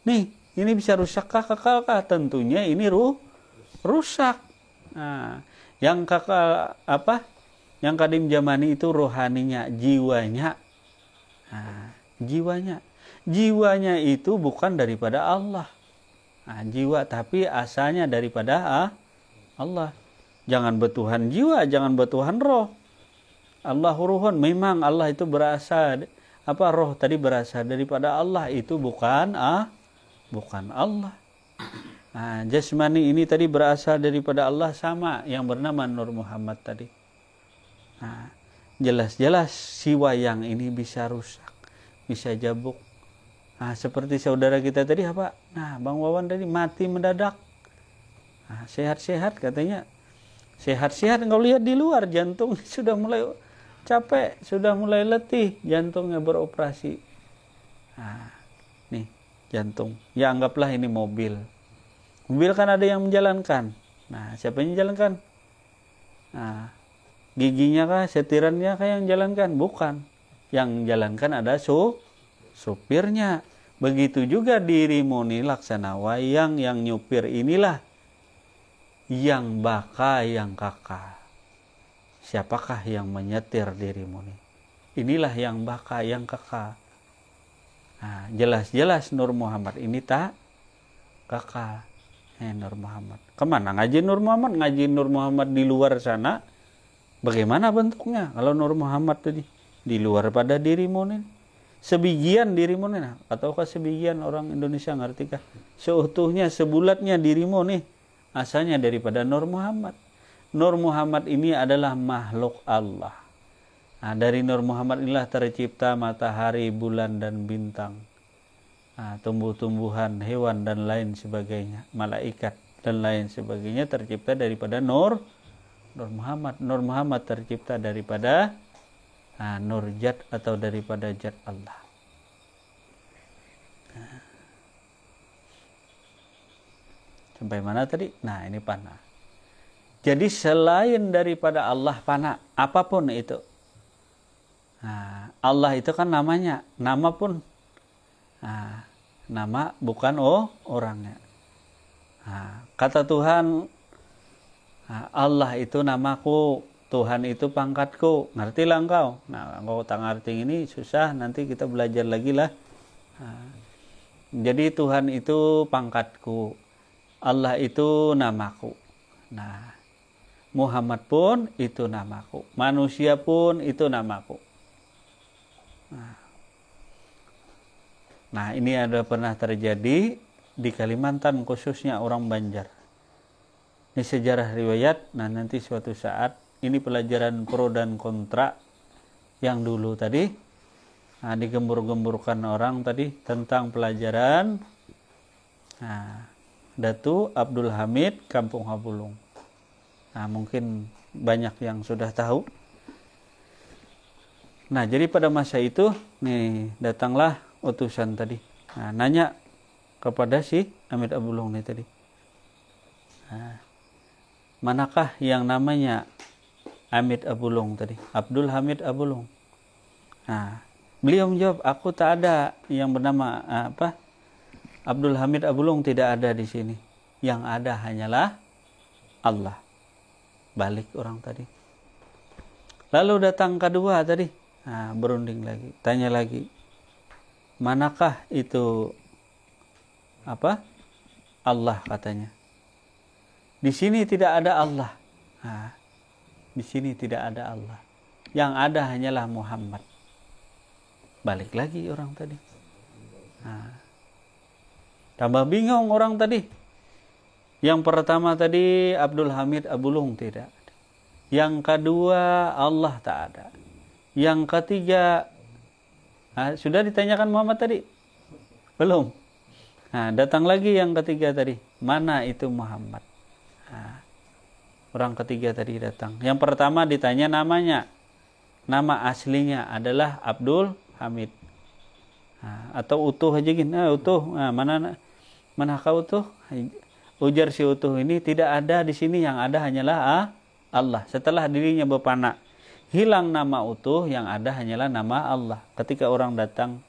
Nih, ini bisa rusakkah kekalkah? Tentunya ini ruh rusak. Nah, yang kekal apa? Yang kadim zamani itu rohaninya, jiwanya. Nah, jiwanya. Jiwanya itu bukan daripada Allah. Nah, jiwa tapi asalnya daripada ah, Allah. Jangan bertuhan jiwa, jangan bertuhan roh. Allah ruhun, memang Allah itu berasal apa roh tadi berasal daripada Allah itu bukan ah bukan Allah. Nah, jasmani ini tadi berasal daripada Allah sama yang bernama Nur Muhammad tadi. Nah, jelas-jelas siwa yang ini bisa rusak, bisa jabuk. Nah, seperti saudara kita tadi apa? Nah, Bang Wawan tadi mati mendadak sehat ah, sehat-sehat katanya. Sehat-sehat nggak lihat di luar jantung sudah mulai capek, sudah mulai letih, jantungnya beroperasi. Nah, nih jantung. Ya anggaplah ini mobil. Mobil kan ada yang menjalankan. Nah, siapa yang menjalankan? Nah, giginya kah, setirannya kah yang menjalankan? Bukan. Yang menjalankan ada su supirnya. Begitu juga dirimu nih laksanawa yang yang nyupir inilah yang baka yang kakak siapakah yang menyetir dirimu nih inilah yang baka yang kakak nah, jelas-jelas Nur Muhammad ini tak kakak eh, Nur Muhammad kemana ngaji Nur Muhammad ngaji Nur Muhammad di luar sana bagaimana bentuknya kalau Nur Muhammad tadi di luar pada dirimu nih sebagian dirimu nih atau nah. ataukah sebijian orang Indonesia ngerti kah seutuhnya sebulatnya dirimu nih asalnya daripada Nur Muhammad. Nur Muhammad ini adalah makhluk Allah. Nah, dari Nur Muhammad inilah tercipta matahari, bulan, dan bintang. Nah, tumbuh-tumbuhan, hewan, dan lain sebagainya. Malaikat dan lain sebagainya tercipta daripada Nur Nur Muhammad. Nur Muhammad tercipta daripada nah, Nur Jad atau daripada Jad Allah. sampai mana tadi nah ini panah jadi selain daripada Allah panah apapun itu nah, Allah itu kan namanya nama pun nah, nama bukan oh orangnya nah, kata Tuhan nah, Allah itu namaku Tuhan itu pangkatku ngerti lah engkau nah engkau tak ngerti ini susah nanti kita belajar lagi lah nah, jadi Tuhan itu pangkatku Allah itu namaku. Nah, Muhammad pun itu namaku. Manusia pun itu namaku. Nah. nah, ini ada pernah terjadi di Kalimantan khususnya orang Banjar. Ini sejarah riwayat. Nah, nanti suatu saat ini pelajaran pro dan kontra yang dulu tadi nah, digembur-gemburkan orang tadi tentang pelajaran nah Datu Abdul Hamid Kampung Habulung. Nah, mungkin banyak yang sudah tahu. Nah, jadi pada masa itu nih datanglah utusan tadi. Nah, nanya kepada si Hamid Abulung nih tadi. Nah, manakah yang namanya Hamid Abulung tadi? Abdul Hamid Abulung. Nah, beliau menjawab, aku tak ada yang bernama ah, apa? Abdul Hamid Abulung tidak ada di sini. Yang ada hanyalah Allah. Balik orang tadi. Lalu datang kedua tadi. Nah, berunding lagi. Tanya lagi. Manakah itu apa? Allah katanya. Di sini tidak ada Allah. Nah, di sini tidak ada Allah. Yang ada hanyalah Muhammad. Balik lagi orang tadi. Nah, Tambah bingung orang tadi. Yang pertama tadi Abdul Hamid Abulung tidak ada. Yang kedua Allah tak ada. Yang ketiga nah, sudah ditanyakan Muhammad tadi? Belum. Nah, datang lagi yang ketiga tadi. Mana itu Muhammad? Nah, orang ketiga tadi datang. Yang pertama ditanya namanya. Nama aslinya adalah Abdul Hamid. Ah, atau utuh aja gini, nah, utuh, nah, mana kau utuh? Ujar si utuh ini tidak ada di sini yang ada hanyalah ah, Allah. Setelah dirinya berpana, hilang nama utuh yang ada hanyalah nama Allah. Ketika orang datang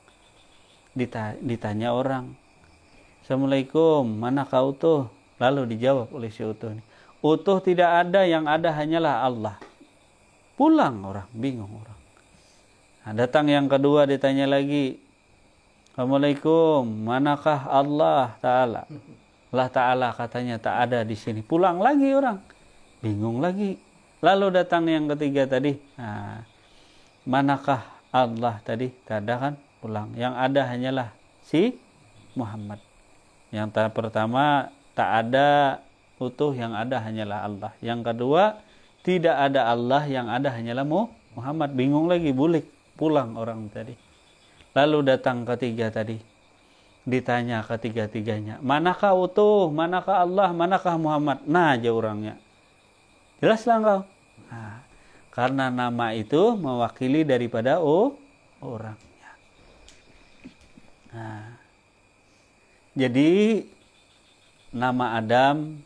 ditanya orang, Assalamualaikum, mana kau utuh? Lalu dijawab oleh si utuh ini, utuh tidak ada yang ada hanyalah Allah. Pulang orang, bingung orang. Nah, datang yang kedua ditanya lagi, Assalamualaikum, manakah Allah Ta'ala? Allah Ta'ala katanya tak ada di sini. Pulang lagi orang. Bingung lagi. Lalu datang yang ketiga tadi. Nah, manakah Allah tadi? Tak ada kan? Pulang. Yang ada hanyalah si Muhammad. Yang ta pertama, tak ada utuh. Yang ada hanyalah Allah. Yang kedua, tidak ada Allah. Yang ada hanyalah Muhammad. Bingung lagi, bulik. Pulang orang tadi. Lalu datang ketiga tadi. Ditanya ketiga-tiganya, manakah utuh, manakah Allah, manakah Muhammad? Nah aja orangnya. Jelaslah engkau. Nah, karena nama itu mewakili daripada oh, orangnya. Nah, jadi nama Adam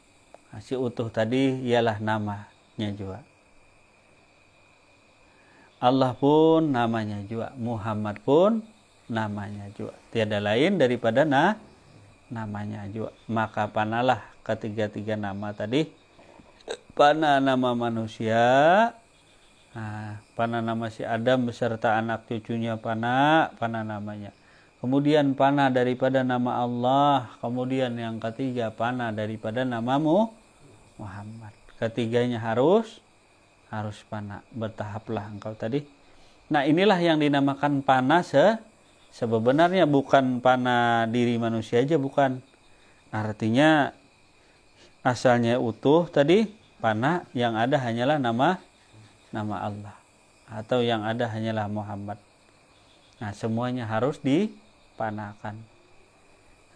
si utuh tadi ialah namanya juga. Allah pun namanya juga, Muhammad pun namanya juga tiada lain daripada nah namanya juga maka panalah ketiga-tiga nama tadi panah nama manusia nah, pana nama si Adam beserta anak cucunya panah panah namanya kemudian panah daripada nama Allah kemudian yang ketiga panah daripada namamu Muhammad ketiganya harus harus pana bertahaplah engkau tadi nah inilah yang dinamakan pana se sebenarnya bukan panah diri manusia aja bukan artinya asalnya utuh tadi panah yang ada hanyalah nama nama Allah atau yang ada hanyalah Muhammad nah semuanya harus dipanahkan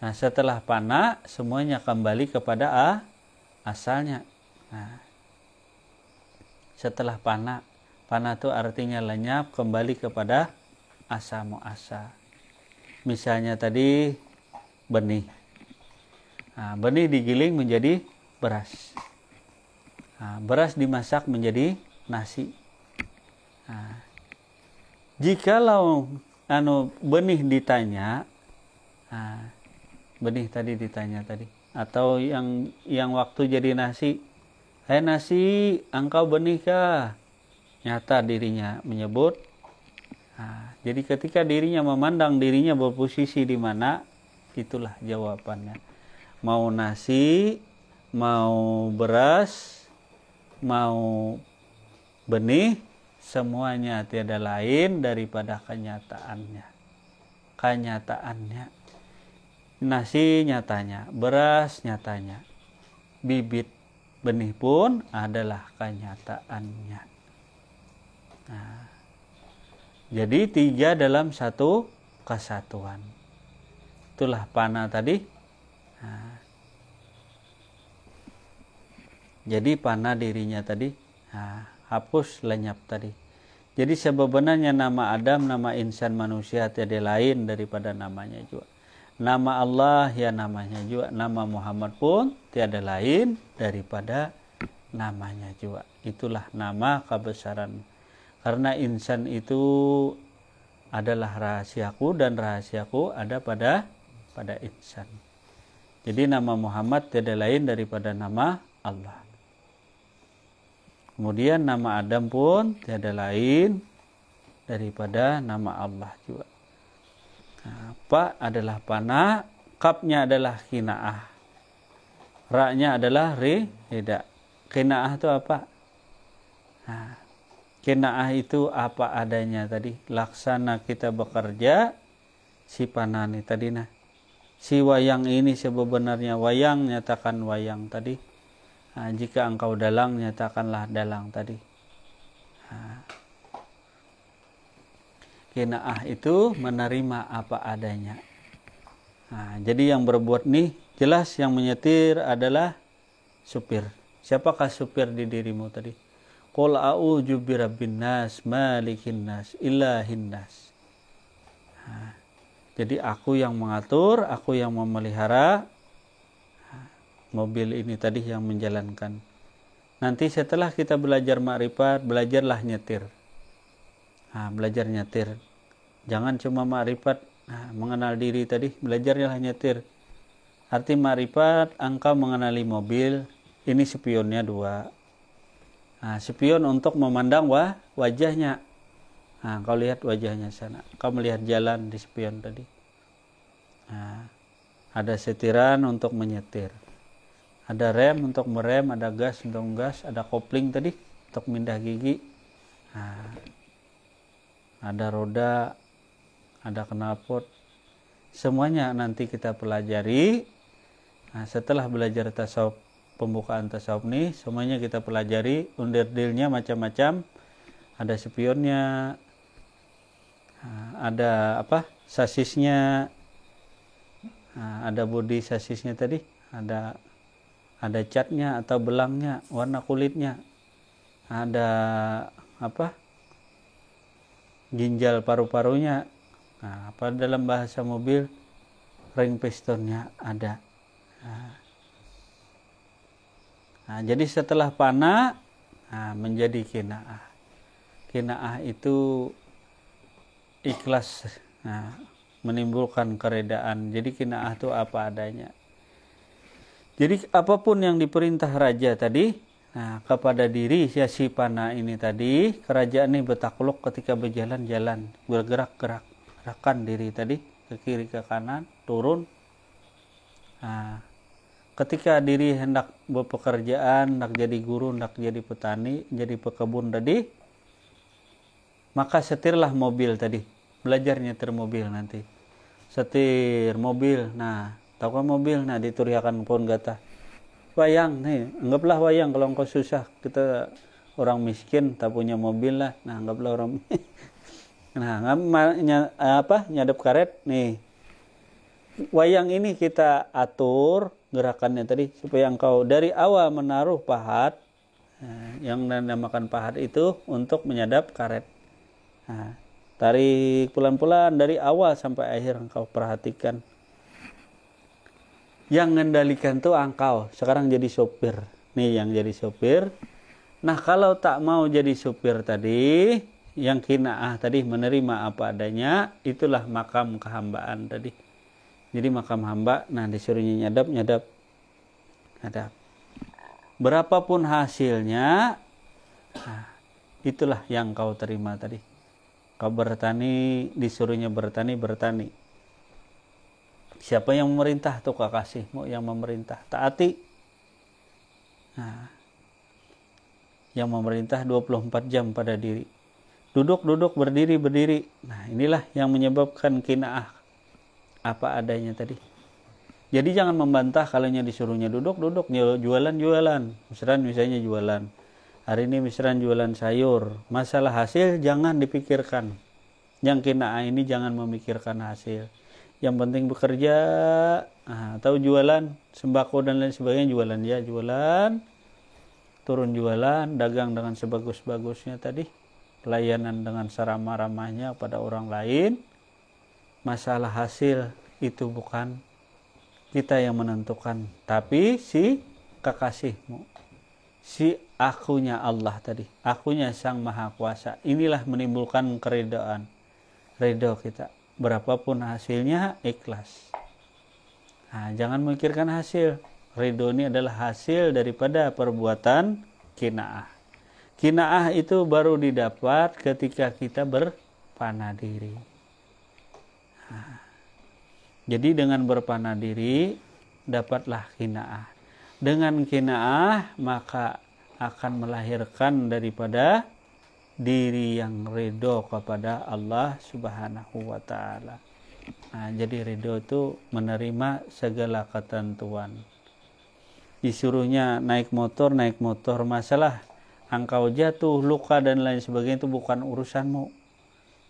nah setelah panah semuanya kembali kepada A asalnya nah setelah panah panah itu artinya lenyap kembali kepada asa mu asa misalnya tadi benih. Nah, benih digiling menjadi beras. Nah, beras dimasak menjadi nasi. Nah, jikalau anu benih ditanya, nah, benih tadi ditanya tadi, atau yang yang waktu jadi nasi, hei eh, nasi, engkau benihkah? Nyata dirinya menyebut Nah, jadi ketika dirinya memandang dirinya berposisi di mana, itulah jawabannya. Mau nasi, mau beras, mau benih, semuanya tiada lain daripada kenyataannya. Kenyataannya. Nasi nyatanya, beras nyatanya. Bibit benih pun adalah kenyataannya. Nah, jadi tiga dalam satu kesatuan. Itulah pana tadi. Nah. Jadi pana dirinya tadi nah, hapus lenyap tadi. Jadi sebenarnya nama Adam, nama insan manusia tiada lain daripada namanya juga. Nama Allah ya namanya juga. Nama Muhammad pun tiada lain daripada namanya juga. Itulah nama kebesaran karena insan itu adalah rahasiaku dan rahasiaku ada pada pada insan. Jadi nama Muhammad tidak lain daripada nama Allah. Kemudian nama Adam pun tiada lain daripada nama Allah juga. Nah, Pak adalah panah, kapnya adalah kinaah. Raknya adalah ri, tidak. Kinaah itu apa? Nah, Kenaah itu apa adanya tadi. Laksana kita bekerja si panani tadi nah. Si wayang ini sebenarnya wayang nyatakan wayang tadi. Nah, jika engkau dalang nyatakanlah dalang tadi. Nah. Kenaah itu menerima apa adanya. Nah, jadi yang berbuat nih jelas yang menyetir adalah supir. Siapakah supir di dirimu tadi? Qul a'udzu birabbin nas, malikin nas, ilahin nas. jadi aku yang mengatur, aku yang memelihara mobil ini tadi yang menjalankan. Nanti setelah kita belajar makrifat, belajarlah nyetir. Nah, belajar nyetir. Jangan cuma makrifat nah, mengenal diri tadi, belajarlah nyetir. Arti makrifat angka mengenali mobil, ini spionnya dua, Nah, spion untuk memandang wah, wajahnya. Nah, kau lihat wajahnya sana. Kau melihat jalan di spion tadi. Nah, ada setiran untuk menyetir. Ada rem untuk merem, ada gas untuk gas, ada kopling tadi untuk mindah gigi. Nah, ada roda, ada knalpot. Semuanya nanti kita pelajari. Nah, setelah belajar tasawuf pembukaan tasawuf nih semuanya kita pelajari underdealnya macam-macam ada spionnya ah, ada apa sasisnya ah, ada body sasisnya tadi ada ada catnya atau belangnya warna kulitnya ada apa ginjal paru-parunya nah, apa dalam bahasa mobil ring pistonnya ada nah, Nah, jadi setelah pana nah, menjadi kinaah. Kinaah itu ikhlas nah, menimbulkan keredaan. Jadi kinaah itu apa adanya. Jadi apapun yang diperintah raja tadi, nah kepada diri si pana ini tadi, kerajaan ini bertakluk ketika berjalan-jalan, bergerak-gerak, rakan diri tadi ke kiri ke kanan, turun. Nah, ketika diri hendak berpekerjaan, hendak jadi guru, hendak jadi petani, jadi pekebun tadi, maka setirlah mobil tadi. Belajar nyetir mobil nanti. Setir mobil, nah, tahu kan mobil, nah dituriakan pun gata, Wayang, nih, anggaplah wayang kalau engkau susah, kita orang miskin, tak punya mobil lah, nah anggaplah orang Nah, apa, nyadap karet, nih. Wayang ini kita atur, gerakannya tadi supaya engkau dari awal menaruh pahat eh, yang dinamakan pahat itu untuk menyadap karet. Nah, tarik pelan-pelan dari awal sampai akhir engkau perhatikan. Yang mengendalikan tuh engkau, sekarang jadi sopir. Nih yang jadi sopir. Nah, kalau tak mau jadi sopir tadi, yang kinaah tadi menerima apa adanya, itulah makam kehambaan tadi jadi makam hamba nah disuruhnya nyadap nyadap nyadap berapapun hasilnya nah, itulah yang kau terima tadi kau bertani disuruhnya bertani bertani siapa yang memerintah tuh kak kasihmu yang memerintah taati nah yang memerintah 24 jam pada diri duduk duduk berdiri berdiri nah inilah yang menyebabkan kinaah apa adanya tadi. Jadi jangan membantah kalau disuruhnya duduk, duduk, jualan, jualan. Misran misalnya jualan. Hari ini misran jualan sayur. Masalah hasil jangan dipikirkan. Yang kena ini jangan memikirkan hasil. Yang penting bekerja atau ah, jualan sembako dan lain sebagainya jualan ya jualan turun jualan dagang dengan sebagus-bagusnya tadi pelayanan dengan serama-ramahnya pada orang lain masalah hasil itu bukan kita yang menentukan, tapi si kekasihmu, si akunya Allah tadi, akunya Sang Maha Kuasa. Inilah menimbulkan keridoan ridho kita. Berapapun hasilnya ikhlas. Nah, jangan memikirkan hasil. Ridho ini adalah hasil daripada perbuatan kinaah. Kinaah itu baru didapat ketika kita berpanah diri jadi dengan berpana diri dapatlah kinaah. Dengan kinaah maka akan melahirkan daripada diri yang ridho kepada Allah Subhanahu wa taala. Nah, jadi ridho itu menerima segala ketentuan. Disuruhnya naik motor, naik motor, masalah engkau jatuh, luka dan lain sebagainya itu bukan urusanmu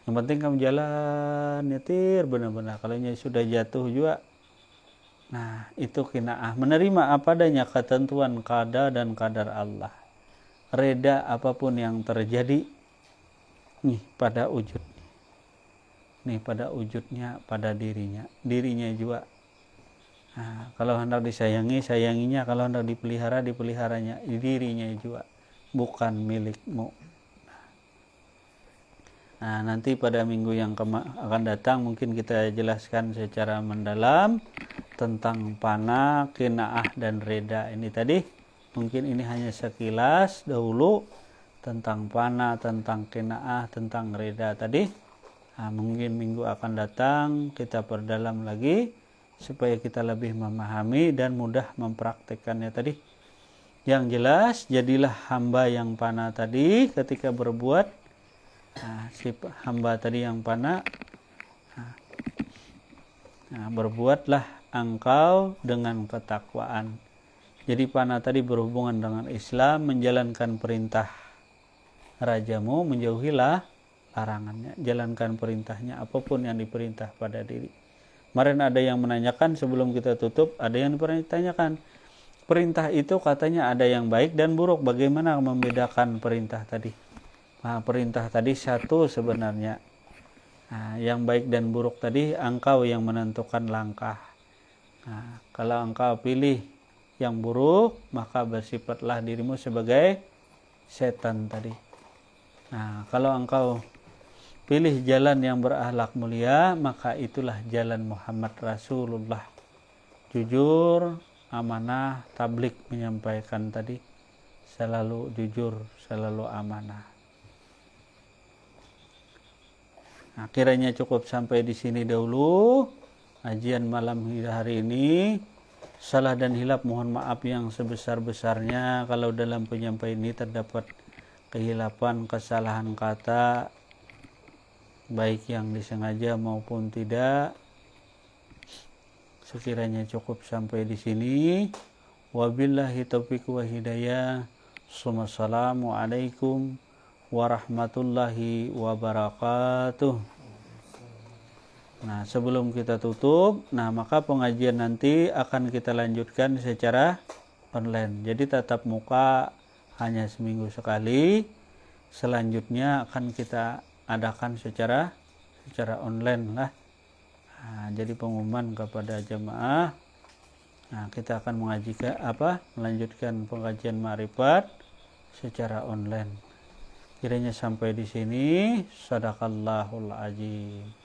yang penting kamu jalan nyetir benar-benar kalau sudah jatuh juga nah itu kinaah menerima apa adanya ketentuan kada dan kadar Allah reda apapun yang terjadi nih pada wujud nih pada wujudnya pada dirinya dirinya juga Nah, kalau hendak disayangi, sayanginya. Kalau hendak dipelihara, dipeliharanya. Dirinya juga bukan milikmu. Nah, nanti pada minggu yang akan datang mungkin kita jelaskan secara mendalam tentang panah, kinaah dan reda ini tadi. Mungkin ini hanya sekilas dahulu tentang panah, tentang kinaah, tentang reda tadi. Nah, mungkin minggu akan datang kita perdalam lagi supaya kita lebih memahami dan mudah mempraktekannya tadi. Yang jelas, jadilah hamba yang panah tadi ketika berbuat Ah, si hamba tadi yang panah nah, berbuatlah engkau dengan ketakwaan jadi panah tadi berhubungan dengan Islam menjalankan perintah rajamu menjauhilah larangannya jalankan perintahnya apapun yang diperintah pada diri kemarin ada yang menanyakan sebelum kita tutup ada yang ditanyakan perintah itu katanya ada yang baik dan buruk bagaimana membedakan perintah tadi Nah, perintah tadi satu sebenarnya. Nah, yang baik dan buruk tadi engkau yang menentukan langkah. Nah, kalau engkau pilih yang buruk, maka bersifatlah dirimu sebagai setan tadi. Nah, kalau engkau pilih jalan yang berahlak mulia, maka itulah jalan Muhammad Rasulullah. Jujur, amanah, tablik menyampaikan tadi. Selalu jujur, selalu amanah. Nah, kiranya cukup sampai di sini dahulu ajian malam hari ini. Salah dan hilap mohon maaf yang sebesar-besarnya kalau dalam penyampaian ini terdapat kehilapan, kesalahan kata baik yang disengaja maupun tidak. Sekiranya cukup sampai di sini. Wabillahi taufiq wa hidayah. Assalamualaikum warahmatullahi wabarakatuh. Nah, sebelum kita tutup, nah maka pengajian nanti akan kita lanjutkan secara online. Jadi tatap muka hanya seminggu sekali. Selanjutnya akan kita adakan secara secara online lah. Nah, jadi pengumuman kepada jemaah. Nah, kita akan mengajikan apa? Melanjutkan pengajian marifat secara online. Kiranya sampai di sini. Sadaqallahul azim